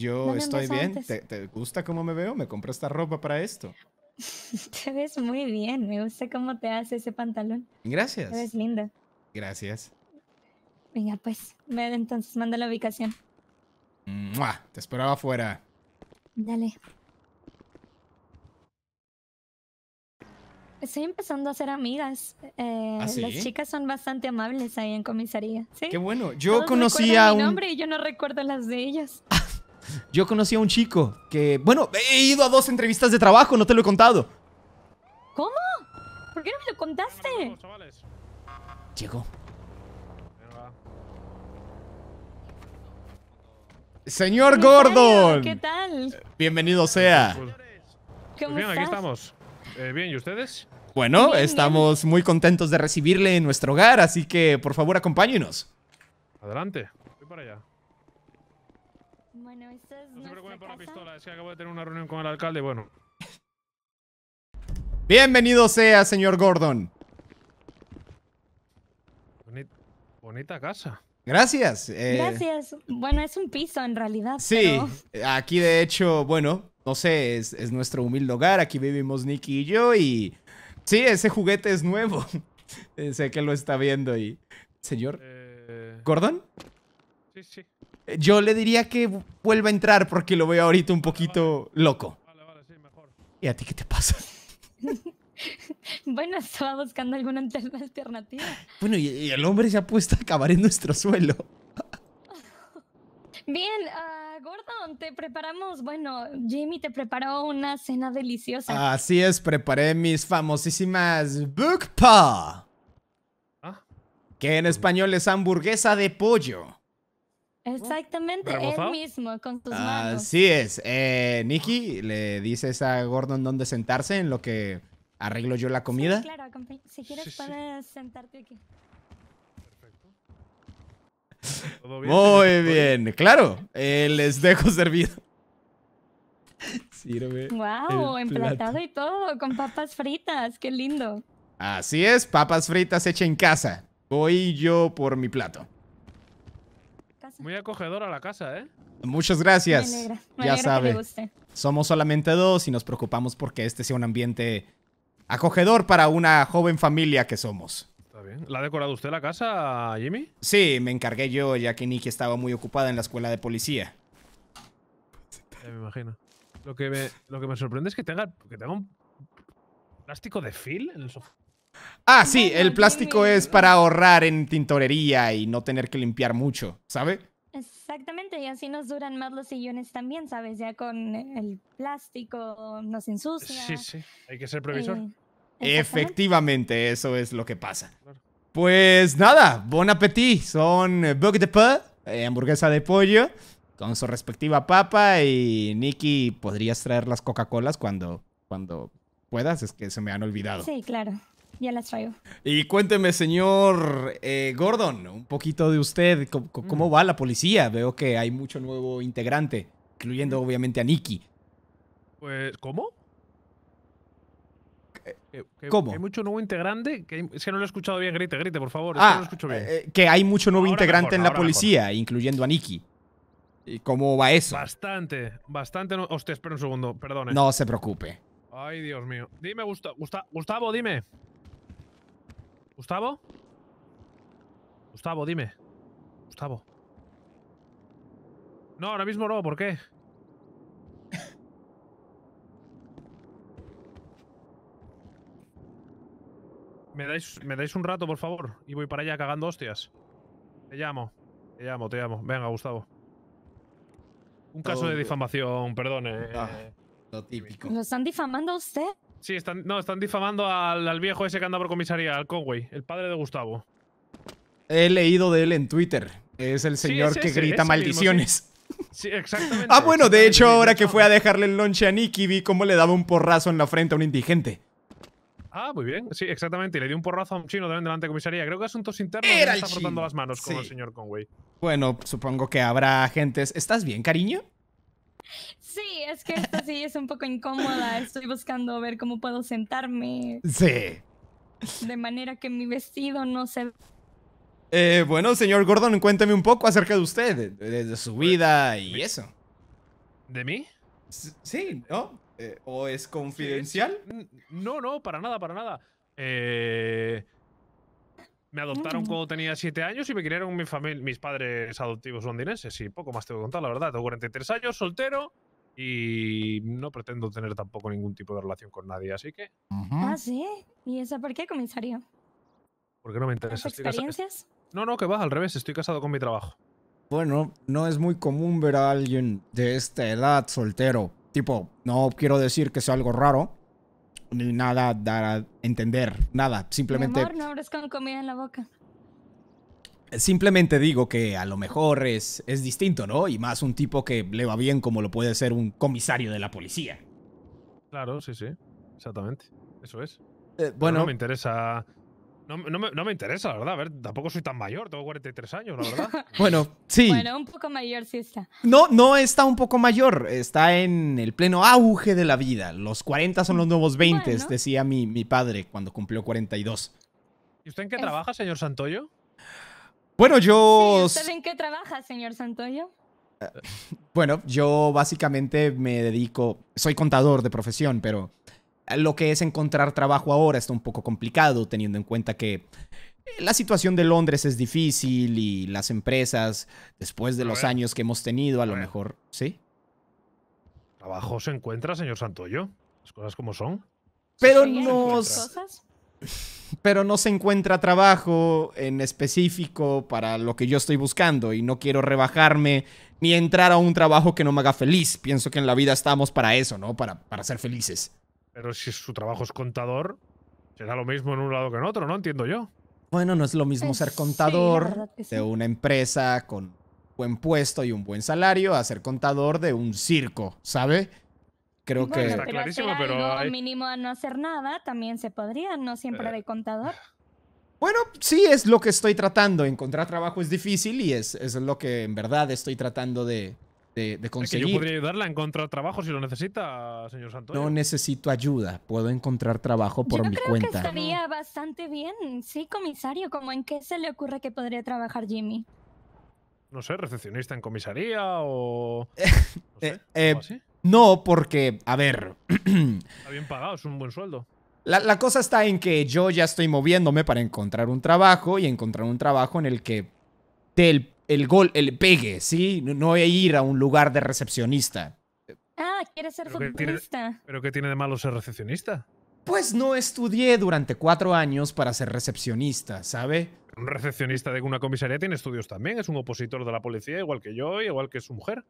Yo estoy bien, ¿Te, gusta cómo me veo? Me compré esta ropa para esto. te ves muy bien, me gusta cómo te hace ese pantalón. Gracias. Te ves linda. Gracias. Venga, pues, me, entonces manda la ubicación. Te esperaba afuera. Dale. Estoy empezando a ser amigas. Eh, ¿Ah, las chicas son bastante amables ahí en comisaría. ¿sí? Qué bueno. Yo Todos conocía a un. nombre y yo no recuerdo las de ellas. Yo conocí a un chico que, bueno, he ido a dos entrevistas de trabajo, no te lo he contado. ¿Cómo? ¿Por qué no me lo contaste? Llegó. Señor Gordon. ¿Qué tal? Bienvenido sea. ¿Cómo pues bien, aquí estamos. Eh, bien, ¿y ustedes? Bueno, estamos muy contentos de recibirle en nuestro hogar, así que por favor acompáñenos. Adelante, voy para allá acabo de tener una reunión con el alcalde, bueno. Bienvenido sea, señor Gordon. Bonita, casa. Gracias. Eh. Gracias. Bueno, es un piso en realidad. Sí, aquí de hecho, bueno, no sé, es, nuestro humilde hogar. Aquí vivimos Nicky y yo y... Sí, ese juguete es nuevo. Eh, sé que lo está viendo y... Señor... Eh, ¿Gordon? Sí, sí. Yo le diría que vuelva a entrar porque lo veo ahorita un poquito loco. ¿Y a ti qué te pasa? bueno, estaba buscando alguna alternativa. Bueno, y, el hombre se ha puesto a acabar en nuestro suelo. Bien, ah, Gordon, te preparamos, bueno, Jimmy te preparó una cena deliciosa. Así es, preparé mis famosísimas bukpa, ah. Que en español es hamburguesa de pollo. Exactamente, él mismo, con tus ah, manos. Así es. Eh, Nikki le dices a Gordon dónde sentarse en lo que arreglo yo la comida. claro, si quieres puedes sentarte aquí. Perfecto. Muy bien, claro. Eh, les dejo servido. Sirve. Wow, emplatado y todo, con papas fritas, qué lindo. Así es, papas fritas hechas en casa. Voy yo por mi plato. Muy acogedor a la casa, ¿eh? Muchas gracias. ya sabe. Somos solamente dos y nos preocupamos porque este sea un ambiente acogedor para una joven familia que somos. Está bien. ¿La ha decorado usted la casa, Jimmy? Sí, me encargué yo, ya que Nikki estaba muy ocupada en la escuela de policía. Ya me imagino. Lo que me, lo que me sorprende es que tenga, que tenga un plástico de fil en el sofá. Ah, sí, el plástico es para ahorrar en tintorería y no tener que limpiar mucho, ¿sabe? Exactamente, y así nos duran más los sillones también, ¿sabes? Ya con el plástico nos ensucia. Sí, sí, hay que ser previsor. Eh, Efectivamente, eso es lo que pasa. Pues nada, bon appétit. Son bug de pollo, eh, hamburguesa de pollo, con su respectiva papa. Y Nicky, podrías traer las Coca-Colas cuando, cuando puedas, es que se me han olvidado. Sí, claro ya las traigo. Y cuénteme, señor eh, Gordon, un poquito de usted. Mm. ¿Cómo, va la policía? Veo que hay mucho nuevo integrante, incluyendo mm. obviamente a Nicky. Pues, ¿cómo? Eh, ¿Cómo? hay mucho nuevo integrante. Que es que no lo he escuchado bien, grite, grite, por favor. Ah, que no lo ah, escucho bien. Eh, que hay mucho nuevo integrante en la policía, incluyendo a Nicky. ¿Y cómo va eso? Bastante, bastante. No, hostia, espera un segundo, perdone. No se preocupe. Ay, Dios mío. Dime, Gustavo dime. ¿Gustavo? Gustavo, dime. Gustavo. No, ahora mismo no, ¿por qué? ¿Me dais, me dais un rato, por favor, y voy para allá cagando hostias. Te llamo, te llamo, te llamo. Venga, Gustavo. Un caso de difamación, perdone. Eh. Ah, lo típico. ¿Lo están difamando usted? Sí, están, no, están difamando al, viejo ese que anda por comisaría, al Conway, el padre de Gustavo. He leído de él en Twitter. Es el señor que grita maldiciones. sí. exactamente. Ah, bueno, de hecho, ahora que fue a dejarle el lonche a Nicky, vi cómo le daba un porrazo en la frente a un indigente. Ah, muy bien. Sí, exactamente. le dio un porrazo a un chino también delante de comisaría. Creo que asuntos internos está frotando las manos el señor Conway. Bueno, supongo que habrá agentes. ¿Estás bien, cariño? Sí, es que esta sí es un poco incómoda. Estoy buscando ver cómo puedo sentarme. Sí. De manera que mi vestido no se... Eh, bueno, señor Gordon, cuéntame un poco acerca de usted, de, su vida y pues, eso. ¿De mí? Sí, ¿no? Eh, ¿O es confidencial? No, no, para nada, para nada. Eh... Me adoptaron cuando tenía 7 años y me criaron mi mis padres adoptivos londinenses. Y poco más te voy a contar, la verdad. Tengo 43 años, soltero y no pretendo tener tampoco ningún tipo de relación con nadie, así que. Ah, sí. ¿Y eso por qué comenzaría? Porque no me interesa. ¿Experiencias? No, no, que va, al revés. Estoy casado con mi trabajo. Bueno, no es muy común ver a alguien de esta edad soltero. Tipo, no quiero decir que sea algo raro, ni nada dar a entender, nada, simplemente... no con comida en la boca. Simplemente digo que a lo mejor es, es distinto, ¿no? Y más un tipo que le va bien como lo puede ser un comisario de la policía. Claro, sí, sí, exactamente, eso es. Eh, bueno, me interesa no, me, interesa, la verdad. A ver, tampoco soy tan mayor, tengo 43 años, la verdad. bueno, sí. Bueno, un poco mayor sí está. No, no está un poco mayor, está en el pleno auge de la vida. Los 40 son los nuevos 20, decía mi, mi padre cuando cumplió 42. ¿Y usted en qué trabaja, señor Santoyo? Bueno, yo... Sí, ¿Usted en qué trabaja, señor Santoyo? Eh, bueno, yo básicamente me dedico, soy contador de profesión, pero lo que es encontrar trabajo ahora está un poco complicado, teniendo en cuenta que eh, la situación de Londres es difícil y las empresas, después de los años que hemos tenido, a, lo mejor, ¿sí? Trabajo se encuentra, señor Santoyo. Las cosas como son. Pero no. Pero no se encuentra trabajo en específico para lo que yo estoy buscando y no quiero rebajarme ni entrar a un trabajo que no me haga feliz. Pienso que en la vida estamos para eso, ¿no? Para, para ser felices. Pero si su trabajo es contador, será lo mismo en un lado que en otro, ¿no? Entiendo yo. Bueno, no es lo mismo pues ser contador de una empresa con buen puesto y un buen salario a ser contador de un circo, ¿sabe? Creo que está clarísimo, pero al mínimo a no hacer nada también se podría, no siempre eh. de contador. Bueno, sí, es lo que estoy tratando. Encontrar trabajo es difícil y es, es lo que en verdad estoy tratando de, de, conseguir. Que yo podría ayudarla a encontrar trabajo si lo necesita, señor Santos. No necesito ayuda, puedo encontrar trabajo por yo mi creo cuenta. Que estaría bastante bien, sí, comisario. ¿Cómo en qué se le ocurre que podría trabajar Jimmy? No sé, recepcionista en comisaría o. Eh, eh, no, porque, a ver. Está bien pagado, es un buen sueldo. La, cosa está en que yo ya estoy moviéndome para encontrar un trabajo y encontrar un trabajo en el que te el gol, el pegue, ¿sí? No, ir a un lugar de recepcionista. Ah, quiere ser ¿Pero futbolista. ¿Pero qué tiene de malo ser recepcionista? Pues no estudié durante cuatro años para ser recepcionista, ¿sabe? Un recepcionista de una comisaría tiene estudios también, es un opositor de la policía, igual que yo, igual que su mujer.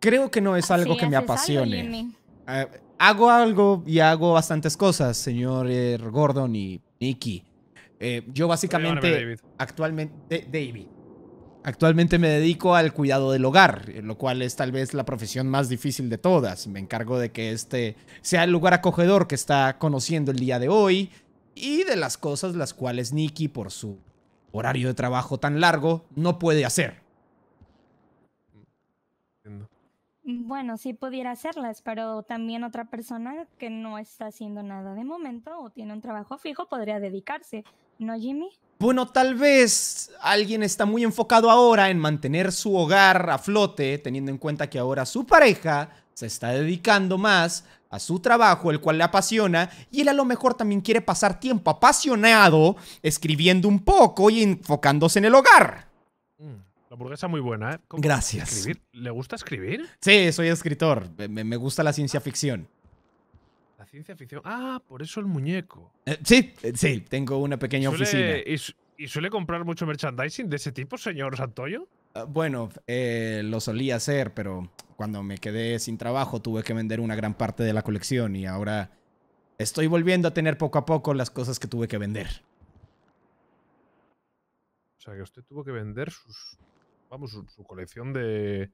Creo que no es algo que me apasione. Ah, hago algo y hago bastantes cosas, señor eh, Gordon y Nicky. Eh, yo básicamente, actualmente, David, Actualmente me dedico al cuidado del hogar, eh, lo cual es tal vez la profesión más difícil de todas. Me encargo de que este sea el lugar acogedor que está conociendo el día de hoy y de las cosas las cuales Nikki, por su horario de trabajo tan largo, no puede hacer. Bueno, sí pudiera hacerlas, pero también otra persona que no está haciendo nada de momento o tiene un trabajo fijo podría dedicarse. ¿No, Jimmy? Bueno, tal vez alguien está muy enfocado ahora en mantener su hogar a flote, teniendo en cuenta que ahora su pareja se está dedicando más a su trabajo, el cual le apasiona, y él a lo mejor también quiere pasar tiempo apasionado escribiendo un poco y enfocándose en el hogar. Mm, la hamburguesa muy buena, ¿eh? Gracias. ¿Le gusta escribir? Sí, soy escritor. me gusta la ciencia ficción ciencia Ah, por eso el muñeco. Eh, sí, eh, sí, tengo una pequeña oficina. Y, suele comprar mucho merchandising de ese tipo, señor Santoyo? Ah, bueno, eh, lo solía hacer, pero cuando me quedé sin trabajo tuve que vender una gran parte de la colección y ahora estoy volviendo a tener poco a poco las cosas que tuve que vender. O sea, que usted tuvo que vender sus, vamos, su colección de,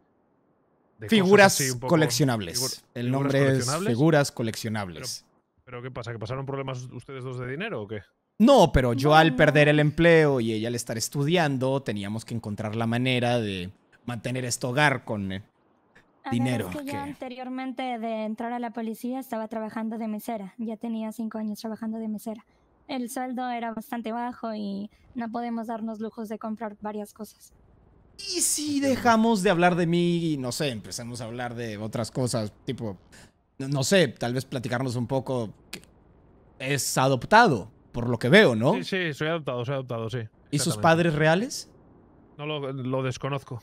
figuras coleccionables. el nombre es figuras coleccionables. Pero, ¿qué pasa? ¿Que pasaron problemas ustedes dos de dinero o qué? No, pero yo al perder el empleo y ella al estar estudiando, teníamos que encontrar la manera de mantener este hogar con eh, dinero. Yo anteriormente de entrar a la policía estaba trabajando de mesera. Ya tenía cinco años trabajando de mesera. El sueldo era bastante bajo y no podemos darnos lujos de comprar varias cosas. Y si dejamos de hablar de mí y no sé, empezamos a hablar de otras cosas, tipo, no, sé, tal vez platicarnos un poco. Es adoptado, por lo que veo, ¿no? Sí, sí, soy adoptado, soy adoptado, sí. ¿Y sus padres reales? No lo, desconozco.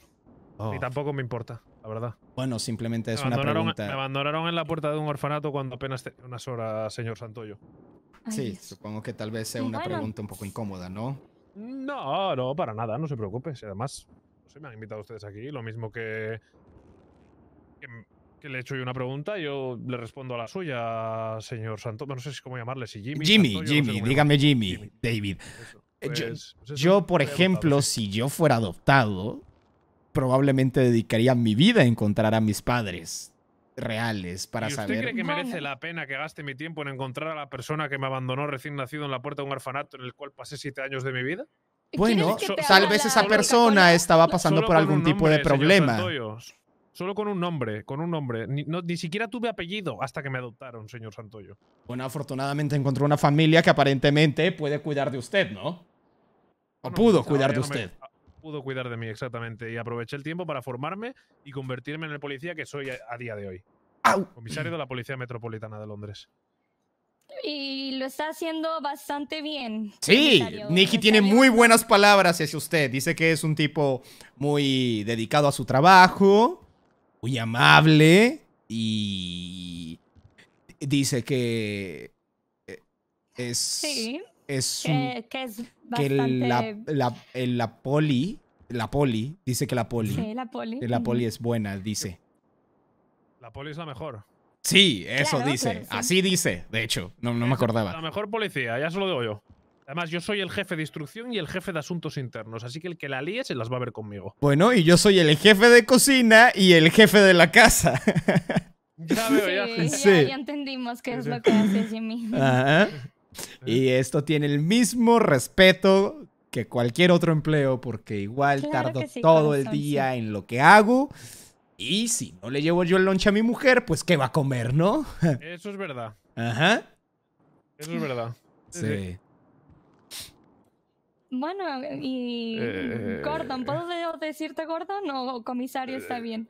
Oh. Y tampoco me importa, la verdad. Bueno, simplemente es una pregunta. Me abandonaron en la puerta de un orfanato cuando apenas tenía unas horas, señor Santoyo. sí, supongo que tal vez sea una pregunta un poco incómoda, ¿no? No, no, para nada, no se preocupe. Además, me han invitado ustedes aquí, lo mismo que, que, le he hecho yo una pregunta, yo le respondo a la suya, señor Santo, no sé si cómo llamarle, si Jimmy. Jimmy, Jimmy, dígame Jimmy, David. Eh, yo, pues, por ejemplo, si yo fuera adoptado, probablemente dedicaría mi vida a encontrar a mis padres reales para ¿Y saber. ¿Usted cree que merece la pena que gaste mi tiempo en encontrar a la persona que me abandonó recién nacido en la puerta de un orfanato en el cual pasé siete años de mi vida? Bueno, tal vez esa persona estaba pasando por algún tipo de problema. Solo con un nombre, con un nombre. Ni, siquiera tuve apellido hasta que me adoptaron, señor Santoyo. Bueno, afortunadamente encontró una familia que aparentemente puede cuidar de usted, ¿no? O pudo cuidar de usted. pudo cuidar de mí, exactamente. Y aproveché el tiempo para formarme y convertirme en el policía que soy a, día de hoy. Comisario de la Policía Metropolitana de Londres y lo está haciendo bastante bien. Sí, Nicky tiene muy buenas palabras hacia usted. Dice que es un tipo muy dedicado a su trabajo, muy amable y dice que eh, es... Sí, es que, es bastante... que la, poli, la poli, dice que la poli, sí, la poli, la poli es buena, dice. La poli es la mejor. Sí, eso dice. Así dice, de hecho. No, me acordaba. La mejor policía, ya se lo digo yo. Además, yo soy el jefe de instrucción y el jefe de asuntos internos, así que el que la líe se las va a ver conmigo. Bueno, y yo soy el jefe de cocina y el jefe de la casa. ya veo, ya. Ya, entendimos qué es lo que hace Jimmy. Ajá. Y esto tiene el mismo respeto que cualquier otro empleo, porque igual tardo todo el día en lo que hago. Y si no le llevo yo el lonche a mi mujer, pues ¿qué va a comer, no? Eso es verdad. Ajá. Eso es verdad. Sí. Bueno, y eh, Gordon, ¿puedo eh. decirte Gordon o comisario está eh, bien?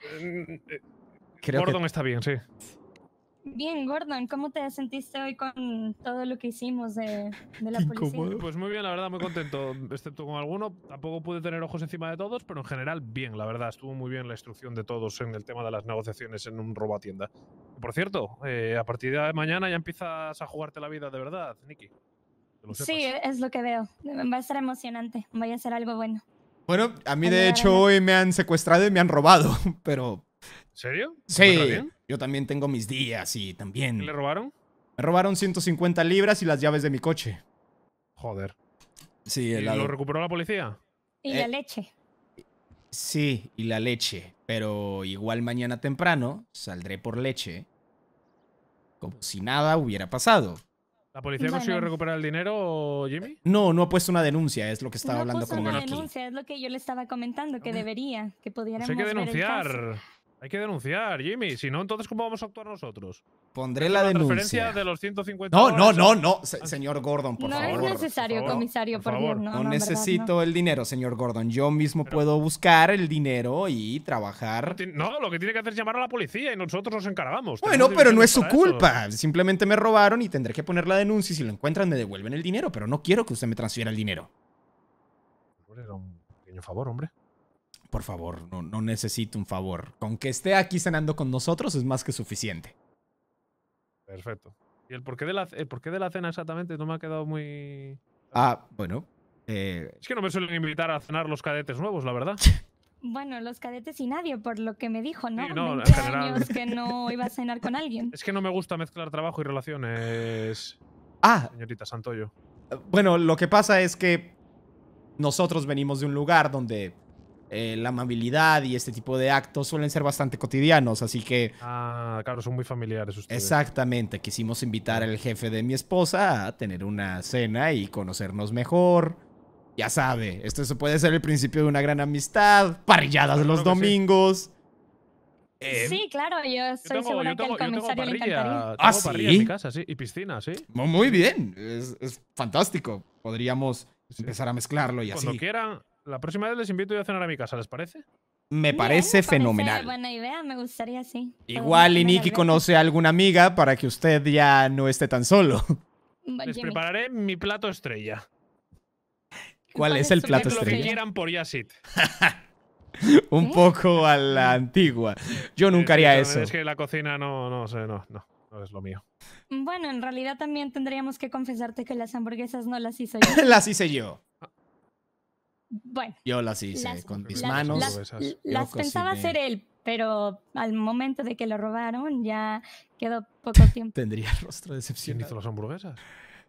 Creo Gordon está bien, sí. Bien, Gordon, ¿cómo te sentiste hoy con todo lo que hicimos de, la policía? Pues muy bien, la verdad, muy contento, excepto con alguno. Tampoco pude tener ojos encima de todos, pero en general, bien, la verdad. Estuvo muy bien la instrucción de todos en el tema de las negociaciones en un robo a tienda. Por cierto, eh, a partir de mañana ya empiezas a jugarte la vida de verdad, Nicky. Sí, es lo que veo. Va a ser emocionante. Vaya a ser algo bueno. Bueno, a mí de hecho hoy me han secuestrado y me han robado, pero... serio? Sí. Yo también tengo mis días y también... ¿Le robaron? Me robaron 150 libras y las llaves de mi coche. Joder. Sí, ¿Y lo recuperó la policía? Y la eh, leche. Sí, y la leche. Pero igual mañana temprano saldré por leche. Como si nada hubiera pasado. ¿La policía consiguió recuperar el dinero, Jimmy? No, no ha puesto una denuncia, es lo que estaba no hablando con una denuncia, es lo que yo le estaba comentando, que debería, que pudiéramos. Pues que denunciar. Hay que denunciar, Jimmy. Si no, entonces, ¿cómo vamos a actuar nosotros? Pondré la, denuncia. de los 150 ah. no, no, no, no, señor Gordon, por favor. No es necesario, comisario, por, favor. no, necesito el dinero, señor Gordon. Yo mismo puedo buscar el dinero y trabajar. No, lo que tiene que hacer es llamar a la policía y nosotros nos encargamos. Bueno, pero no es su culpa. Simplemente me robaron y tendré que poner la denuncia y si lo encuentran me devuelven el dinero. Pero no quiero que usted me transfiera el dinero. Era un pequeño favor, hombre por favor, no, no necesito un favor. Con que esté aquí cenando con nosotros es más que suficiente. Perfecto. ¿Y el porqué de la, de la cena exactamente no me ha quedado muy... Ah, bueno. Eh, es que no me suelen invitar a cenar los cadetes nuevos, la verdad. Bueno, los cadetes y nadie, por lo que me dijo, ¿no? no que no iba a cenar con alguien. Es que no me gusta mezclar trabajo y relaciones. Ah. Señorita Santoyo. Bueno, lo que pasa es que nosotros venimos de un lugar donde eh, la amabilidad y este tipo de actos suelen ser bastante cotidianos, así que... Ah, claro, son muy familiares Exactamente, quisimos invitar al jefe de mi esposa a tener una cena y conocernos mejor. Ya sabe, esto puede ser el principio de una gran amistad, parrilladas los domingos. Eh, sí. claro, yo estoy segura que el comisario le encantaría. Ah, casa, y piscina, sí. Muy bien, es, fantástico. Podríamos empezar a mezclarlo y así. Cuando quieran, la próxima vez les invito yo a cenar a mi casa, ¿les parece? Me parece fenomenal. buena idea, me gustaría, sí. Igual y Niki conoce a alguna amiga para que usted ya no esté tan solo. Les prepararé mi plato estrella. ¿Cuál es el plato estrella? Lo por Yasit. Un poco a la ah. antigua. Yo nunca haría eso. Es que la cocina no, no no, no, no es lo mío. Bueno, en realidad también tendríamos que confesarte que las hamburguesas no las hice yo. las hice yo. Yo las hice con mis manos. Las, pensaba hacer él, pero al momento de que lo robaron ya quedó poco tiempo. Tendría rostro de decepción. hizo las hamburguesas?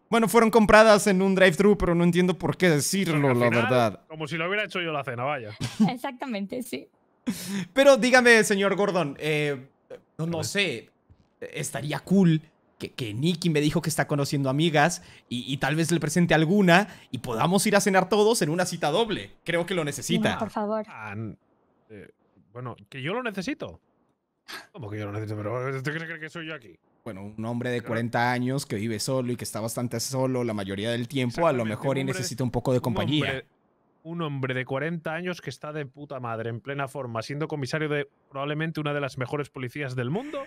Bueno, fueron compradas en un drive-thru, pero no entiendo por qué decirlo, la verdad. Como si lo hubiera hecho yo la cena, vaya. Exactamente, sí. Pero dígame, señor Gordon, eh, no sé, estaría cool que, Nicky me dijo que está conociendo amigas y, tal vez le presente alguna y podamos ir a cenar todos en una cita doble. Creo que lo necesita. por favor. Ah, eh, bueno, que yo lo necesito. ¿Cómo que yo lo necesito? Pero ¿tú crees que soy yo aquí? Bueno, un hombre de 40 años que vive solo y que está bastante solo la mayoría del tiempo, a lo mejor y necesita un poco de compañía. Un hombre, un hombre de 40 años que está de puta madre, en plena forma, siendo comisario de probablemente una de las mejores policías del mundo,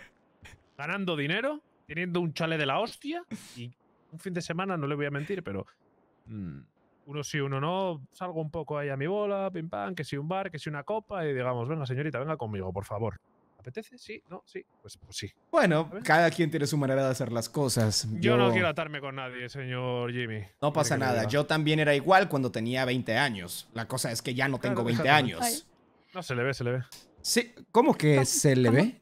ganando dinero teniendo un chale de la hostia y un fin de semana, no le voy a mentir, pero mm, uno sí, uno no, salgo un poco ahí a mi bola, pim pam, que si un bar, que si una copa y digamos, venga señorita, venga conmigo, por favor. ¿Apetece? Sí, no, sí, pues, pues sí. Bueno, cada quien tiene su manera de hacer las cosas. Yo, no quiero atarme con nadie, señor Jimmy. No pasa nada, yo también era igual cuando tenía 20 años. La cosa es que ya no tengo 20 años. No, se le ve, se le ve. Sí, ¿cómo que se le ve?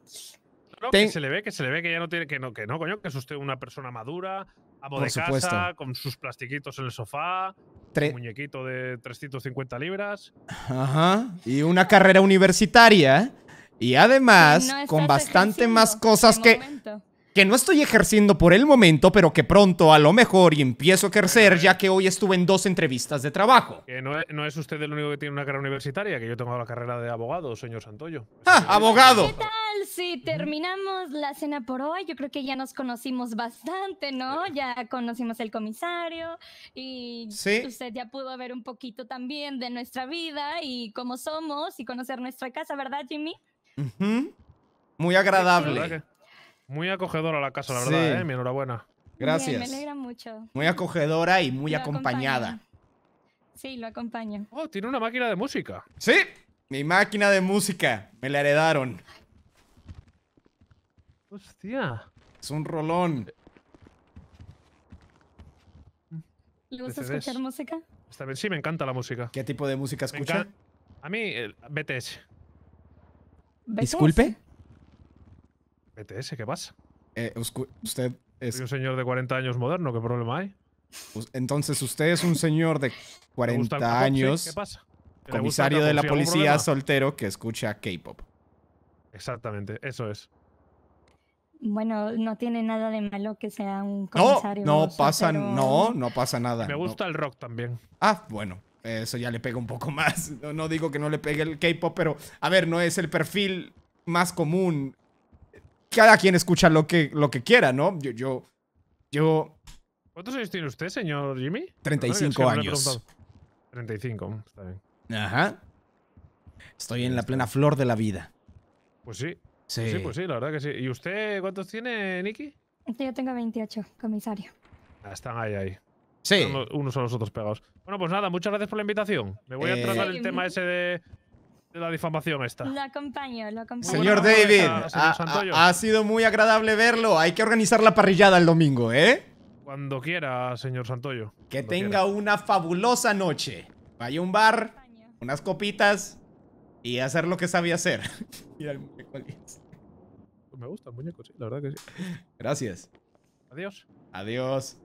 que se le ve, que se le ve que ya no tiene, que no, que no, coño, que es usted una persona madura, amo modo de casa, con sus plastiquitos en el sofá, un muñequito de 350 libras. Ajá. Y una carrera universitaria. ¿eh? Y además, pues con bastante más cosas que que no estoy ejerciendo por el momento, pero que pronto a lo mejor y empiezo a ejercer, ya que hoy estuve en dos entrevistas de trabajo. que no, es, usted el único que tiene una carrera universitaria, que yo tengo la carrera de abogado, señor Santoyo. ¡Ah, abogado! ¿Qué tal si terminamos la cena por hoy? Yo creo que ya nos conocimos bastante, ¿no? Ya conocimos el comisario y usted ya pudo ver un poquito también de nuestra vida y cómo somos y conocer nuestra casa, ¿verdad, Jimmy? Muy agradable. Muy acogedora la casa, la verdad, ¿eh? Mi enhorabuena. Gracias. me alegra mucho. Muy acogedora y muy acompañada. Sí, lo acompaño. Oh, tiene una máquina de música. Sí, mi máquina de música. Me la heredaron. Hostia. Es un rolón. ¿Le gusta escuchar música? sí, me encanta la música. ¿Qué tipo de música escucha? A mí, el eh, BTS. ¿Disculpe? ¿BTS? E ¿Qué pasa? Eh, usted es... Soy un señor de 40 años moderno, ¿qué problema hay? Entonces usted es un señor de 40 años, ¿Qué pasa? comisario de la policía soltero que escucha K-pop. Exactamente, eso es. Bueno, no tiene nada de malo que sea un comisario. No, no pasa, no, no pasa nada. Me gusta el rock también. Ah, bueno, eso ya le pega un poco más. no digo que no le pegue el K-pop, pero a ver, no es el perfil más común cada quien escucha lo que, lo que quiera, ¿no? Yo, yo, ¿Cuántos años tiene usted, señor Jimmy? 35 años. 35, está bien. Ajá. Estoy en la plena flor de la vida. Pues sí. Sí. Pues sí, la verdad que sí. ¿Y usted cuántos tiene, Nicky? Este yo tengo 28, comisario. Ah, están ahí, ahí. Sí. Unos a los otros pegados. Bueno, pues nada, muchas gracias por la invitación. Me voy a eh, tratar el tema ese de de la difamación esta. Lo acompaño, lo acompaño. Señor David, ha, sido muy agradable verlo. Hay que organizar la parrillada el domingo, ¿eh? Cuando quiera, señor Santoyo. Que tenga una fabulosa noche. Vaya a un bar, unas copitas y hacer lo que sabía hacer. Mira el muñeco. Me gusta el muñeco, la verdad que sí. Gracias. Adiós. Adiós.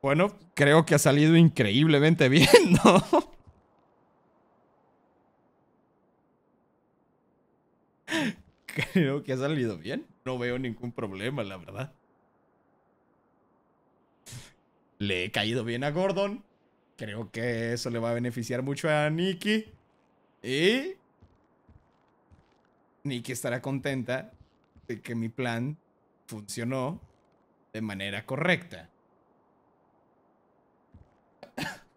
Bueno, creo que ha salido increíblemente bien, ¿no? creo que ha salido bien. No veo ningún problema, la verdad. Le he caído bien a Gordon. Creo que eso le va a beneficiar mucho a Nikki. Y... Nikki estará contenta de que mi plan funcionó de manera correcta.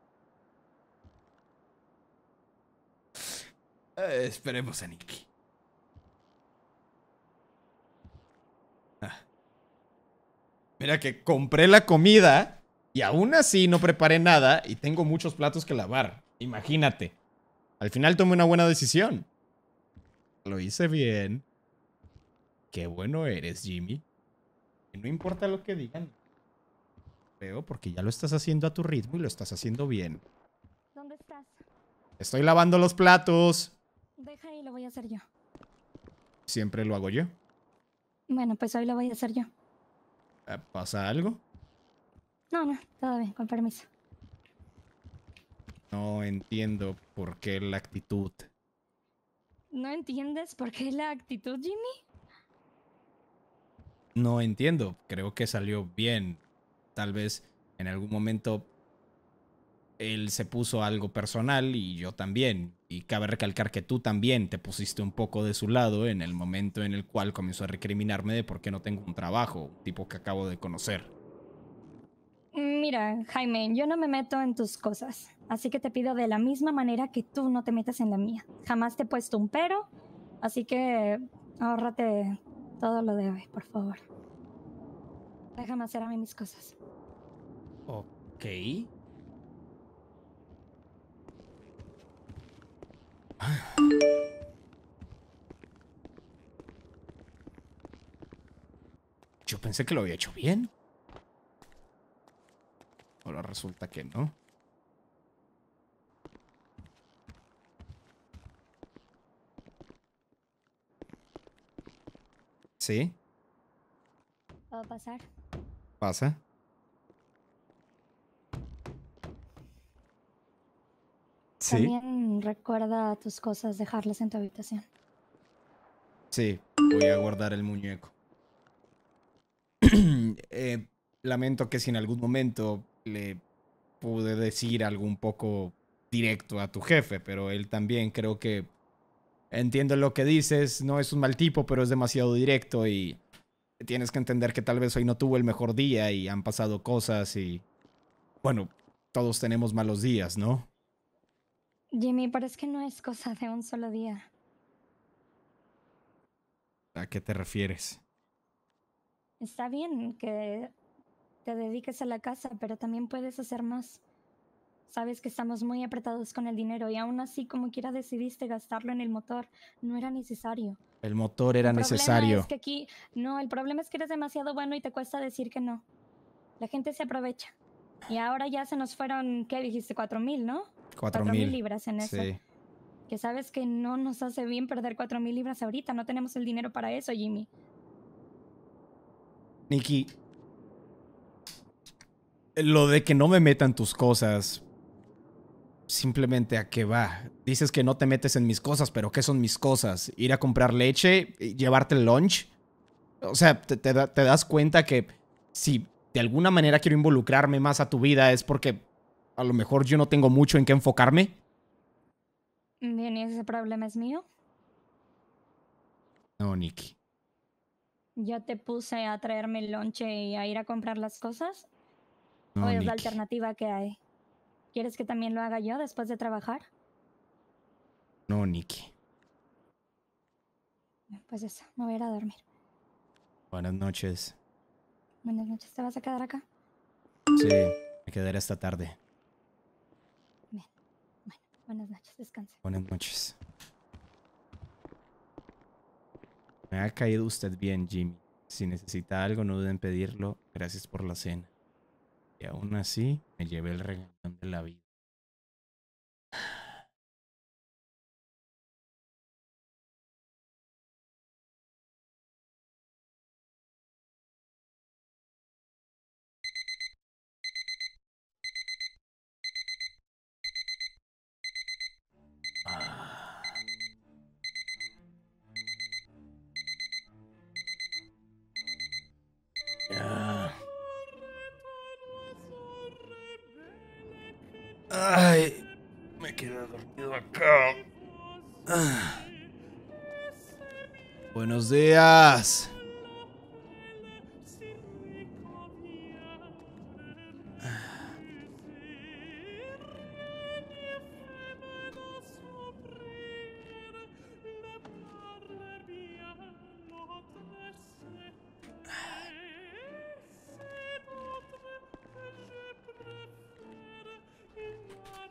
Eh, esperemos a Nikki. Mira que compré la comida y aún así no preparé nada y tengo muchos platos que lavar. Imagínate. Al final tomé una buena decisión. Lo hice bien. Qué bueno eres, Jimmy. Y no importa lo que digan. Veo porque ya lo estás haciendo a tu ritmo y lo estás haciendo bien. ¿Dónde estás? Estoy lavando los platos. Deja y lo voy a hacer yo. Siempre lo hago yo. Bueno, pues hoy lo voy a hacer yo. Eh, ¿Pasa algo? No, no, todo bien, con permiso. No entiendo por qué la actitud. ¿No entiendes por qué la actitud, Jimmy? No entiendo, creo que salió bien. Tal vez en algún momento él se puso algo personal y yo también. Y cabe recalcar que tú también te pusiste un poco de su lado en el momento en el cual comenzó a recriminarme de por qué no tengo un trabajo, tipo que acabo de conocer. Mira, Jaime, yo no me meto en tus cosas, así que te pido de la misma manera que tú no te metas en la mía. Jamás te he puesto un pero, así que ahórrate todo lo de hoy, por favor. Déjame hacer a mí mis cosas. Ok. Yo pensé que lo había hecho bien. Ahora resulta que no. ¿Sí? a pasar? Pasa. También recuerda tus cosas, dejarlas en tu habitación. Sí, voy a guardar el muñeco. Eh, lamento que si en algún momento le pude decir algo un poco directo a tu jefe, pero él también creo que entiendo lo que dices, no es un mal tipo, pero es demasiado directo y tienes que entender que tal vez hoy no tuvo el mejor día y han pasado cosas y bueno, todos tenemos malos días, ¿no? Jimmy, pero es que no es cosa de un solo día. ¿A qué te refieres? Está bien que te dediques a la casa, pero también puedes hacer más. Sabes que estamos muy apretados con el dinero y aún así, como quiera, decidiste gastarlo en el motor. No era necesario. El motor era necesario. Es que aquí, no, el problema es que eres demasiado bueno y te cuesta decir que no. La gente se aprovecha. Y ahora ya se nos fueron, ¿qué dijiste? Cuatro mil, ¿no? mil libras en eso. Sí. Que sabes que no nos hace bien perder mil libras ahorita. No tenemos el dinero para eso, Jimmy. Nikki, lo de que no me metan tus cosas, simplemente a qué va. Dices que no te metes en mis cosas, pero ¿qué son mis cosas? Ir a comprar leche, llevarte el lunch. O sea, te das cuenta que si de alguna manera quiero involucrarme más a tu vida es porque a lo mejor yo no tengo mucho en qué enfocarme. Bien, ¿Y ese problema es mío? No, Nicky. Ya te puse a traerme el lonche y a ir a comprar las cosas. No, ¿O es la alternativa que hay? ¿Quieres que también lo haga yo después de trabajar? No, Nicky. Pues eso, me voy a ir a dormir. Buenas noches. Buenas noches, ¿te vas a quedar acá? Sí, me quedaré esta tarde. Buenas noches, descanse. Buenas noches. Me ha caído usted bien, Jimmy. Si necesita algo, no duden en pedirlo. Gracias por la cena. Y aún así, me llevé el regalón de la vida.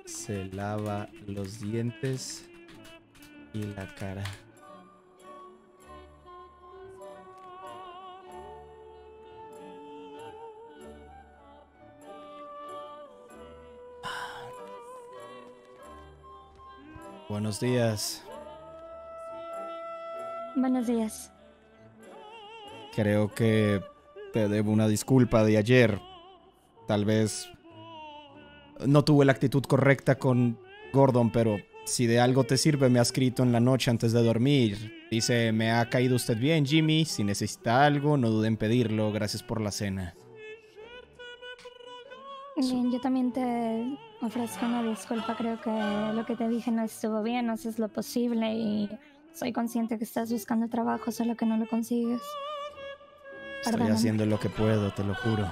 se lava los dientes y la cara. Buenos días. Buenos días. Creo que te debo una disculpa de ayer. Tal vez no tuve la actitud correcta con Gordon, pero si de algo te sirve, me ha escrito en la noche antes de dormir. Dice, me ha caído usted bien, Jimmy. Si necesita algo, no dude en pedirlo. Gracias por la cena. ofrezco una disculpa, creo que lo que te dije no estuvo bien, haces lo posible y soy consciente que estás buscando trabajo, solo que no lo consigues. Estoy haciendo lo que puedo, te lo juro.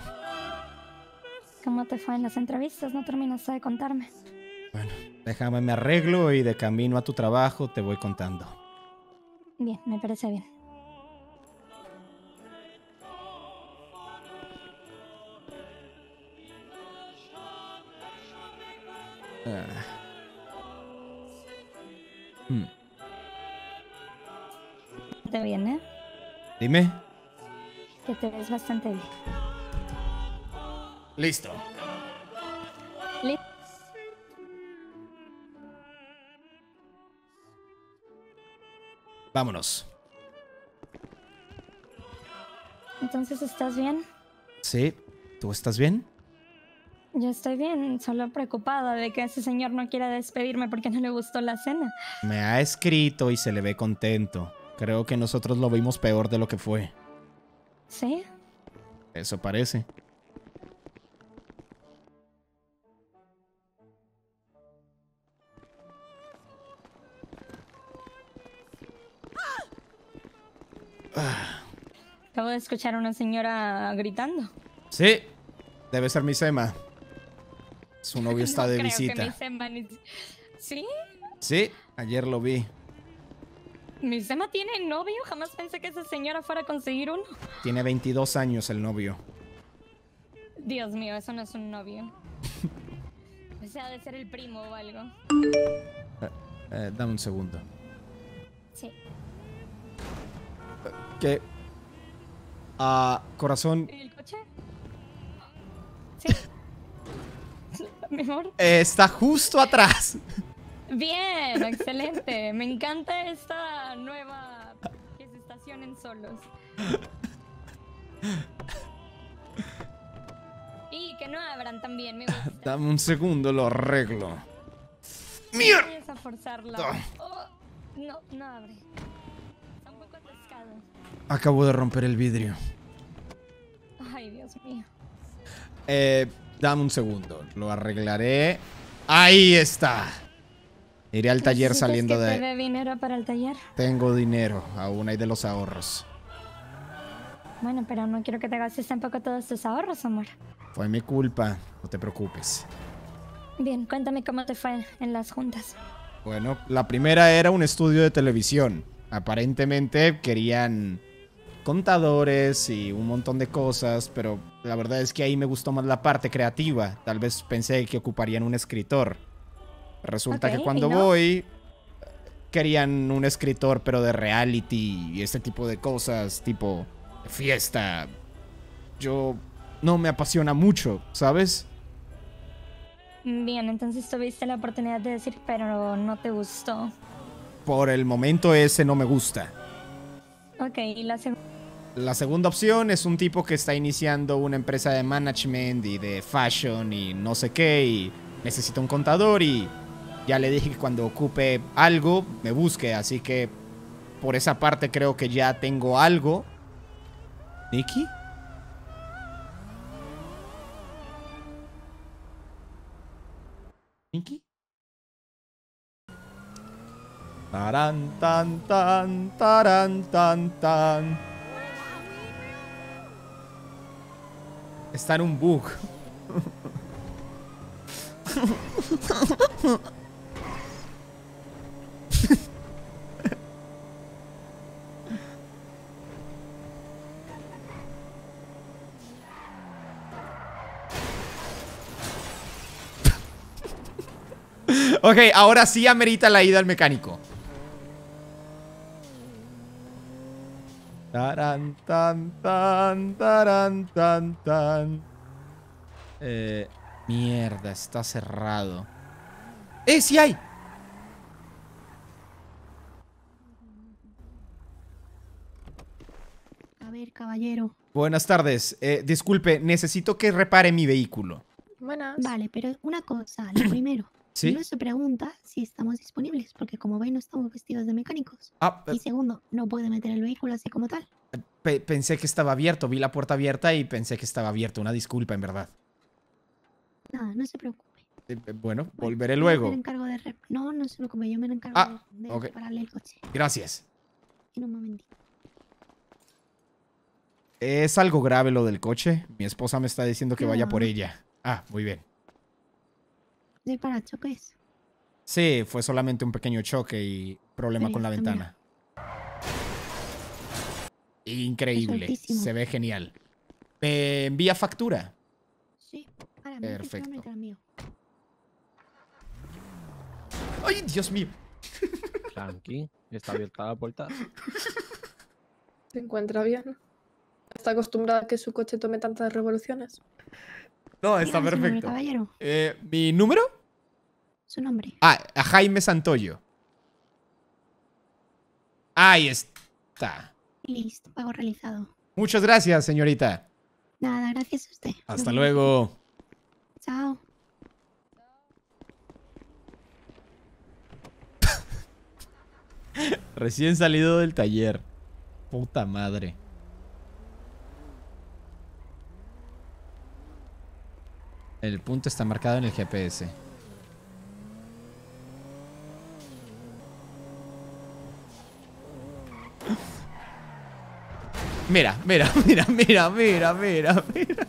¿Cómo te fue en las entrevistas? No terminaste de contarme. Bueno, déjame, me arreglo y de camino a tu trabajo te voy contando. Bien, me parece bien. Hmm. ¿Te viene? Dime. Que te ves bastante bien. Listo. Listo. Vámonos. Entonces, ¿estás bien? Sí. ¿Tú estás bien? Yo estoy bien, solo preocupada de que ese señor no quiera despedirme porque no le gustó la cena. Me ha escrito y se le ve contento. Creo que nosotros lo vimos peor de lo que fue. ¿Sí? Eso parece. Acabo de escuchar a una señora gritando. Sí, debe ser mi Sema. Su novio está de visita. ¿Sí? Sí, ayer lo vi. ¿Misema tiene novio? Jamás pensé que esa señora fuera a conseguir uno. Tiene 22 años el novio. Dios mío, eso no es un novio. o sea, de ser el primo o algo. Eh, eh, dame un segundo. Sí. ¿Qué? Ah, corazón. Eh, está justo atrás. Bien, excelente. Me encanta esta nueva que se estación en solos. Y que no abran también, me gusta. Dame un segundo, lo arreglo. ¡Mierda! forzarla. Ah. Oh, no, no abre. Está un poco atascado. Acabo de romper el vidrio. Ay, Dios mío. Eh, Dame un segundo. Lo arreglaré. Ahí está. Iré al taller saliendo de... ¿Tienes dinero para el taller? Tengo dinero. Aún hay de los ahorros. Bueno, pero no quiero que te gastes tampoco todos tus ahorros, amor. Fue mi culpa. No te preocupes. Bien, cuéntame cómo te fue en las juntas. Bueno, la primera era un estudio de televisión. Aparentemente querían contadores y un montón de cosas, pero la verdad es que ahí me gustó más la parte creativa. Tal vez pensé que ocuparían un escritor. Resulta que cuando voy querían un escritor pero de reality y este tipo de cosas, tipo fiesta. Yo no me apasiona mucho, ¿sabes? Bien, entonces tuviste la oportunidad de decir, pero no te gustó. Por el momento ese no me gusta. Ok, y la segunda la segunda opción es un tipo que está iniciando una empresa de management y de fashion y no sé qué y necesita un contador y ya le dije que cuando ocupe algo me busque, así que por esa parte creo que ya tengo algo. ¿Nicky? Nikki. Taran, tan, tan, tan, tan. Está en un bug. ok, ahora sí amerita la ida al mecánico. Taran, tan, tan, taran, tan, tan. Eh, mierda, está cerrado. ¡Eh, sí hay! A ver, caballero. Buenas tardes. Eh, disculpe, necesito que repare mi vehículo. Buenas. Vale, pero una cosa, lo primero. ¿Sí? se pregunta si estamos disponibles, porque como veis no estamos vestidos de mecánicos. Ah, y segundo, no puede meter el vehículo así como tal. pensé que estaba abierto, vi la puerta abierta y pensé que estaba abierto. Una disculpa, en verdad. Nada, no se preocupe. Eh, eh, bueno, volveré luego. Me no, no se preocupe, yo me encargo ah, de, de el coche. Gracias. un momentito. Es algo grave lo del coche. Mi esposa me está diciendo que vaya por ella. Ah, muy bien parachoques. Sí, fue solamente un pequeño choque y problema con la ventana. Increíble, se ve genial. ¿Me envía factura? Sí, para mí. Perfecto. ¡Ay, Dios mío! Tranqui, está abierta la puerta. Se encuentra bien. Está acostumbrada a que su coche tome tantas revoluciones. No, está perfecto. Eh, ¿Mi número? Su nombre. Ah, a Jaime Santoyo. Ahí está. Listo, pago realizado. Muchas gracias, señorita. Nada, gracias a usted. Hasta luego. Chao. Recién salido del taller. Puta madre. El punto está marcado en el GPS. Mira, mira, mira, mira, mira, mira, mira.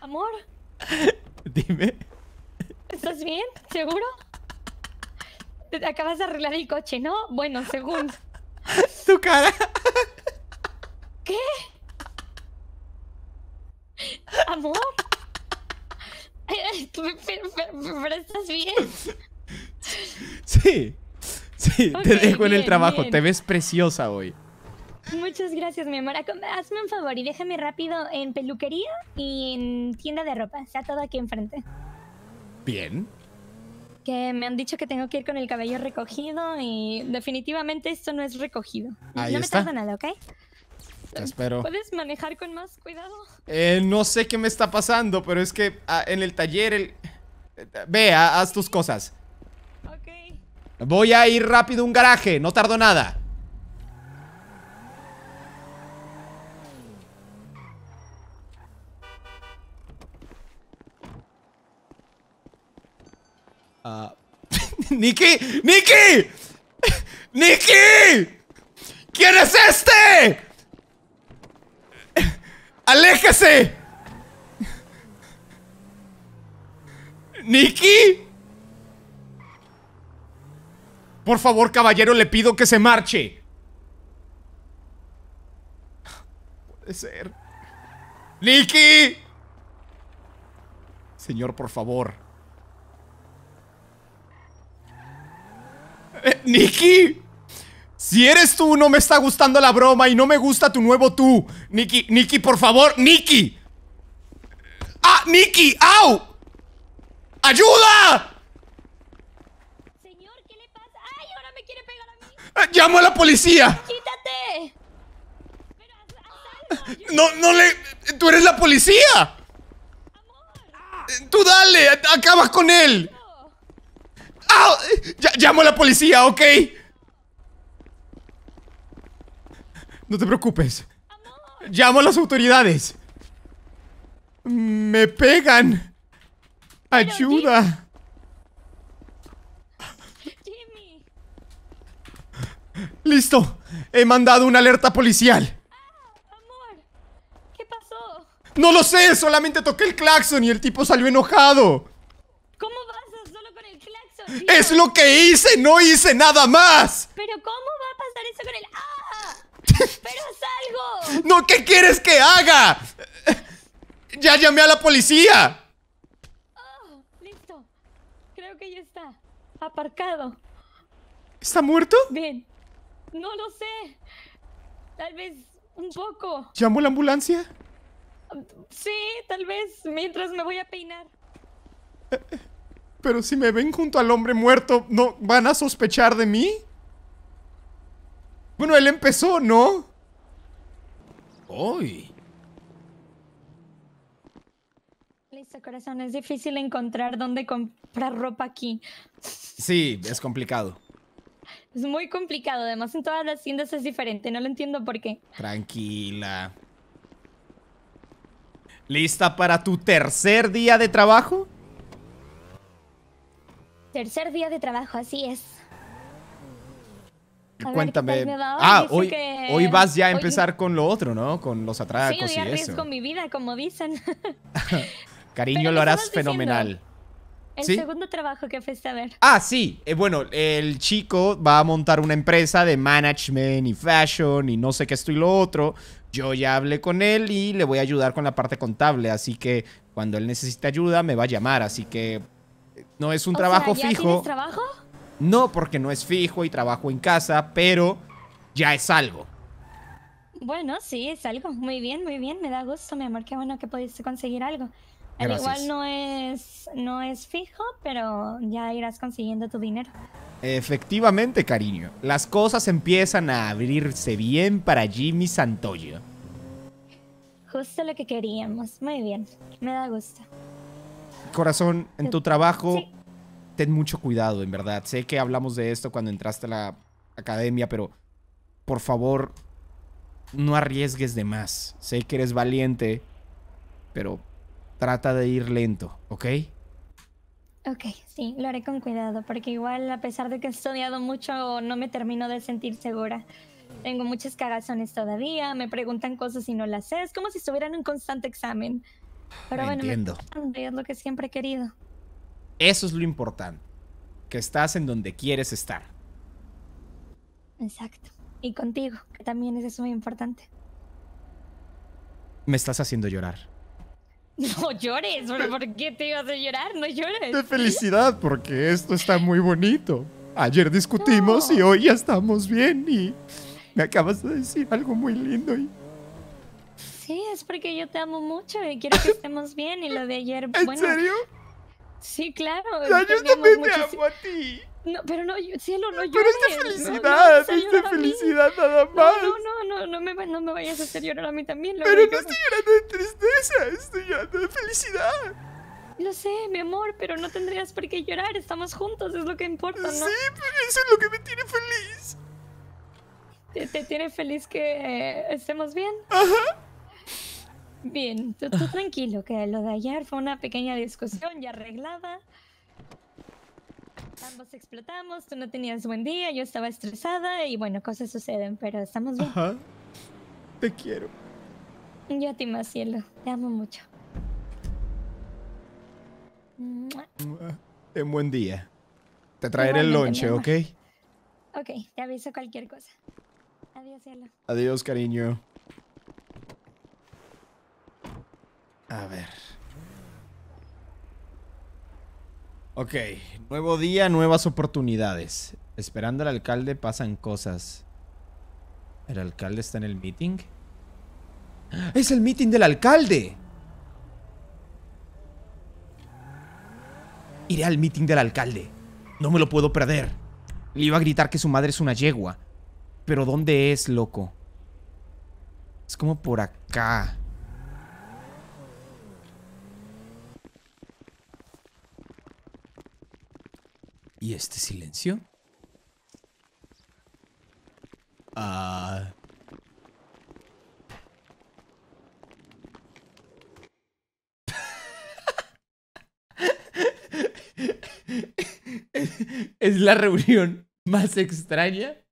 Amor. Dime. ¿Estás bien? ¿Seguro? acabas de arreglar el coche, ¿no? Bueno, según. tu cara. Sí. te dejo en el trabajo. Te ves preciosa hoy. Muchas gracias, mi amor. Hazme un favor y déjame rápido en peluquería y en tienda de ropa. Está todo aquí enfrente. Bien. Que me han dicho que tengo que ir con el cabello recogido y definitivamente esto no es recogido. Ahí no está. me tarda nada, ¿ok? Te espero. ¿Puedes manejar con más cuidado? Eh, no sé qué me está pasando, pero es que ah, en el taller el... Eh, Ve, haz tus cosas. Voy a ir rápido a un garaje, no tardo nada ah. ¡Niki! ¡Niki! ¡Niki! ¿Quién es este? ¡Aléjese! ¿Niki? Por favor, caballero, le pido que se marche. Puede ser. ¡Nicky! Señor, por favor. Eh, Nikki, ¡Nicky! Si eres tú, no me está gustando la broma y no me gusta tu nuevo tú. Nicky, Nicky, por favor, Nicky. ¡Ah, Nicky! ¡Au! ¡Ayuda! ¡Llamo a la policía! ¡Quítate! ¡No, no le... ¡Tú eres la policía! ¡Tú dale! ¡Acabas con él! ¡Ah! ¡Llamo a la policía, ok! No te preocupes. Llamo a las autoridades. Me pegan. Ayuda. ¡Listo! He mandado una alerta policial. Ah, no lo sé, solamente toqué el claxon y el tipo salió enojado. ¿Cómo vas solo con el Es lo que hice, no hice nada más. Pero ¿cómo va a pasar eso con el... ¡Ah! ¡Pero salgo! No, ¿qué quieres que haga? Ya llamé a la policía. Oh, listo. Creo que ya está. Aparcado. ¿Está muerto? Bien. No lo sé. Tal vez un poco. ¿Llamó la ambulancia? Sí, tal vez, mientras me voy a peinar. pero si me ven junto al hombre muerto, ¿no van a sospechar de mí? Bueno, él empezó, ¿no? Hoy. Listo, corazón, es difícil encontrar dónde comprar ropa aquí. Sí, es complicado. Es muy complicado, además en todas las tiendas es diferente, no lo entiendo por qué. Tranquila. ¿Lista para tu tercer día de trabajo? Tercer día de trabajo, así es. Cuéntame. Pues, ah, hoy, hoy vas ya a empezar con lo otro, ¿no? Con los atracos y eso. Sí, mi vida, como dicen. Cariño, lo harás fenomenal. El segundo trabajo que fuiste a ver. Ah, sí. Eh, bueno, el chico va a montar una empresa de management y fashion y no sé qué esto y lo otro. Yo ya hablé con él y le voy a ayudar con la parte contable. Así que cuando él necesite ayuda, me va a llamar. Así que eh, no es un trabajo fijo. trabajo? No, porque no es fijo y trabajo en casa, pero ya es algo. Bueno, sí, es algo. Muy bien, muy bien. Me da gusto, mi amor. Qué bueno que pudiste conseguir algo. Al igual no es, no es fijo, pero ya irás consiguiendo tu dinero. Efectivamente, cariño. Las cosas empiezan a abrirse bien para Jimmy Santoyo. Justo lo que queríamos. Muy bien. Me da gusto. Corazón, en tu trabajo, ten mucho cuidado, en verdad. Sé que hablamos de esto cuando entraste a la academia, pero por favor, no arriesgues de más. Sé que eres valiente, pero trata de ir lento, ¿ok? Ok, sí, lo haré con cuidado, porque igual a pesar de que he estudiado mucho, no me termino de sentir segura. Tengo muchas cagazones todavía, me preguntan cosas y no las sé, es como si estuviera en un constante examen. Pero bueno, es lo que siempre he querido. Eso es lo importante, que estás en donde quieres estar. Exacto, y contigo, que también es eso muy importante. Me estás haciendo llorar. No llores, ¿por qué te ibas a llorar? No llores. De felicidad, porque esto está muy bonito. Ayer discutimos y hoy ya estamos bien y me acabas de decir algo muy lindo Sí, es porque yo te amo mucho y quiero que estemos bien y lo de ayer... ¿En serio? Sí, claro. yo también te amo a ti. No, pero no, cielo, no llores. Pero es de felicidad, es de felicidad nada más. No, no, no, no, me, no me vayas a hacer llorar a mí también. Pero no estoy llorando de tristeza, estoy llorando de felicidad. Lo sé, mi amor, pero no tendrías por qué llorar, estamos juntos, es lo que importa, ¿no? Sí, pero eso es lo que me tiene feliz. ¿Te, tiene feliz que eh, estemos bien? Ajá. Bien, tú tranquilo, que lo de ayer fue una pequeña discusión ya arreglada. Ambos explotamos, tú no tenías buen día, yo estaba estresada y bueno, cosas suceden, pero estamos bien. Ajá. Te quiero. Yo a ti más, cielo. Te amo mucho. En buen día. Te traeré el lonche, ¿ok? Ok, te aviso cualquier cosa. Adiós, cielo. Adiós, cariño. A ver. Ok, nuevo día, nuevas oportunidades. Esperando al alcalde pasan cosas. ¿El alcalde está en el meeting? ¡Es el meeting del alcalde! Iré al meeting del alcalde. No me lo puedo perder. Le iba a gritar que su madre es una yegua. Pero ¿dónde es, loco? Es como por acá. ¿Y este silencio? Ah... es la reunión más extraña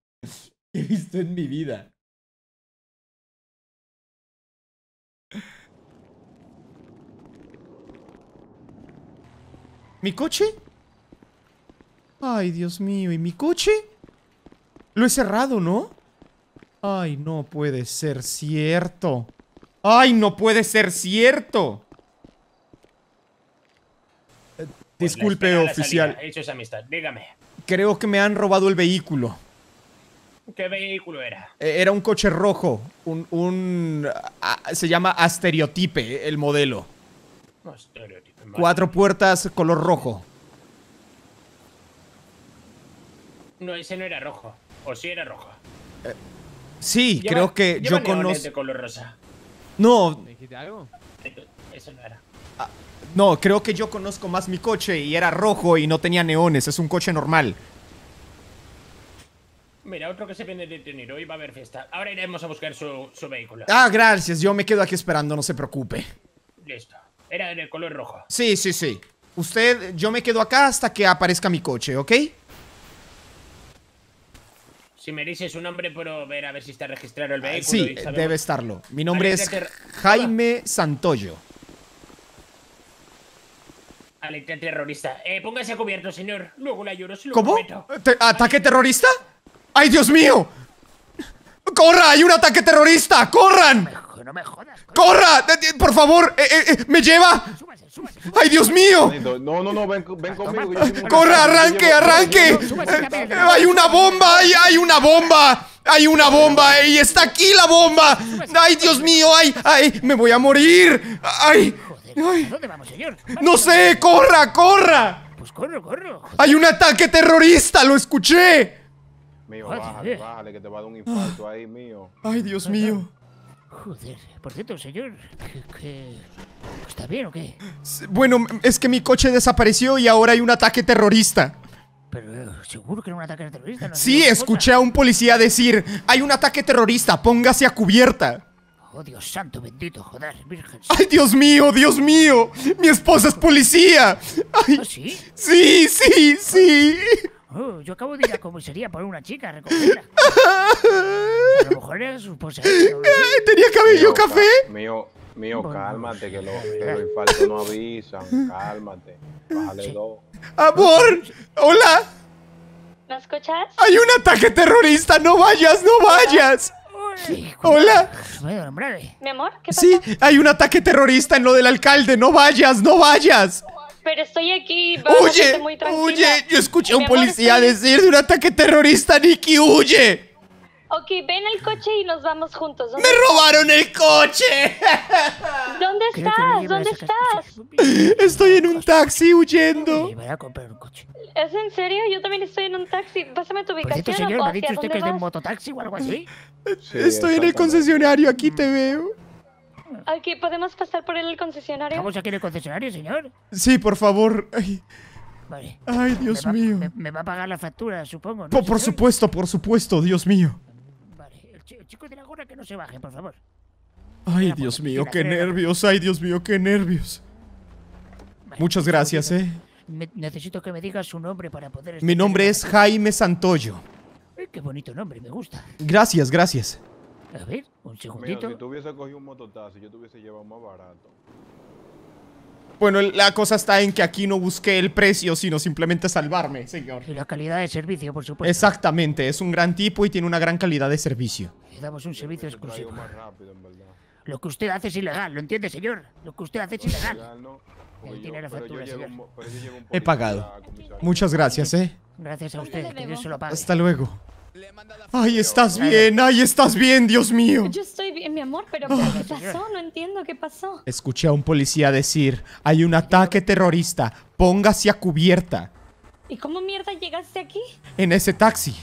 que he visto en mi vida. ¿Mi coche? Ay, Dios mío, ¿y mi coche? Lo he cerrado, ¿no? Ay, no puede ser cierto. ¡Ay, no puede ser cierto! Pues disculpe, oficial. dígame. Creo que me han robado el vehículo. ¿Qué vehículo era? E, era un coche rojo, un... se llama Astereotipe, el modelo. Cuatro puertas color rojo. No, ese no era rojo. O sí era rojo. Eh, sí, creo que yo conozco. de color rosa. No. ¿Dijiste algo? Eso no era. Ah, no, creo que yo conozco más mi coche y era rojo y no tenía neones. Es un coche normal. Mira, otro que se viene detenido. Hoy va a haber fiesta. Ahora iremos a buscar su, su vehículo. Ah, gracias. Yo me quedo aquí esperando, no se preocupe. Listo. Era del color rojo. Sí, sí, sí. Usted, yo me quedo acá hasta que aparezca mi coche, ¿ok? Si me dices un nombre, puedo ver a ver si está registrado el ah, vehículo. Sí, debe estarlo. Mi nombre es Jaime Santoyo. terrorista. Eh, póngase a cubierto, señor. Luego la lloro, ¿Cómo? ¿Ataque terrorista? ¡Ay, Dios mío! ¡Corra! ¡Hay un ataque terrorista! ¡Corran! me ¡Corra! Eh, eh, ¡Por favor! ¡Me lleva! ¡Ay, Dios mío! No, no, no, ven, ven conmigo. ¡Corra, arranque, arranque! Eh, ¡Hay una bomba! ¡Hay, hay una bomba! ¡Hay una bomba! ¡Y está aquí la bomba! ¡Ay, Dios mío! ¡Ay, ay! ¡Me voy a morir! ¡Ay! ay. ay ¡No sé! ¡Corra, corra! Pues corro. ¡Hay un ataque terrorista! ¡Lo escuché! que te va a dar un infarto mío. ¡Ay, Dios mío! Joder. Por cierto, señor, ¿Está bien o qué? Bueno, es que mi coche desapareció y ahora hay un ataque terrorista. Pero eh, seguro que era un ataque terrorista. sí, escuché a un policía decir, hay un ataque terrorista, póngase a cubierta. Oh, Dios santo, bendito, joder, virgen. ¡Ay, Dios mío, Dios mío! ¡Mi esposa es policía! ¿Ah, sí, sí, sí. Uh, yo acabo de ir a sería por una chica a lo era su ¿Tenía cabello café? Mío, mío, cálmate, que los infartos no avisan. Cálmate. ¡Amor! ¡Hola! ¿Me escuchas? ¡Hay un ataque terrorista! ¡No vayas, no vayas! Hola. Mi amor, ¿qué pasa? Sí, hay un ataque terrorista en lo del alcalde. No vayas, no vayas pero estoy aquí. ¡Huye! huye. Yo escuché a un policía decir de un ataque terrorista, Nicky, huye. Ok, ven al coche y nos vamos juntos. ¡Me robaron el coche! ¿Dónde estás? ¿Dónde estás? Estoy en un taxi huyendo. a comprar un coche. ¿Es en serio? Yo también estoy en un taxi. Pásame tu ubicación. señor, ¿me ha dicho usted que es mototaxi o algo así? estoy en el concesionario, aquí te veo. Aquí, ¿podemos pasar por el concesionario? Vamos aquí en concesionario, señor? Sí, por favor. Ay. Dios mío. Me, va a pagar la factura, supongo. ¿no, por, por supuesto, por supuesto, Dios mío. el, chico de la gorra que no se baje, por favor. Ay, Dios mío, qué nervios. Ay, Dios mío, qué nervios. Muchas gracias, eh. necesito que me digas su nombre para poder... Mi nombre es Jaime Santoyo. Ay, qué bonito nombre, me gusta. Gracias, gracias. A ver, un segundito. si tú cogido un mototaxi, yo te hubiese llevado más barato. Bueno, la cosa está en que aquí no busqué el precio, sino simplemente salvarme, señor. Y la calidad de servicio, por supuesto. Exactamente, es un gran tipo y tiene una gran calidad de servicio. Le damos un servicio exclusivo. Lo que usted hace es ilegal, ¿lo entiende, señor? Lo que usted hace es ilegal. Él tiene la factura, señor. He pagado. Muchas gracias, ¿eh? Gracias a usted, que Dios lo pague. Hasta luego. Ay, estás bien, ay, estás bien, Dios mío. Yo estoy bien, mi amor, pero, ¿qué pasó? No entiendo qué pasó. Escuché a un policía decir, hay un ataque terrorista, póngase a cubierta. ¿Y cómo mierda llegaste aquí? En ese taxi.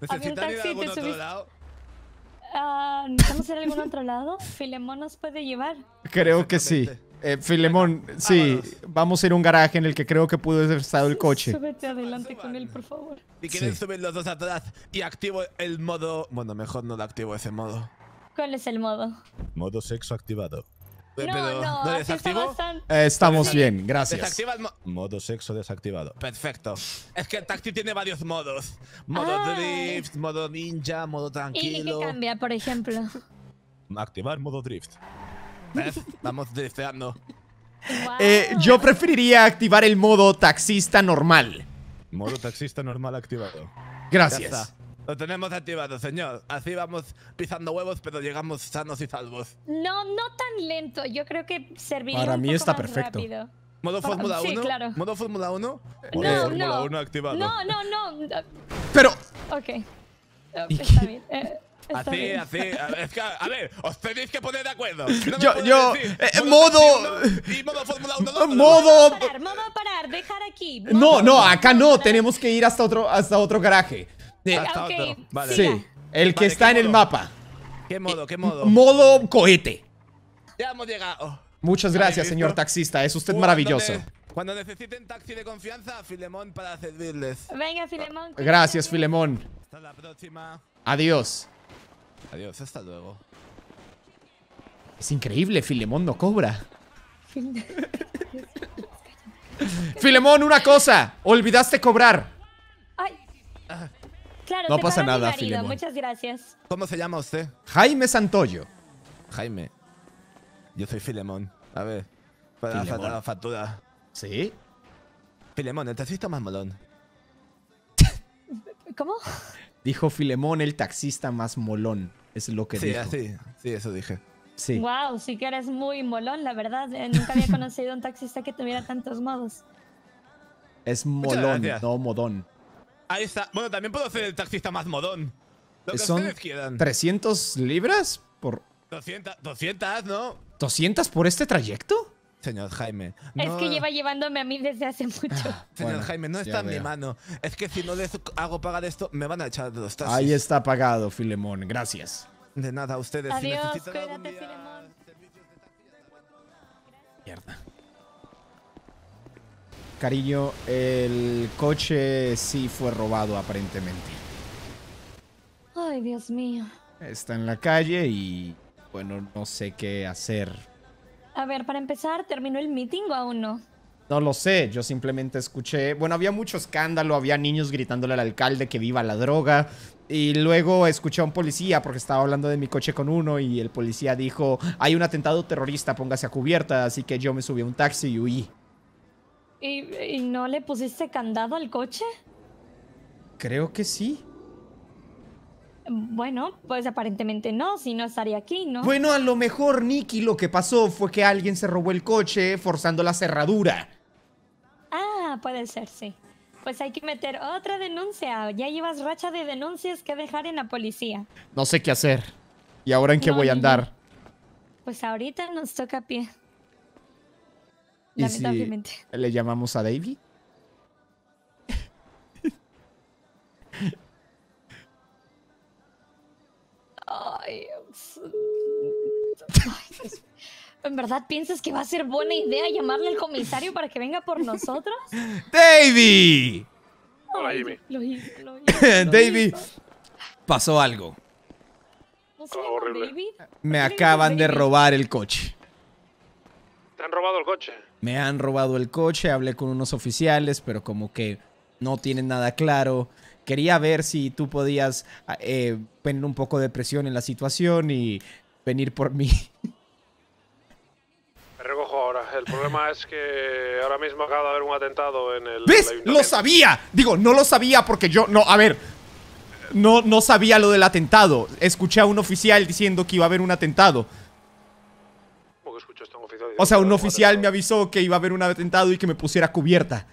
¿Necesitan ir a algún otro lado? lado? Ah, vamos ¿Necesitamos ir a algún otro lado? Filemón nos puede llevar. Creo que sí. Eh, Filemón, sí, vamos a ir a un garaje en el que creo que pudo haber estado el coche. Súbete adelante con él, por favor. Si quieren subir los dos atrás y activo el modo... Bueno, mejor no lo activo ese modo. ¿Cuál es el modo? Modo sexo activado. Eh, no, desactivo? Eh, estamos bien, gracias. modo sexo desactivado. Perfecto. Es que el táctil tiene varios modos. Modo ah. drift, modo ninja, modo tranquilo. ¿Y qué cambia, por ejemplo? Activar modo drift. ¿Eh? vamos deseando. Eh, yo preferiría activar el modo taxista normal. Modo taxista normal activado. Gracias. Lo tenemos activado, señor. Así vamos pisando huevos, pero llegamos sanos y salvos. No, no tan lento. Yo creo que serviría Para mí está perfecto. ¿Modo ah, Fórmula 1? Sí, claro. ¿Modo Fórmula 1? Modo Fórmula 1 activado. No, no, no. Pero... Ok. está bien. Eh, Así, así. a ver, os tenéis que poner de acuerdo. yo, yo. Eh, modo. modo Fórmula 1. modo. Modo parar, dejar aquí. no, no, acá no. Tenemos que ir hasta otro, hasta otro garaje. Ah, hasta otro. Vale. Sí, el que está en el mapa. ¿Qué modo? ¿Qué modo? Modo cohete. Ya hemos llegado. Muchas gracias, señor taxista. Es usted maravilloso. Cuando necesiten taxi de confianza, Filemón para servirles. Venga, Filemón. Gracias, Filemón. Hasta la próxima. Adiós. Adiós, hasta luego. Es increíble, Filemón no cobra. Filemón, una cosa. Olvidaste cobrar. no pasa nada, Filemón. Muchas gracias. ¿Cómo se llama usted? Jaime Santoyo. Jaime. Yo soy Filemón. A ver. Para la factura. ¿Sí? Filemón, el tecito más molón. ¿Cómo? Dijo Filemón, el taxista más molón. Es lo que dije. dijo. Sí, sí, eso dije. Sí. Wow, sí que eres muy molón, la verdad. Eh, nunca había conocido un taxista que tuviera tantos modos. Es molón, no modón. Ahí está. Bueno, también puedo ser el taxista más modón. Son 300 libras por. 200, 200, ¿no? ¿200 por este trayecto? Señor Jaime. Es que lleva llevándome a mí desde hace mucho. Señor Jaime, no está en mi mano. Es que si no les hago pagar esto, me van a echar los Ahí está pagado, Filemón. Gracias. De nada, ustedes. Adiós, si Mierda. Cariño, el coche sí fue robado aparentemente. Ay, Dios mío. Está en la calle y bueno, no sé qué hacer a ver, para empezar, ¿terminó el meeting o aún no? No lo sé, yo simplemente escuché. Bueno, había mucho escándalo, había niños gritándole al alcalde que viva la droga. Y luego escuché a un policía porque estaba hablando de mi coche con uno y el policía dijo, hay un atentado terrorista, póngase a cubierta, así que yo me subí a un taxi y huí. y no le pusiste candado al coche? Creo que sí. Bueno, pues aparentemente no, si no estaría aquí, ¿no? Bueno, a lo mejor, Nicky, lo que pasó fue que alguien se robó el coche forzando la cerradura. Ah, puede ser, sí. Pues hay que meter otra denuncia. Ya llevas racha de denuncias que dejar en la policía. No sé qué hacer. ¿Y ahora en qué voy a andar? Pues ahorita nos toca pie. Lamentablemente. le llamamos a David? ¿En verdad piensas que va a ser buena idea llamarle al comisario para que venga por nosotros? ¡David! Hola, pasó algo. Me acaban de robar el coche. ¿Te han robado el coche? Me han robado el coche, hablé con unos oficiales, pero como que no tienen nada claro. Quería ver si tú podías eh, poner un poco de presión en la situación y venir por mí. El problema es que ahora mismo acaba de haber un atentado en el. ¿Ves? ¡Lo sabía! Digo, no lo sabía porque yo. No, a ver. No, no sabía lo del atentado. Escuché a un oficial diciendo que iba a haber un atentado. ¿Cómo que O sea, un oficial me avisó que iba a haber un atentado y que me pusiera cubierta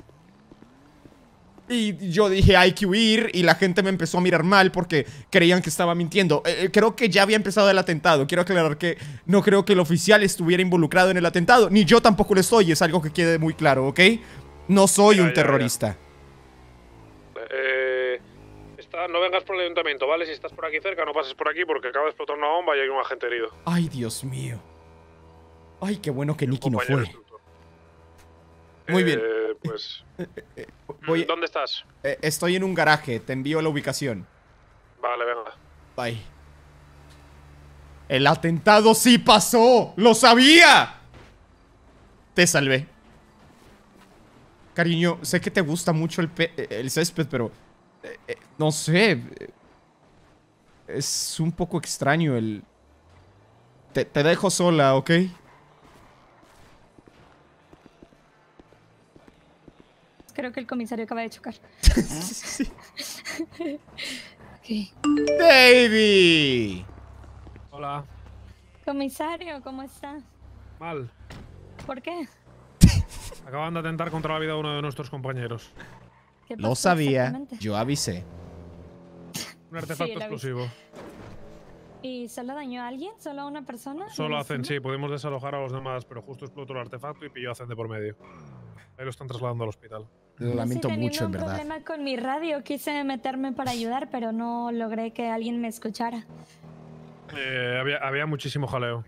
y yo dije hay que huir y la gente me empezó a mirar mal porque creían que estaba mintiendo. Eh, eh, creo que ya había empezado el atentado. Quiero aclarar que no creo que el oficial estuviera involucrado en el atentado, ni yo tampoco lo soy, es algo que quede muy claro, ¿ok? No soy un terrorista. Eh, no vengas por el ayuntamiento, ¿vale? Si estás por aquí cerca, no pases por aquí porque acaba de explotar una bomba y hay un agente herido. Ay, Dios mío. Ay, qué bueno que Nicky no fue. Muy eh, bien. Pues. ¿Dónde estás? Eh, estoy en un garaje, te envío la ubicación. Vale, venga. Bye. El atentado sí pasó, lo sabía. Te salvé. Cariño, sé que te gusta mucho el, eh, césped, pero... Eh, no sé. Es un poco extraño el... Te, te dejo sola, ¿ok? Creo que el comisario acaba de chocar. ¡Baby! Hola. Comisario, ¿cómo está? Mal. ¿Por qué? Acaban de atentar contra la vida de uno de nuestros compañeros. Lo sabía, yo avisé. Un artefacto explosivo. ¿Y solo dañó a alguien? ¿Solo a una persona? Solo hacen, sí, podemos desalojar a los demás, pero justo explotó el artefacto y pilló a Hacen de por medio. Ahí lo están trasladando al hospital. Lo lamento mucho, en verdad. un problema con mi radio. Quise meterme para ayudar, pero no logré que alguien me escuchara. Eh, había, muchísimo jaleo.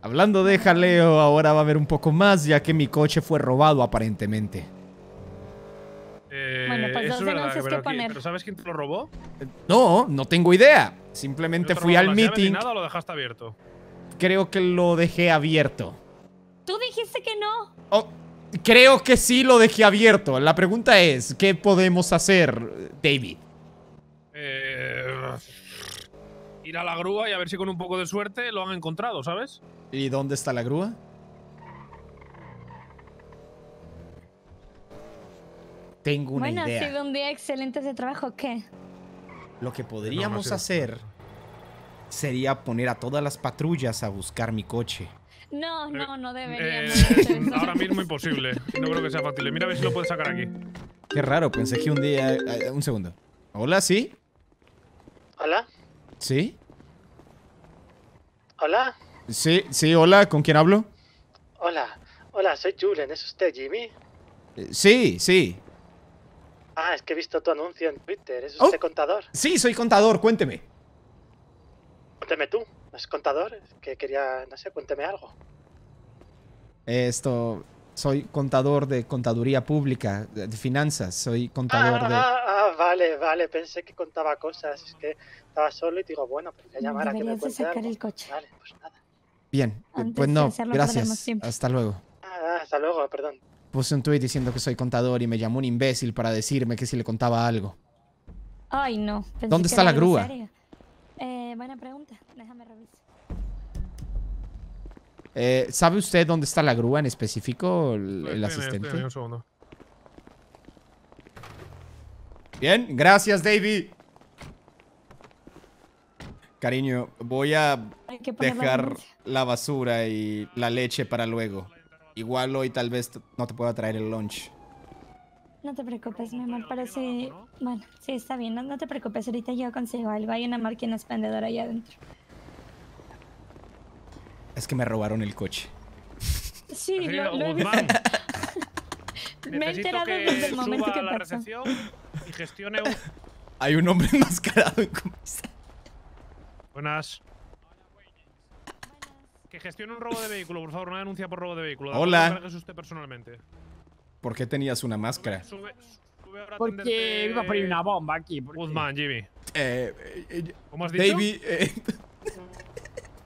Hablando de jaleo, ahora va a haber un poco más, ya que mi coche fue robado aparentemente. Eh, bueno, pues dos denuncias eh, que poner. ¿Pero sabes quién te lo robó? No, no tengo idea. Simplemente fui al meeting. Nada, lo dejaste abierto? Creo que lo dejé abierto. Tú dijiste que no. Oh, Creo que sí lo dejé abierto. La pregunta es, ¿qué podemos hacer, David? Eh, ir a la grúa y a ver si con un poco de suerte lo han encontrado, ¿sabes? ¿Y dónde está la grúa? Tengo una bueno, idea. Bueno, ha sido un día excelente de trabajo, ¿qué? Lo que podríamos hacer sería poner a todas las patrullas a buscar mi coche. Eh, eh, no, no, no debería. ahora mismo imposible. No creo que sea fácil. Mira a ver si lo puedes sacar aquí. Qué raro, pensé que un día... Eh, un segundo. Hola, ¿sí? Hola. ¿Sí? Hola. Sí, sí, hola, ¿con quién hablo? Hola, hola, soy Julen, ¿es usted Jimmy? sí, sí. Ah, es que he visto tu anuncio en Twitter, ¿es oh, usted contador? Sí, soy contador, cuénteme. Cuénteme tú es contador, que quería, no sé, cuénteme algo. Esto, soy contador de contaduría pública, de finanzas, soy contador ah, de... Ah, vale, vale, pensé que contaba cosas, es que estaba solo y digo, bueno, pues voy llamar que me sacar el coche. Vale, pues nada. Bien, pues no, gracias, hasta luego. Ah, hasta luego, perdón. Puse un tuit diciendo que soy contador y me llamó un imbécil para decirme que si le contaba algo. Ay, no. Pensé ¿Dónde está la grúa? Eh, buena pregunta. Eh, ¿Sabe usted dónde está la grúa en específico, el, asistente? Bien, gracias, David Cariño, voy a dejar la basura y la leche para luego. Igual hoy tal vez no te pueda traer el lunch. No te preocupes, mi amor, parece... Bueno, sí, está bien, no, te preocupes, ahorita yo consigo algo. Hay una máquina expendedora allá adentro. Es que me robaron el coche. Sí, lo, lo he Me he enterado que desde el momento que la pasó. y un... Hay un hombre enmascarado en comisaría. Buenas. Que gestione un robo de vehículo, por favor, una denuncia por robo de vehículo. Hola. usted personalmente. ¿Por qué tenías una máscara? Sube, porque iba a poner una bomba aquí. Guzmán, Jimmy. Eh, eh, eh ¿Cómo has dicho? David, eh.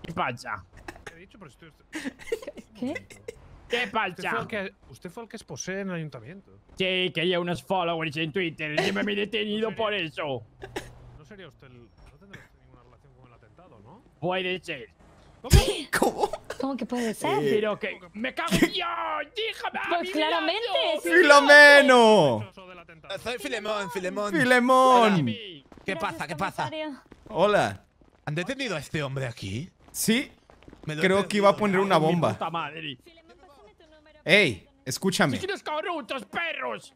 ¿Qué ¿Qué? ¿Qué palcha? Usted, fue, el que exposé en el ayuntamiento. Sí, que hay unos followers en Twitter y me he detenido por eso. No sería usted el... No tendrá ninguna relación con el atentado, ¿no? Puede ser. ¿Cómo? ¿Cómo que puede ser? Eh, pero que... ¡Me cago en Dios! Pues claramente. Sí, ¡Filomeno! Eh, soy Filemón, Filemón. ¡Filemón! ¿Qué pasa? ¿Qué pasa? Hola. ¿Han detenido a este hombre aquí? Sí. Creo que iba a poner una bomba. ¡Ey! Escúchame.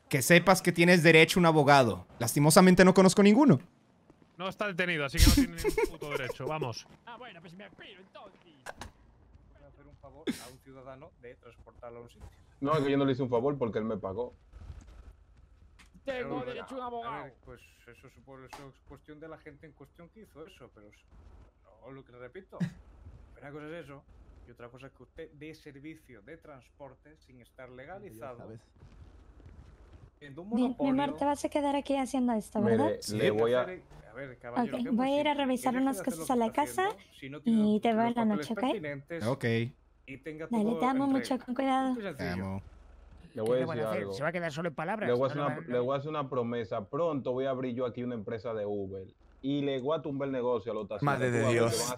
Que sepas que tienes derecho a un abogado. Lastimosamente no conozco ninguno. No está detenido, así que no tiene ningún puto derecho. Vamos. Ah, bueno, pues me entonces. Voy hacer un favor a un ciudadano de transportarlo a un sitio. No, que yo no le hice un favor porque él me pagó. Tengo derecho a un abogado. pues eso, es cuestión de la gente en cuestión que hizo eso, pero no lo que repito una cosa es eso y otra cosa es que usted dé servicio de transporte sin estar legalizado. Bien, mi Marta, vas a quedar aquí haciendo esto, ¿verdad? Le, voy a... voy a ir a revisar unas cosas a la casa y te veo en la noche, ¿ok? Ok. Dale, te amo mucho, con cuidado. Te amo. Le voy a decir algo. Se va a quedar solo en palabras. Le le voy a hacer una promesa. Pronto voy a abrir yo aquí una empresa de Uber y le voy a tumbar el negocio a los taxistas. Madre de Dios.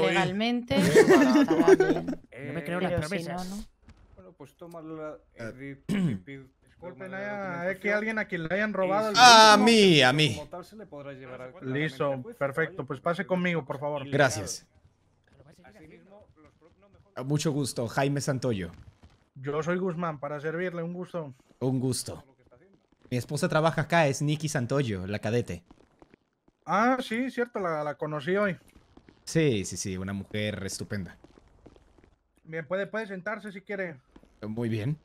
legalmente. No me creo las promesas. Bueno, pues toma la... Disculpen, es que alguien a quien le hayan robado A mí, a mí. Listo, perfecto. Pues pase conmigo, por favor. Gracias. Mucho gusto, Jaime Santoyo. Yo soy Guzmán, para servirle, un gusto. Un gusto. Mi esposa trabaja acá, es Nikki Santoyo, la cadete. Ah, sí, cierto, la, conocí hoy. Sí, sí, sí, una mujer estupenda. Bien, puede, puede sentarse si quiere. Muy bien.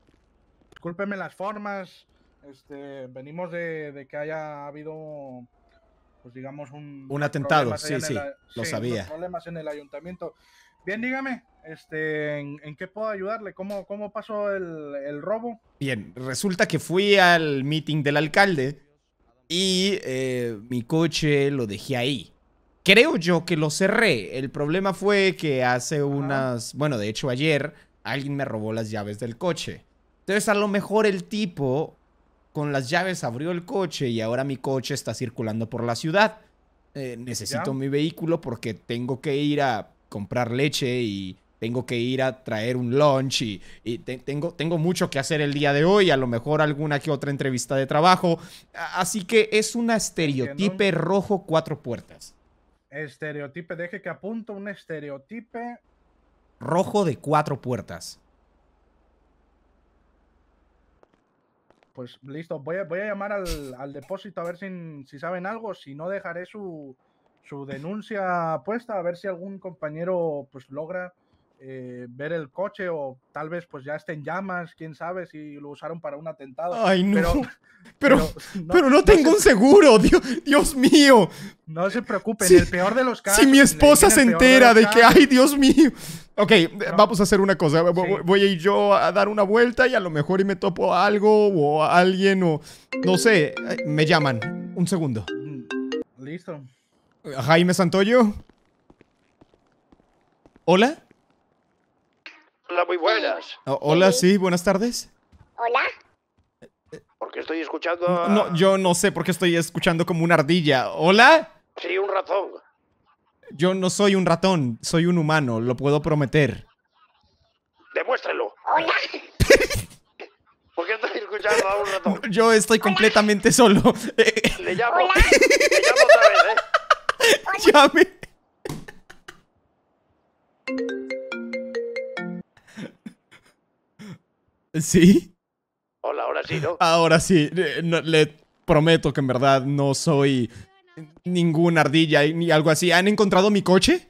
Discúlpeme las formas. Este, venimos de, que haya habido, pues digamos, un... Un atentado, sí, sí, lo sabía. Problemas en el ayuntamiento. Bien, dígame, este, ¿en, qué puedo ayudarle? ¿Cómo, cómo pasó el, el robo? Bien, resulta que fui al meeting del alcalde y eh, mi coche lo dejé ahí. Creo yo que lo cerré. El problema fue que hace unas, bueno, de hecho ayer alguien me robó las llaves del coche. Entonces a lo mejor el tipo con las llaves abrió el coche y ahora mi coche está circulando por la ciudad. Eh, necesito mi vehículo porque tengo que ir a comprar leche y tengo que ir a traer un lunch y, tengo, tengo mucho que hacer el día de hoy, a lo mejor alguna que otra entrevista de trabajo. Así que es una estereotipe rojo cuatro puertas. Estereotipe, deje que apunto un estereotipe. Rojo de cuatro puertas. Pues listo, voy a, voy a llamar al, depósito a ver si, si saben algo, si no dejaré su, su denuncia puesta, a ver si algún compañero pues logra eh, ver el coche o tal vez pues ya esté en llamas, quién sabe si lo usaron para un atentado. Ay, no. Pero, pero, no, tengo un seguro, Dios, Dios, mío. No se preocupen, el peor de los casos. Si mi esposa se entera de, que, ay, Dios mío. Ok, eh, vamos a hacer una cosa. Voy a ir yo a dar una vuelta y a lo mejor y me topo algo o alguien o no sé, eh, me llaman. Un segundo. Mm, listo. Jaime Santoyo. Hola. Hola, muy buenas. Oh, hola, sí, buenas tardes. Hola. ¿Por qué estoy escuchando. No, yo no sé por qué estoy escuchando como una ardilla. ¿Hola? Sí, un ratón. Yo no soy un ratón, soy un humano, lo puedo prometer. Demuéstralo. Hola. ¿Por qué estoy escuchando a un ratón? Yo estoy completamente solo. Le llamo. ¿Hola? Le llamo otra ¿eh? Llame. ¿Sí? Hola, ahora sí, ¿no? Ahora sí. Eh, le prometo que en verdad no soy ninguna ardilla ni algo así. ¿Han encontrado mi coche?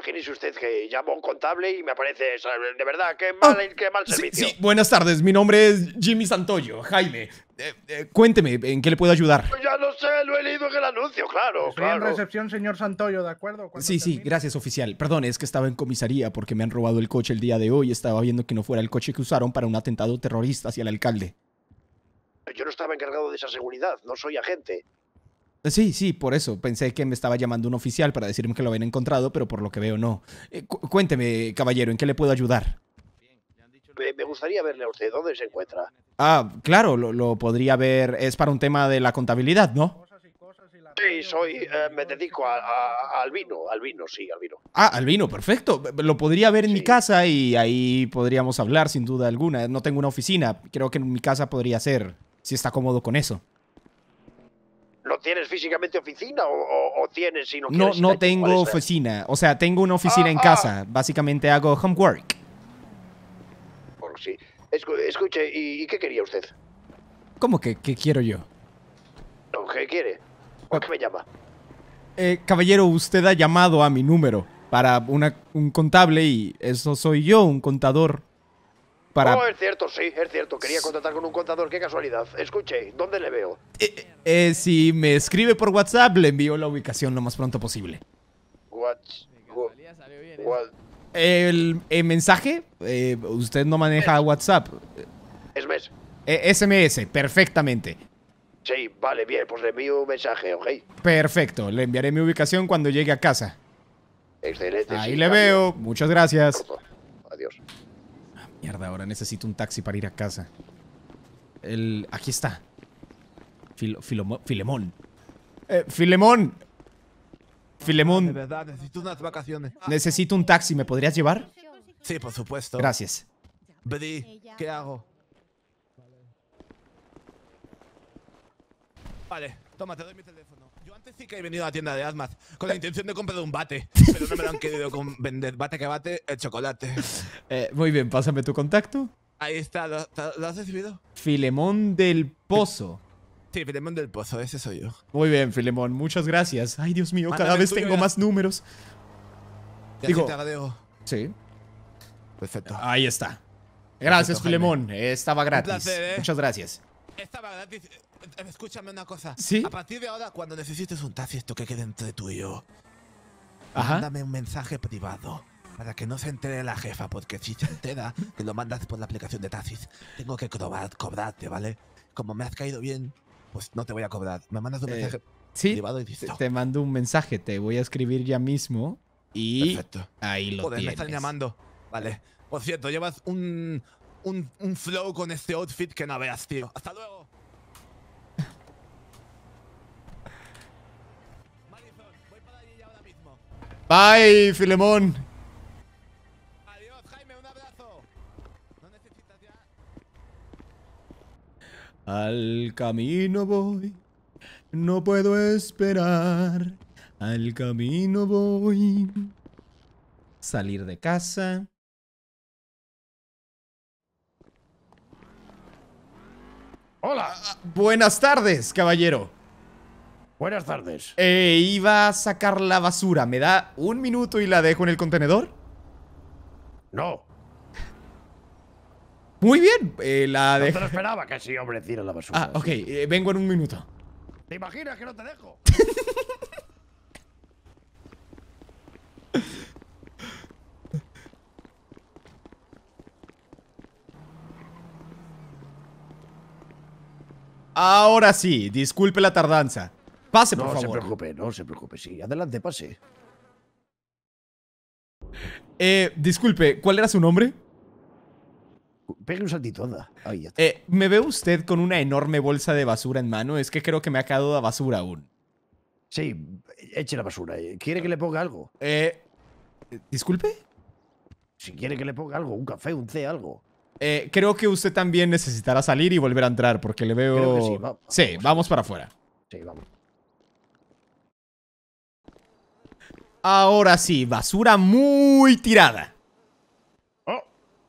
Imagínese usted que llamo a un contable y me aparece, de verdad, qué oh, mal, qué mal servicio. Sí, buenas tardes, mi nombre es Jimmy Santoyo, Jaime. Eh, eh, cuénteme, ¿en qué le puedo ayudar? Pues ya lo sé, lo he leído en el anuncio, claro, en recepción, señor Santoyo, ¿de acuerdo? Sí, sí, gracias, oficial. Perdón, es que estaba en comisaría porque me han robado el coche el día de hoy. Estaba viendo que no fuera el coche que usaron para un atentado terrorista hacia el alcalde. Yo no estaba encargado de esa seguridad, no soy agente. Sí, sí, por eso. Pensé que me estaba llamando un oficial para decirme que lo habían encontrado, pero por lo que veo no. Eh, cuénteme, caballero, ¿en qué le puedo ayudar? Me, gustaría verle a usted dónde se encuentra. Ah, claro, lo, podría ver. Es para un tema de la contabilidad, ¿no? Sí, soy, eh, me dedico al vino, al vino, sí, al vino. Ah, al vino, perfecto. Lo podría ver en mi casa y ahí podríamos hablar sin duda alguna. No tengo una oficina, creo que en mi casa podría ser, si está cómodo con eso. ¿No tienes físicamente oficina o, tienes sino no No, no tengo oficina. O sea, tengo una oficina en ah, ah. casa. Básicamente hago homework. Por si, Escuche, ¿y, qué quería usted? ¿Cómo que qué quiero yo? ¿Qué quiere? qué me llama? Eh, caballero, usted ha llamado a mi número para una, un contable y eso soy yo, un contador. No oh, es cierto, sí, es cierto. Quería contratar con un contador, qué casualidad. Escuche, ¿dónde le veo? Eh, eh, eh, si me escribe por WhatsApp, le envío la ubicación lo más pronto posible. ¿eh? El, mensaje, usted no maneja WhatsApp. SMS. E, SMS, perfectamente. Sí, vale, bien, pues le envío un mensaje, ¿ok? Perfecto, le enviaré mi ubicación cuando llegue a casa. Excelente. Ahí le veo, muchas gracias. Adiós. Mierda, ahora necesito un taxi para ir a casa. El... Aquí está. Filemón. Eh, Filemón. Filemón. De verdad, necesito unas vacaciones. Necesito un taxi. ¿Me podrías llevar? Sí, por supuesto. Gracias. ¿qué hago? Vale, toma, te doy mi teléfono. Yo antes sí que he venido a la tienda de Asmaz con la intención de comprar un bate, pero no me lo han querido vender. Bate que bate, el chocolate. Eh, muy bien, pásame tu contacto. Ahí está, ¿lo, has recibido? Filemón del Pozo. Sí, Filemón del Pozo, ese soy yo. Muy bien, Filemón, muchas gracias. Ay, Dios mío, cada vez tengo más números. Digo, te Sí. Perfecto. Ahí está. Gracias, Filemón. Eh, estaba gratis. Eh. Muchas gracias estaba eh, Escúchame una cosa. A partir de ahora, cuando necesites un taxi, esto que quede entre tú y yo, mándame un mensaje privado para que no se entere la jefa, porque si se entera que lo mandas por la aplicación de taxis, tengo que cobrarte, ¿vale? Como me has caído bien, pues no te voy a cobrar. Me mandas un eh, mensaje privado y listo. Te mando un mensaje, te voy a escribir ya mismo y ahí lo Joder, tienes. me están llamando. Vale. Por cierto, llevas un, un, flow con este outfit que no veas, tío. Hasta luego. Bye, Filemón. Adiós, Jaime, un abrazo. No necesitas ya. Al camino voy, no puedo esperar. Al camino voy. Salir de casa. Hola. Buenas tardes, caballero. Buenas tardes. Eh, iba a sacar la basura. ¿Me da un minuto y la dejo en el contenedor? No. Muy bien, eh, la dejo. esperaba que así, hombre la basura. Ah, ok, eh, vengo en un minuto. ¿Te imaginas que no te dejo? Ahora sí, disculpe la tardanza. Pase, por favor. No se preocupe, no se preocupe, sí. Adelante, pase. Eh, disculpe, ¿cuál era su nombre? Pegue un saltito, anda. Eh, ¿Me ve usted con una enorme bolsa de basura en mano? Es que creo que me ha quedado la basura aún. Sí, eche la basura. ¿Quiere que le ponga algo? Eh, ¿Disculpe? Si quiere que le ponga algo, un café, un té, algo. Eh, creo que usted también necesitará salir y volver a entrar porque le veo... Sí, vamos, para afuera. Sí, vamos. Ahora sí, basura muy tirada. Oh,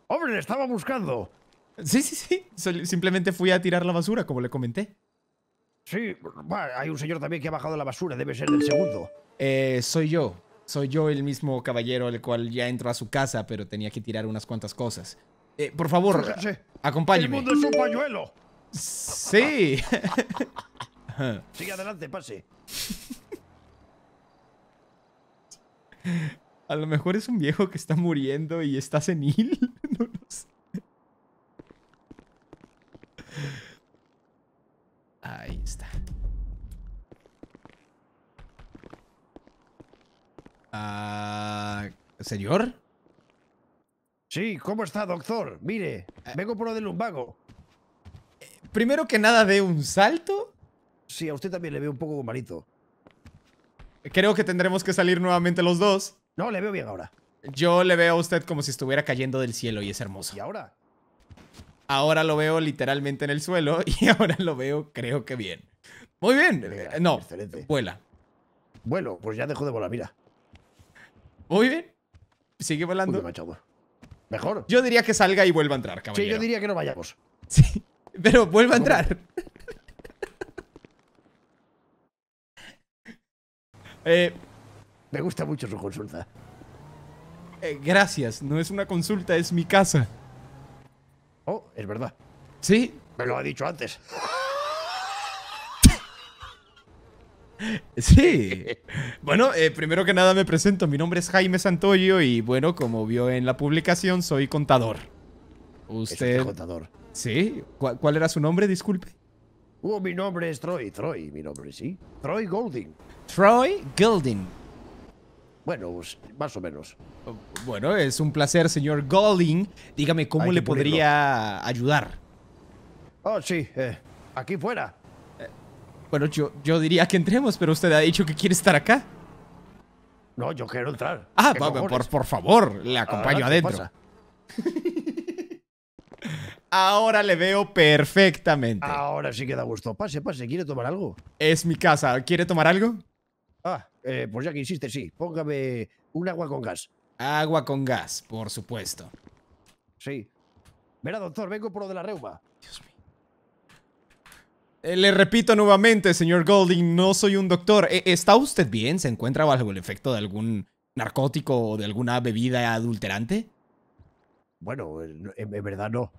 hombre, estaba buscando. Sí, sí, sí. Simplemente fui a tirar la basura, como le comenté. Sí, hay un señor también que ha bajado la basura, debe ser el segundo. Eh, soy yo. Soy yo el mismo caballero el cual ya entró a su casa, pero tenía que tirar unas cuantas cosas. Eh, por favor, acompáñeme. El mundo es un pañuelo. Sí. Sigue adelante, pase. A lo mejor es un viejo que está muriendo y está senil. Ahí está. Ah, ¿Señor? Sí, ¿cómo está, doctor? Mire, eh, vengo por lo del lumbago. primero que nada, de un salto. Sí, a usted también le veo un poco malito. Creo que tendremos que salir nuevamente los dos. No, le veo bien ahora. Yo le veo a usted como si estuviera cayendo del cielo y es hermoso. ¿Y ahora? Ahora lo veo literalmente en el suelo y ahora lo veo creo que bien. Muy bien. no, vuela. Vuelo, pues ya dejó de volar, mira. Muy bien. Sigue volando. Mejor. Yo diría que salga y vuelva a entrar, caballero. Sí, yo diría que no vayamos. Sí, pero vuelva a entrar. eh, Me gusta mucho su consulta. Eh, gracias, no es una consulta, es mi casa. Oh, es verdad. Sí. Me lo ha dicho antes. Sí. Bueno, eh, primero que nada me presento. Mi nombre es Jaime Santoyo y bueno, como vio en la publicación, soy contador. Usted. Es contador. Sí. ¿Cuál, era su nombre? Disculpe. Oh, mi nombre es Troy. Troy, mi nombre, sí. Troy Golding. Troy Golding. Bueno, más o menos. Oh, bueno, es un placer, señor Golding. Dígame cómo le podría ayudar. Oh, sí. Eh, aquí fuera. Bueno, yo, diría que entremos, pero usted ha dicho que quiere estar acá. No, yo quiero entrar. Ah, por, favor, le ah, acompaño adentro. Ahora le veo perfectamente. Ahora sí que da gusto. Pase, pase, ¿quiere tomar algo? Es mi casa, ¿quiere tomar algo? Ah, eh, pues ya que insiste, sí. Póngame un agua con gas. Agua con gas, por supuesto. Sí. Mira, doctor, vengo por lo de la reuma. Eh, le repito nuevamente, señor Golding, no soy un doctor. Eh, ¿Está usted bien? ¿Se encuentra bajo el efecto de algún narcótico o de alguna bebida adulterante? Bueno, eh, en, verdad no.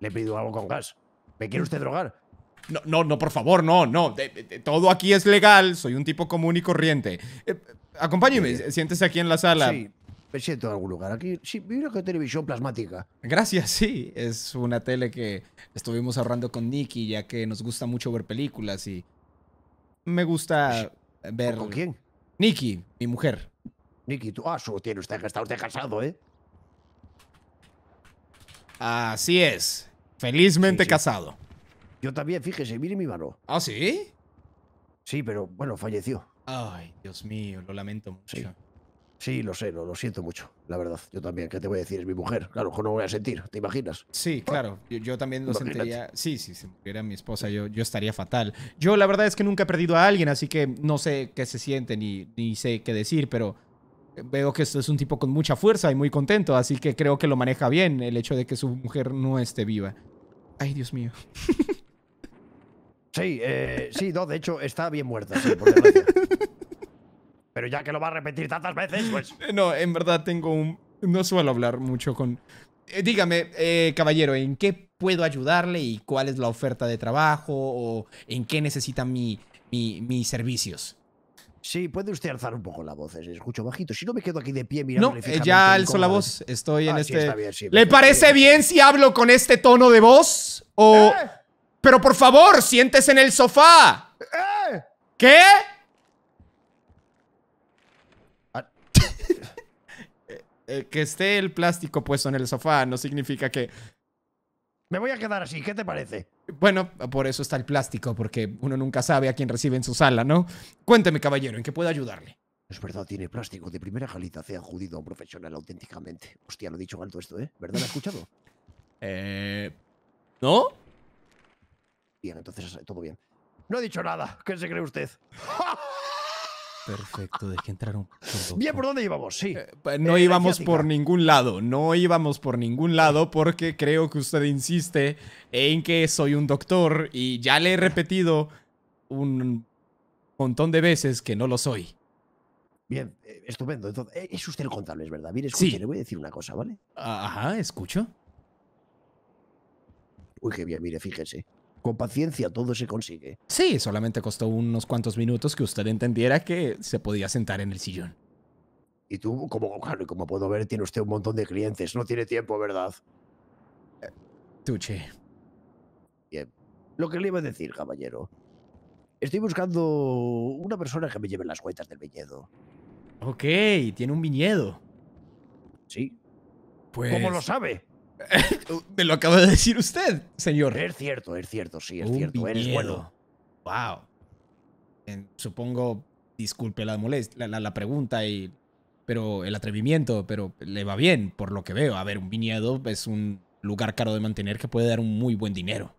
Le pido algo con gas. ¿Me quiere usted drogar? No, no, no, por favor, no, no. todo aquí es legal. Soy un tipo común y corriente. acompáñeme, siéntese aquí en la sala. Sí, me siento en algún lugar. Aquí, sí, mira que televisión plasmática. Gracias, sí. Es una tele que estuvimos ahorrando con Nicky, ya que nos gusta mucho ver películas y me gusta pues ver. ¿Con quién? Nicky, mi mujer. Nicky, tú. Ah, su, tiene usted que está usted casado, ¿eh? Así es. Felizmente casado. Yo también, fíjese, mire mi mano. ¿Ah, sí? Sí, pero bueno, falleció. Ay, Dios mío, lo lamento mucho. Sí, lo sé, lo, siento mucho, la verdad. Yo también, ¿qué te voy a decir? Es mi mujer. Claro, no voy a sentir, ¿te imaginas? Sí, claro, yo, también lo sentiría. Sí, sí, si fuera mi esposa, yo, yo estaría fatal. Yo la verdad es que nunca he perdido a alguien, así que no sé qué se siente ni, ni sé qué decir, pero eh, veo que es un tipo con mucha fuerza y muy contento, así que creo que lo maneja bien el hecho de que su mujer no esté viva. Ay, Dios mío. Sí, eh, sí, no, de hecho está bien muerta, sí, por desgracia. Pero ya que lo va a repetir tantas veces, pues. No, en verdad tengo un. No suelo hablar mucho con. Eh, dígame, eh, caballero, ¿en qué puedo ayudarle y cuál es la oferta de trabajo o en qué necesita mi, mis servicios? Sí, puede usted alzar un poco la voz, escucho bajito. Si no me quedo aquí de pie mirando. No, eh, ya alzo la voz. Estoy en ah, este. ¿Le parece bien. si hablo con este tono de voz? O. Pero por favor, siéntese en el sofá. ¿Qué? Eh, que esté el plástico puesto en el sofá no significa que... Me voy a quedar así, ¿qué te parece? Bueno, por eso está el plástico, porque uno nunca sabe a quién recibe en su sala, ¿no? Cuénteme, caballero, ¿en qué puedo ayudarle? Es verdad, tiene plástico de primera jalita, sea ha o profesional auténticamente. Hostia, lo he dicho alto esto, ¿eh? ¿Verdad? ¿Lo ha escuchado? eh... ¿No? Bien, entonces todo bien. No he dicho nada. ¿Qué se cree usted? Perfecto, dejé entrar un Bien, ¿por dónde íbamos? Sí. Eh, no eh, íbamos por ningún lado, no íbamos por ningún lado porque creo que usted insiste en que soy un doctor y ya le he repetido un montón de veces que no lo soy. Bien, eh, estupendo. Entonces, es usted el contable, es verdad. Mire, escuche, le voy a decir una cosa, ¿vale? Ah, ajá, escucho. Uy, qué bien, mire, fíjese con paciencia todo se consigue. Sí, solamente costó unos cuantos minutos que usted entendiera que se podía sentar en el sillón. Y tú, como, claro, como puedo ver, tiene usted un montón de clientes. No tiene tiempo, ¿verdad? Eh, tuche. Bien. Lo que le iba a decir, caballero. Estoy buscando una persona que me lleve las cuentas del viñedo. Ok, tiene un viñedo. Sí. Pues... ¿Cómo lo sabe? Me lo acaba de decir usted, señor. Es cierto, es cierto, sí, es cierto. bueno. Wow. Supongo, disculpe la molestia, la, pregunta y. Pero el atrevimiento, pero le va bien, por lo que veo. A ver, un viñedo es un lugar caro de mantener que puede dar un muy buen dinero.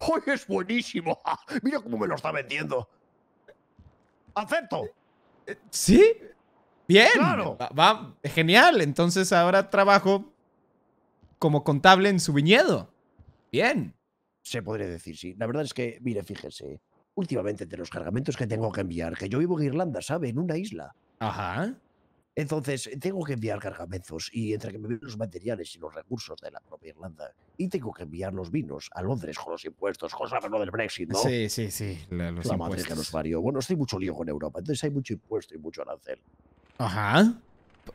¡Ay, es buenísimo! Mira cómo me lo está vendiendo. ¡Acepto! ¿Sí? Bien. Claro. va, genial. Entonces ahora trabajo como contable en su viñedo. Bien. Se podría decir, sí. La verdad es que, mire, fíjese, últimamente de los cargamentos que tengo que enviar, que yo vivo en Irlanda, ¿sabe? En una isla. Ajá. Entonces, eh, tengo que enviar cargamentos y entre que me vienen los materiales y los recursos de la propia Irlanda, y tengo que enviar los vinos a Londres con los impuestos, con lo del Brexit, ¿no? Sí, sí, sí. los la que nos parió. Bueno, estoy mucho lío en Europa, entonces hay mucho impuesto y mucho arancel. Ajá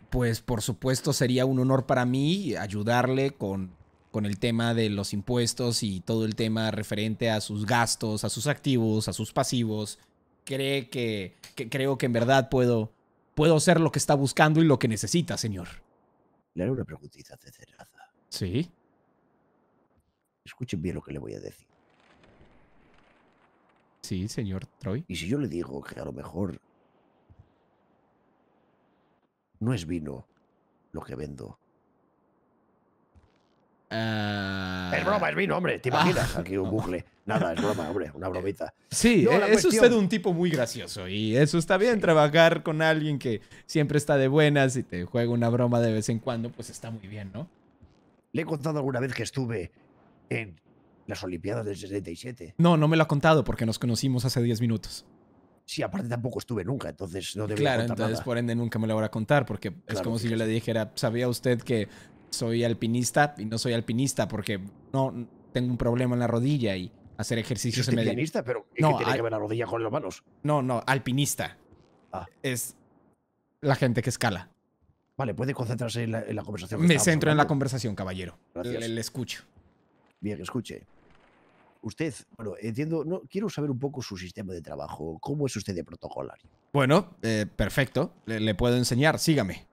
pues por supuesto sería un honor para mí ayudarle con, con el tema de los impuestos y todo el tema referente a sus gastos, a sus activos, a sus pasivos. Cree que, creo que en verdad puedo, puedo ser lo que está buscando y lo que necesita, señor. Le haré una preguntita de Sí. Escuchen bien lo que le voy a decir. Sí, señor Troy. Y si yo le digo que a lo mejor no es vino lo que vendo. Ah. Es broma, es vino, hombre. ¿Te ah. imaginas? Aquí un bucle. Nada, es broma, hombre. Una bromita. Sí, e- es usted un tipo muy gracioso. Y eso está bien, trabajar con alguien que siempre está de buenas y te juega una broma de vez en cuando, pues está muy bien, ¿no? Le he contado alguna vez que estuve en las Olimpiadas del 67. No, no me lo ha contado porque nos conocimos hace 10 minutos. Sí, aparte tampoco estuve nunca, entonces no Claro, entonces por ende nunca me lo voy a contar, porque es como si yo le dijera, ¿sabía usted que soy alpinista y no soy alpinista porque no tengo un problema en la rodilla y hacer ejercicio se alpinista, pero no, tiene que ver la rodilla con las manos. No, no, alpinista. Ah. Es la gente que escala. Vale, puede concentrarse en la, conversación. me centro en la conversación, caballero. Le, escucho. Bien, escuche. Usted, bueno, entiendo, no, quiero saber un poco su sistema de trabajo. ¿Cómo es usted de protocolario? Bueno, eh, perfecto. Le, puedo enseñar, sígame.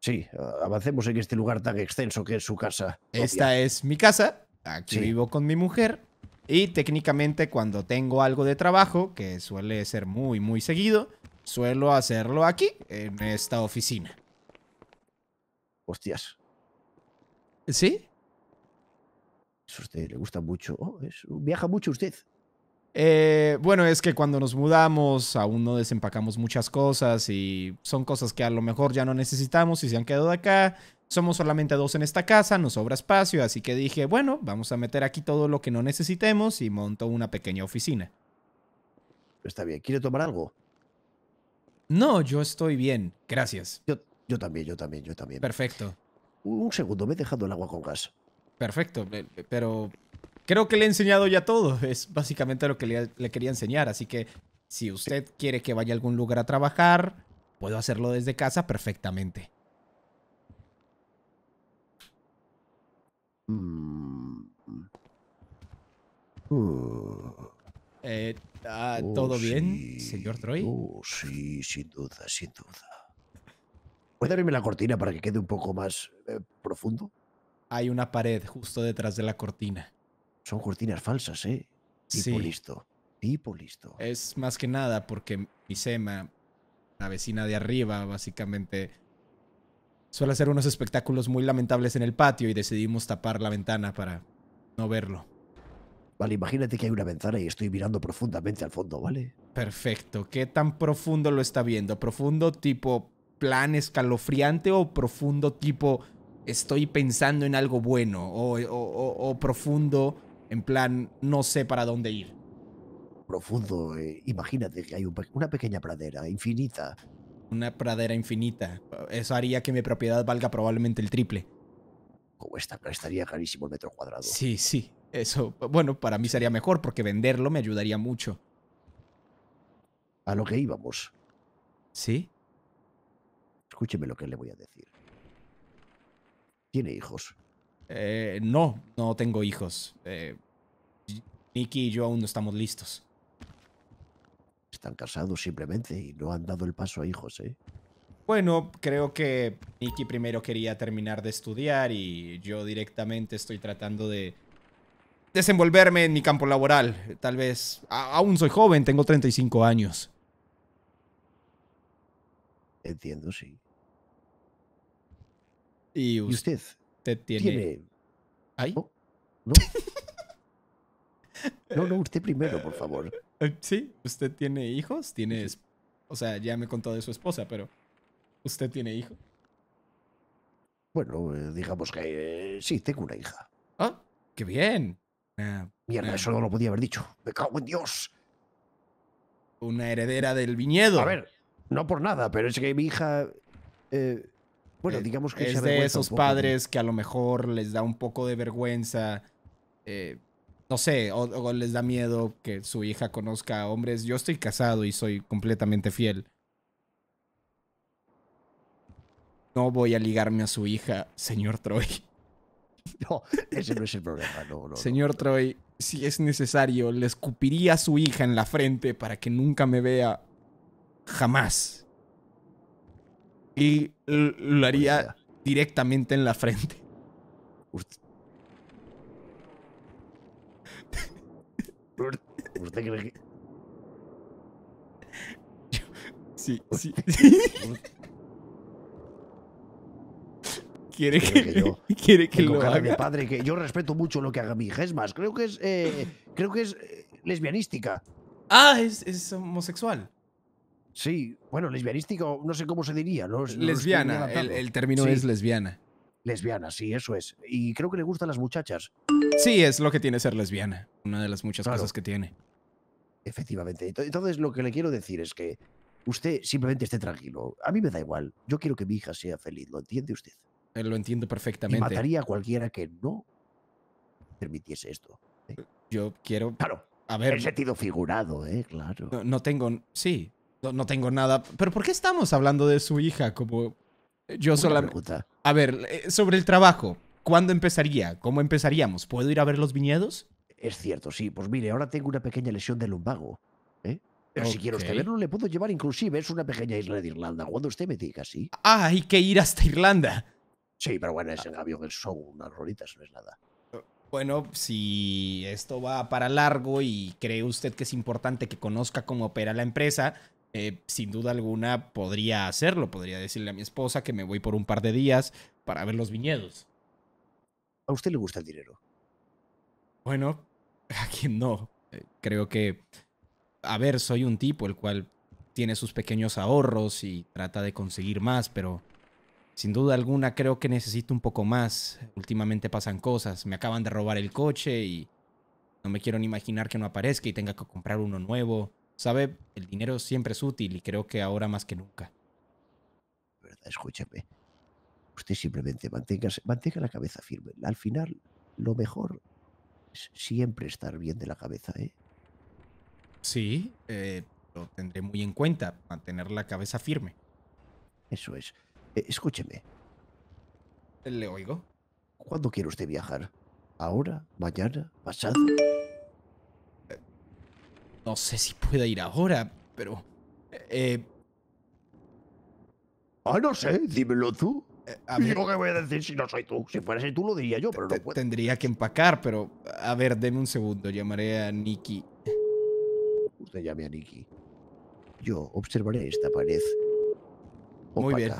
Sí, avancemos en este lugar tan extenso que es su casa. Esta es mi casa. Aquí vivo con mi mujer. Y técnicamente cuando tengo algo de trabajo, que suele ser muy, muy seguido, suelo hacerlo aquí, en esta oficina. Hostias. ¿Sí? usted le gusta mucho. Oh, viaja mucho usted. Eh, bueno, es que cuando nos mudamos aún no desempacamos muchas cosas y son cosas que a lo mejor ya no necesitamos y se han quedado acá. Somos solamente dos en esta casa, nos sobra espacio, así que dije, bueno, vamos a meter aquí todo lo que no necesitemos y monto una pequeña oficina. Está bien, ¿quiere tomar algo? No, yo estoy bien, gracias. Yo, yo también, yo también, yo también. Perfecto. Un segundo, me he dejado el agua con gas. Perfecto, pero creo que le he enseñado ya todo. Es básicamente lo que le, quería enseñar. Así que si usted quiere que vaya a algún lugar a trabajar, puedo hacerlo desde casa perfectamente. Mm. Uh. Eh, ah, oh, ¿Todo bien, señor Troy? Oh, sí, sin duda, sin duda. ¿Puede abrirme la cortina para que quede un poco más eh, profundo? hay una pared justo detrás de la cortina. Son cortinas falsas, ¿eh? Tipo listo. Tipo listo. Es más que nada porque mi sema, la vecina de arriba, básicamente suele hacer unos espectáculos muy lamentables en el patio y decidimos tapar la ventana para no verlo. Vale, imagínate que hay una ventana y estoy mirando profundamente al fondo, ¿vale? Perfecto. ¿Qué tan profundo lo está viendo? ¿Profundo tipo plan escalofriante o profundo tipo estoy pensando en algo bueno o, profundo, en plan, no sé para dónde ir. Profundo, eh, imagínate que hay una pequeña pradera infinita. Una pradera infinita. Eso haría que mi propiedad valga probablemente el triple. Como esta, estaría carísimo el metro cuadrado. Sí, sí. Eso, bueno, para mí sería mejor porque venderlo me ayudaría mucho. A lo que íbamos. ¿Sí? Escúcheme lo que le voy a decir tiene hijos. Eh, no, no tengo hijos. Nikki eh, y yo aún no estamos listos. Están casados simplemente y no han dado el paso a hijos, ¿eh? Bueno, creo que Nicky primero quería terminar de estudiar y yo directamente estoy tratando de desenvolverme en mi campo laboral. Tal vez, aún soy joven, tengo 35 años. Entiendo, sí. Y usted, usted tiene... ¿No? ¿No? usted primero, por favor. Eh, sí, usted tiene hijos, tiene... O sea, ya me contó de su esposa, pero... ¿Usted tiene hijos? Bueno, eh, digamos que eh, sí, tengo una hija. ¡Ah! ¡Qué bien! Ah, Mierda, ah. eso no lo podía haber dicho. ¡Me cago en Dios! Una heredera del viñedo. A ver, no por nada, pero es que mi hija bueno, eh, digamos que es de esos padres que a lo mejor les da un poco de vergüenza, eh, no sé, o, les da miedo que su hija conozca a hombres. Yo estoy casado y soy completamente fiel. No voy a ligarme a su hija, señor Troy. No, ese no es el problema, no, no Señor Troy, si es necesario, le escupiría a su hija en la frente para que nunca me vea jamás. Y lo haría directamente en la frente. ¿Usted cree que.? Sí, sí. quiere que, quiere que lo haga. padre, que yo respeto mucho lo que haga mi hija. Es más, creo que es, eh, creo que es eh, lesbianística. Ah, es homosexual. Sí, bueno, lesbianístico, no sé cómo se diría. No, lesbiana, el, término es lesbiana. Lesbiana, sí, eso es. Y creo que le gustan las muchachas. Sí, es lo que tiene ser lesbiana. Una de las muchas cosas que tiene. Efectivamente. Entonces, lo que le quiero decir es que usted simplemente esté tranquilo. A mí me da igual. Yo quiero que mi hija sea feliz. ¿Lo entiende usted? Eh, lo entiendo perfectamente. Y mataría a cualquiera que no permitiese esto. ¿eh? Yo quiero. Claro. A ver. En sentido figurado, ¿eh? Claro. no tengo. Sí, no, tengo nada. Pero ¿por qué estamos hablando de su hija? Como eh, yo solamente... A ver, eh, sobre el trabajo. ¿Cuándo empezaría? ¿Cómo empezaríamos? ¿Puedo ir a ver los viñedos? Es cierto, sí. Pues mire, ahora tengo una pequeña lesión de lumbago. ¿eh? Pero si quiero usted verlo, le puedo llevar inclusive. Es una pequeña isla de Irlanda. Cuando usted me diga, sí. Ah, hay que ir hasta Irlanda. Sí, pero bueno, es el avión del show, unas rolitas, no es nada. Bueno, si esto va para largo y cree usted que es importante que conozca cómo opera la empresa, eh, sin duda alguna podría hacerlo. Podría decirle a mi esposa que me voy por un par de días para ver los viñedos. ¿A usted le gusta el dinero? Bueno, a quien no. Eh, creo que, a ver, soy un tipo el cual tiene sus pequeños ahorros y trata de conseguir más, pero sin duda alguna creo que necesito un poco más. Últimamente pasan cosas, me acaban de robar el coche y no me quiero ni imaginar que no aparezca y tenga que comprar uno nuevo. Sabe, el dinero siempre es útil y creo que ahora más que nunca. Verdad, escúchame. Usted simplemente manténgase, mantenga la cabeza firme. Al final, lo mejor es siempre estar bien de la cabeza, ¿eh? Sí, eh, lo tendré muy en cuenta, mantener la cabeza firme. Eso es. Eh, escúcheme. ¿Le oigo? ¿Cuándo quiere usted viajar? ¿Ahora? ¿Mañana? ¿Pasado? No sé si pueda ir ahora, pero... Eh... Ah, no sé, dímelo tú. Eh, voy a decir si no soy tú. Si fueras tú lo diría yo, pero no puedo. Tendría que empacar, pero... A ver, deme un segundo. Llamaré a Nicky. Usted llame a Nicky. Yo observaré esta pared. Muy bien.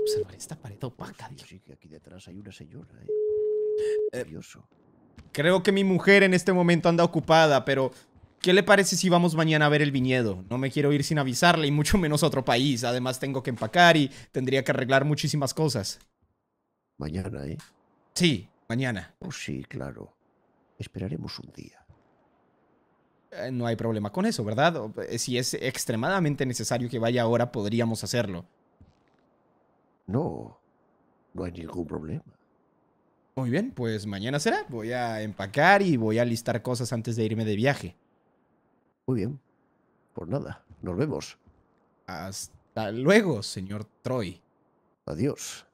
Observaré esta pared opaca. Sí, que aquí detrás hay una señora, ¿eh? Eh, creo que mi mujer en este momento anda ocupada, pero ¿qué le parece si vamos mañana a ver el viñedo? No me quiero ir sin avisarle y mucho menos a otro país. Además tengo que empacar y tendría que arreglar muchísimas cosas. Mañana, ¿eh? Sí, mañana. Oh, sí, claro. Esperaremos un día. Eh, no hay problema con eso, ¿verdad? Eh, si es extremadamente necesario que vaya ahora, podríamos hacerlo. No, no hay ningún problema. Muy bien, pues mañana será. Voy a empacar y voy a listar cosas antes de irme de viaje. Muy bien. Por nada. Nos vemos. Hasta luego, señor Troy. Adiós.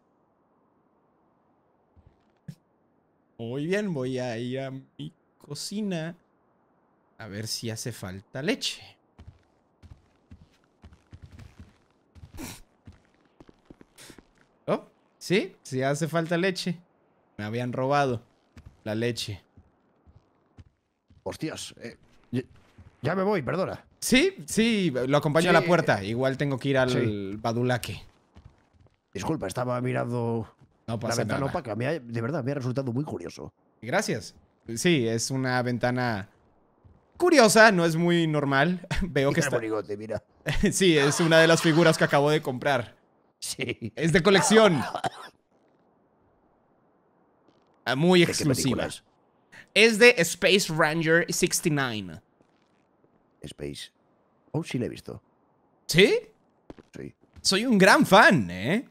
Muy bien, voy a ir a mi cocina a ver si hace falta leche. ¿Oh? ¿Sí? Sí hace falta leche. Me habían robado la leche. Hostias. Eh, ya me voy, perdona. Sí, sí, lo acompaño a la puerta. Igual tengo que ir al Badulaque. Disculpa, estaba mirando la ventana opaca. de verdad, me ha resultado muy curioso. Gracias. Sí, es una ventana curiosa, no es muy normal. Veo que está... mira. sí, es una de las figuras que acabo de comprar. Sí. Es de colección. Ah, muy exclusivas. Es de Space Ranger 69. Space. Oh, sí le he visto. ¿Sí? Sí. Soy un gran fan, ¿eh?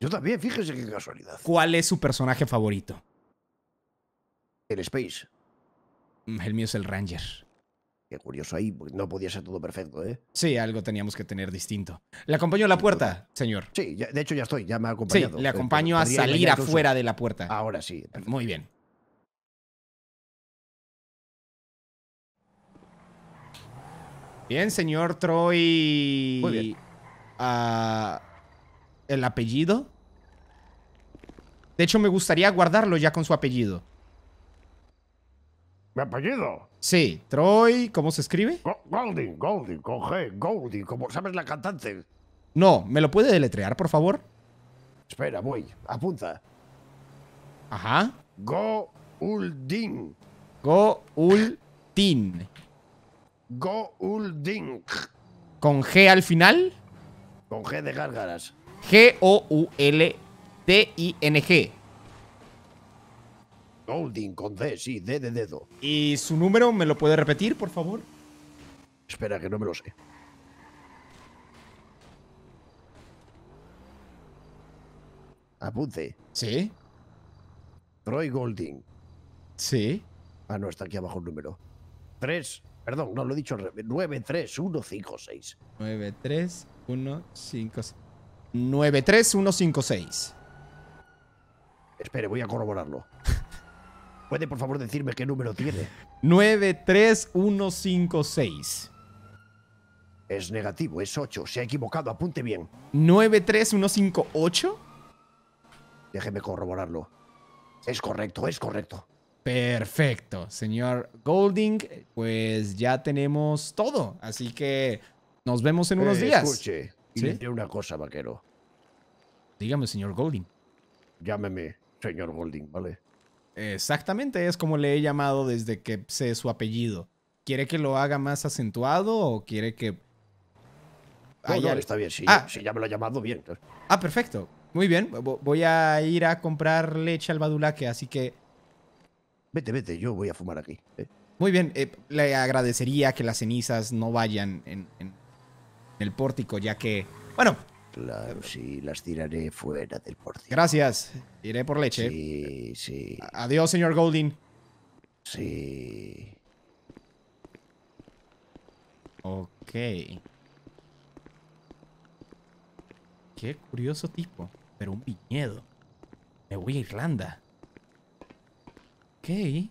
Yo también, fíjese qué casualidad. ¿Cuál es su personaje favorito? El Space. Mm, el mío es el Ranger. Qué curioso ahí, no podía ser todo perfecto, ¿eh? Sí, algo teníamos que tener distinto. ¿Le acompaño a la puerta, señor? Sí, de hecho ya estoy, ya me ha acompañado. Sí, le acompaño a salir afuera de la puerta. Ahora sí. Muy bien. Bien, señor Troy. Muy ah, ¿El apellido? De hecho, me gustaría guardarlo ya con su apellido. ¿Mi apellido? Sí, Troy, ¿cómo se escribe? Golding, Golding, con G, Golding, como sabes la cantante. No, ¿me lo puede deletrear, por favor? Espera, voy, apunta. Ajá. go ul go con G al final? Con G de gárgaras. G-O-U-L-T-I-N-G. Golding con D, sí, D de dedo. ¿Y su número me lo puede repetir, por favor? Espera, que no me lo sé. Apunte. Sí. Troy Golding. Sí. Ah, no, está aquí abajo el número. 3, perdón, no lo he dicho al revés. 93156. 93156. 93156. Espere, voy a corroborarlo. ¿Puede por favor decirme qué número tiene? 93156. Es negativo, es 8. Se ha equivocado, apunte bien. 93158. Déjeme corroborarlo. Es correcto, es correcto. Perfecto, señor Golding. Pues ya tenemos todo. Así que nos vemos en unos eh, días. Escuche, una cosa, vaquero. Dígame, señor Golding. Llámeme, señor Golding, ¿vale? Exactamente, es como le he llamado desde que sé su apellido. ¿Quiere que lo haga más acentuado o quiere que... ah ya está bien, sí, ah, ya me lo ha llamado bien. Ah, perfecto. Muy bien, voy a ir a comprar leche al badulaque, así que... Vete, vete, yo voy a fumar aquí. ¿eh? Muy bien, eh, le agradecería que las cenizas no vayan en, en el pórtico, ya que... Bueno, Claro, sí, las tiraré fuera del portillo. Gracias, iré por leche. Sí, sí. Adiós, señor Golding. Sí. Ok. Qué curioso tipo, pero un viñedo. Me voy a Irlanda. Ok.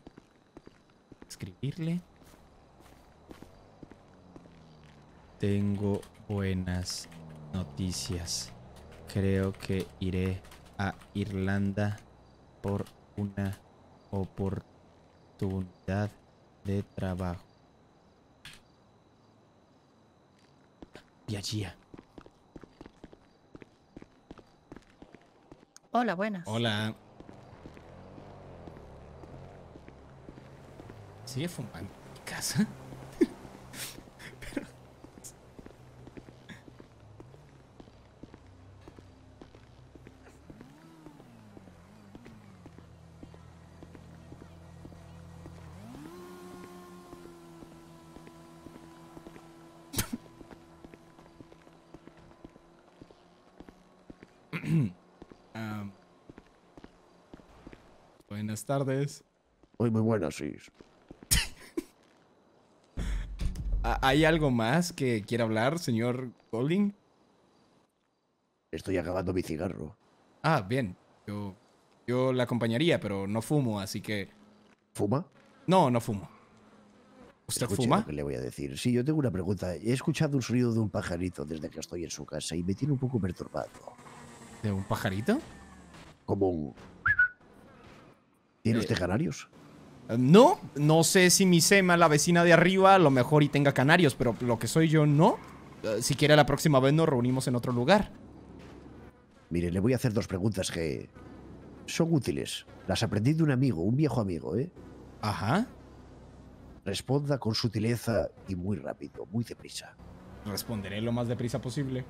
Escribirle. Tengo buenas noticias. Creo que iré a Irlanda por una oportunidad de trabajo. Viajía. Hola, buenas. Hola. ¿Sigue fumando en casa? buenas tardes. Hoy muy buenas, sí. ¿Hay algo más que quiera hablar, señor Golding? Estoy acabando mi cigarro. Ah, bien. Yo, yo la acompañaría, pero no fumo, así que... ¿Fuma? No, no fumo. ¿Usted fuma? le voy a decir. Sí, yo tengo una pregunta. He escuchado un sonido de un pajarito desde que estoy en su casa y me tiene un poco perturbado. ¿De un pajarito? Como un... ¿Tiene eh, usted canarios? No, no sé si mi Sema, la vecina de arriba, a lo mejor y tenga canarios, pero lo que soy yo no. Eh, si quiere la próxima vez nos reunimos en otro lugar. Mire, le voy a hacer dos preguntas que son útiles. Las aprendí de un amigo, un viejo amigo, ¿eh? Ajá. Responda con sutileza y muy rápido, muy deprisa. Responderé lo más deprisa posible.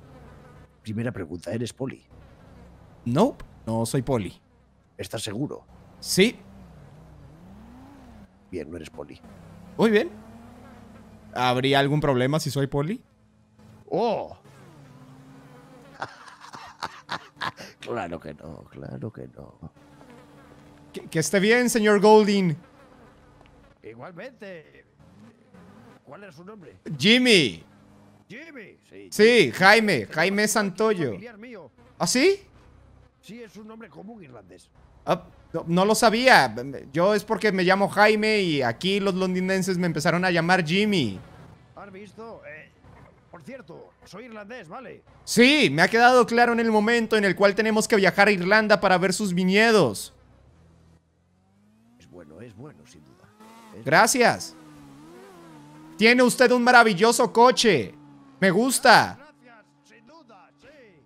Primera pregunta, ¿eres poli? Nope, no soy poli. ¿Estás seguro? Sí. Bien, no eres poli. Muy bien. ¿Habría algún problema si soy poli? ¡Oh! claro que no, claro que no. Que, esté bien, señor Golding. Igualmente. ¿Cuál es su nombre? Jimmy. Jimmy, sí. Sí, Jaime, Jaime Santoyo. ¿Ah, sí? Sí, es un nombre común irlandés. Ah, no, lo sabía. Yo es porque me llamo Jaime y aquí los londinenses me empezaron a llamar Jimmy. Eh, por cierto, soy irlandés, ¿vale? Sí, me ha quedado claro en el momento en el cual tenemos que viajar a Irlanda para ver sus viñedos. Es bueno, es bueno, sin duda. Gracias. Tiene usted un maravilloso coche. Me gusta.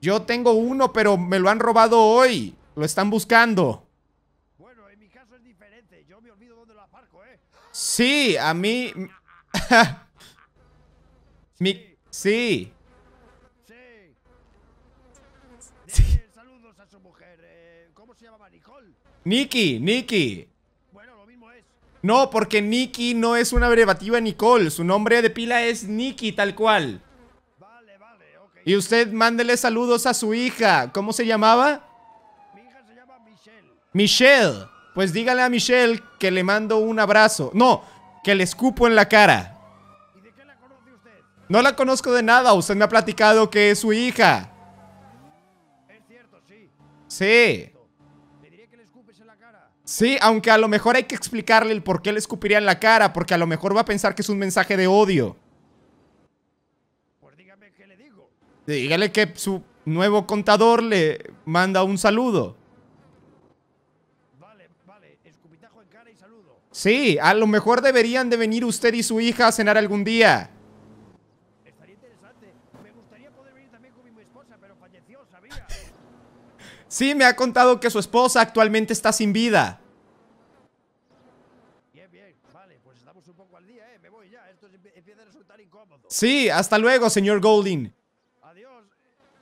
Yo tengo uno, pero me lo han robado hoy. Lo están buscando. Sí, a mí... Mi... Sí. Sí. Saludos a su mujer. Eh, ¿Cómo se llamaba Nicole? Nikki, Nikki. Bueno, lo mismo es. No, porque Nikki no es una abreviativa Nicole. Su nombre de pila es Nicky, tal cual. Vale, vale, ok. Y usted mándele saludos a su hija. ¿Cómo se llamaba? Mi hija se llama Michelle. Michelle. Pues dígale a Michelle que le mando un abrazo. No, que le escupo en la cara. ¿Y de qué la conoce usted? No la conozco de nada, usted me ha platicado que es su hija. Es cierto, sí. Sí. Sí, aunque a lo mejor hay que explicarle el por qué le escupiría en la cara, porque a lo mejor va a pensar que es un mensaje de odio. Pues dígame qué le digo. Dígale que su nuevo contador le manda un saludo. Sí, a lo mejor deberían de venir usted y su hija a cenar algún día. Estaría interesante. Me gustaría poder venir también con mi esposa, pero falleció, sabía. sí, me ha contado que su esposa actualmente está sin vida. Bien, bien, vale, pues estamos un poco al día, eh. Me voy ya, esto empieza a resultar incómodo. Sí, hasta luego, señor Golding. Adiós,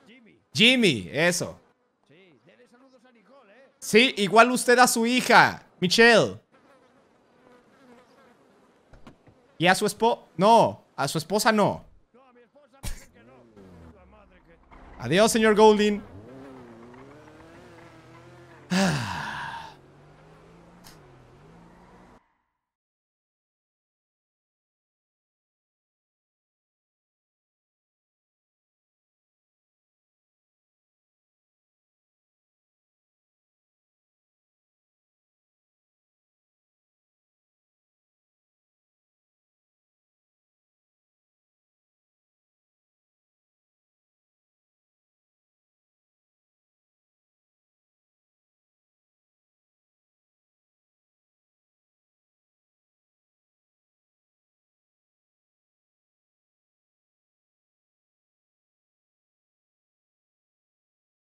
Jimmy. Jimmy, eso. Sí, denle saludos a Nicole, eh. Sí, igual usted a su hija, Michelle. Y a su esposa... No, a su esposa no. Adiós, señor Golding. Ah.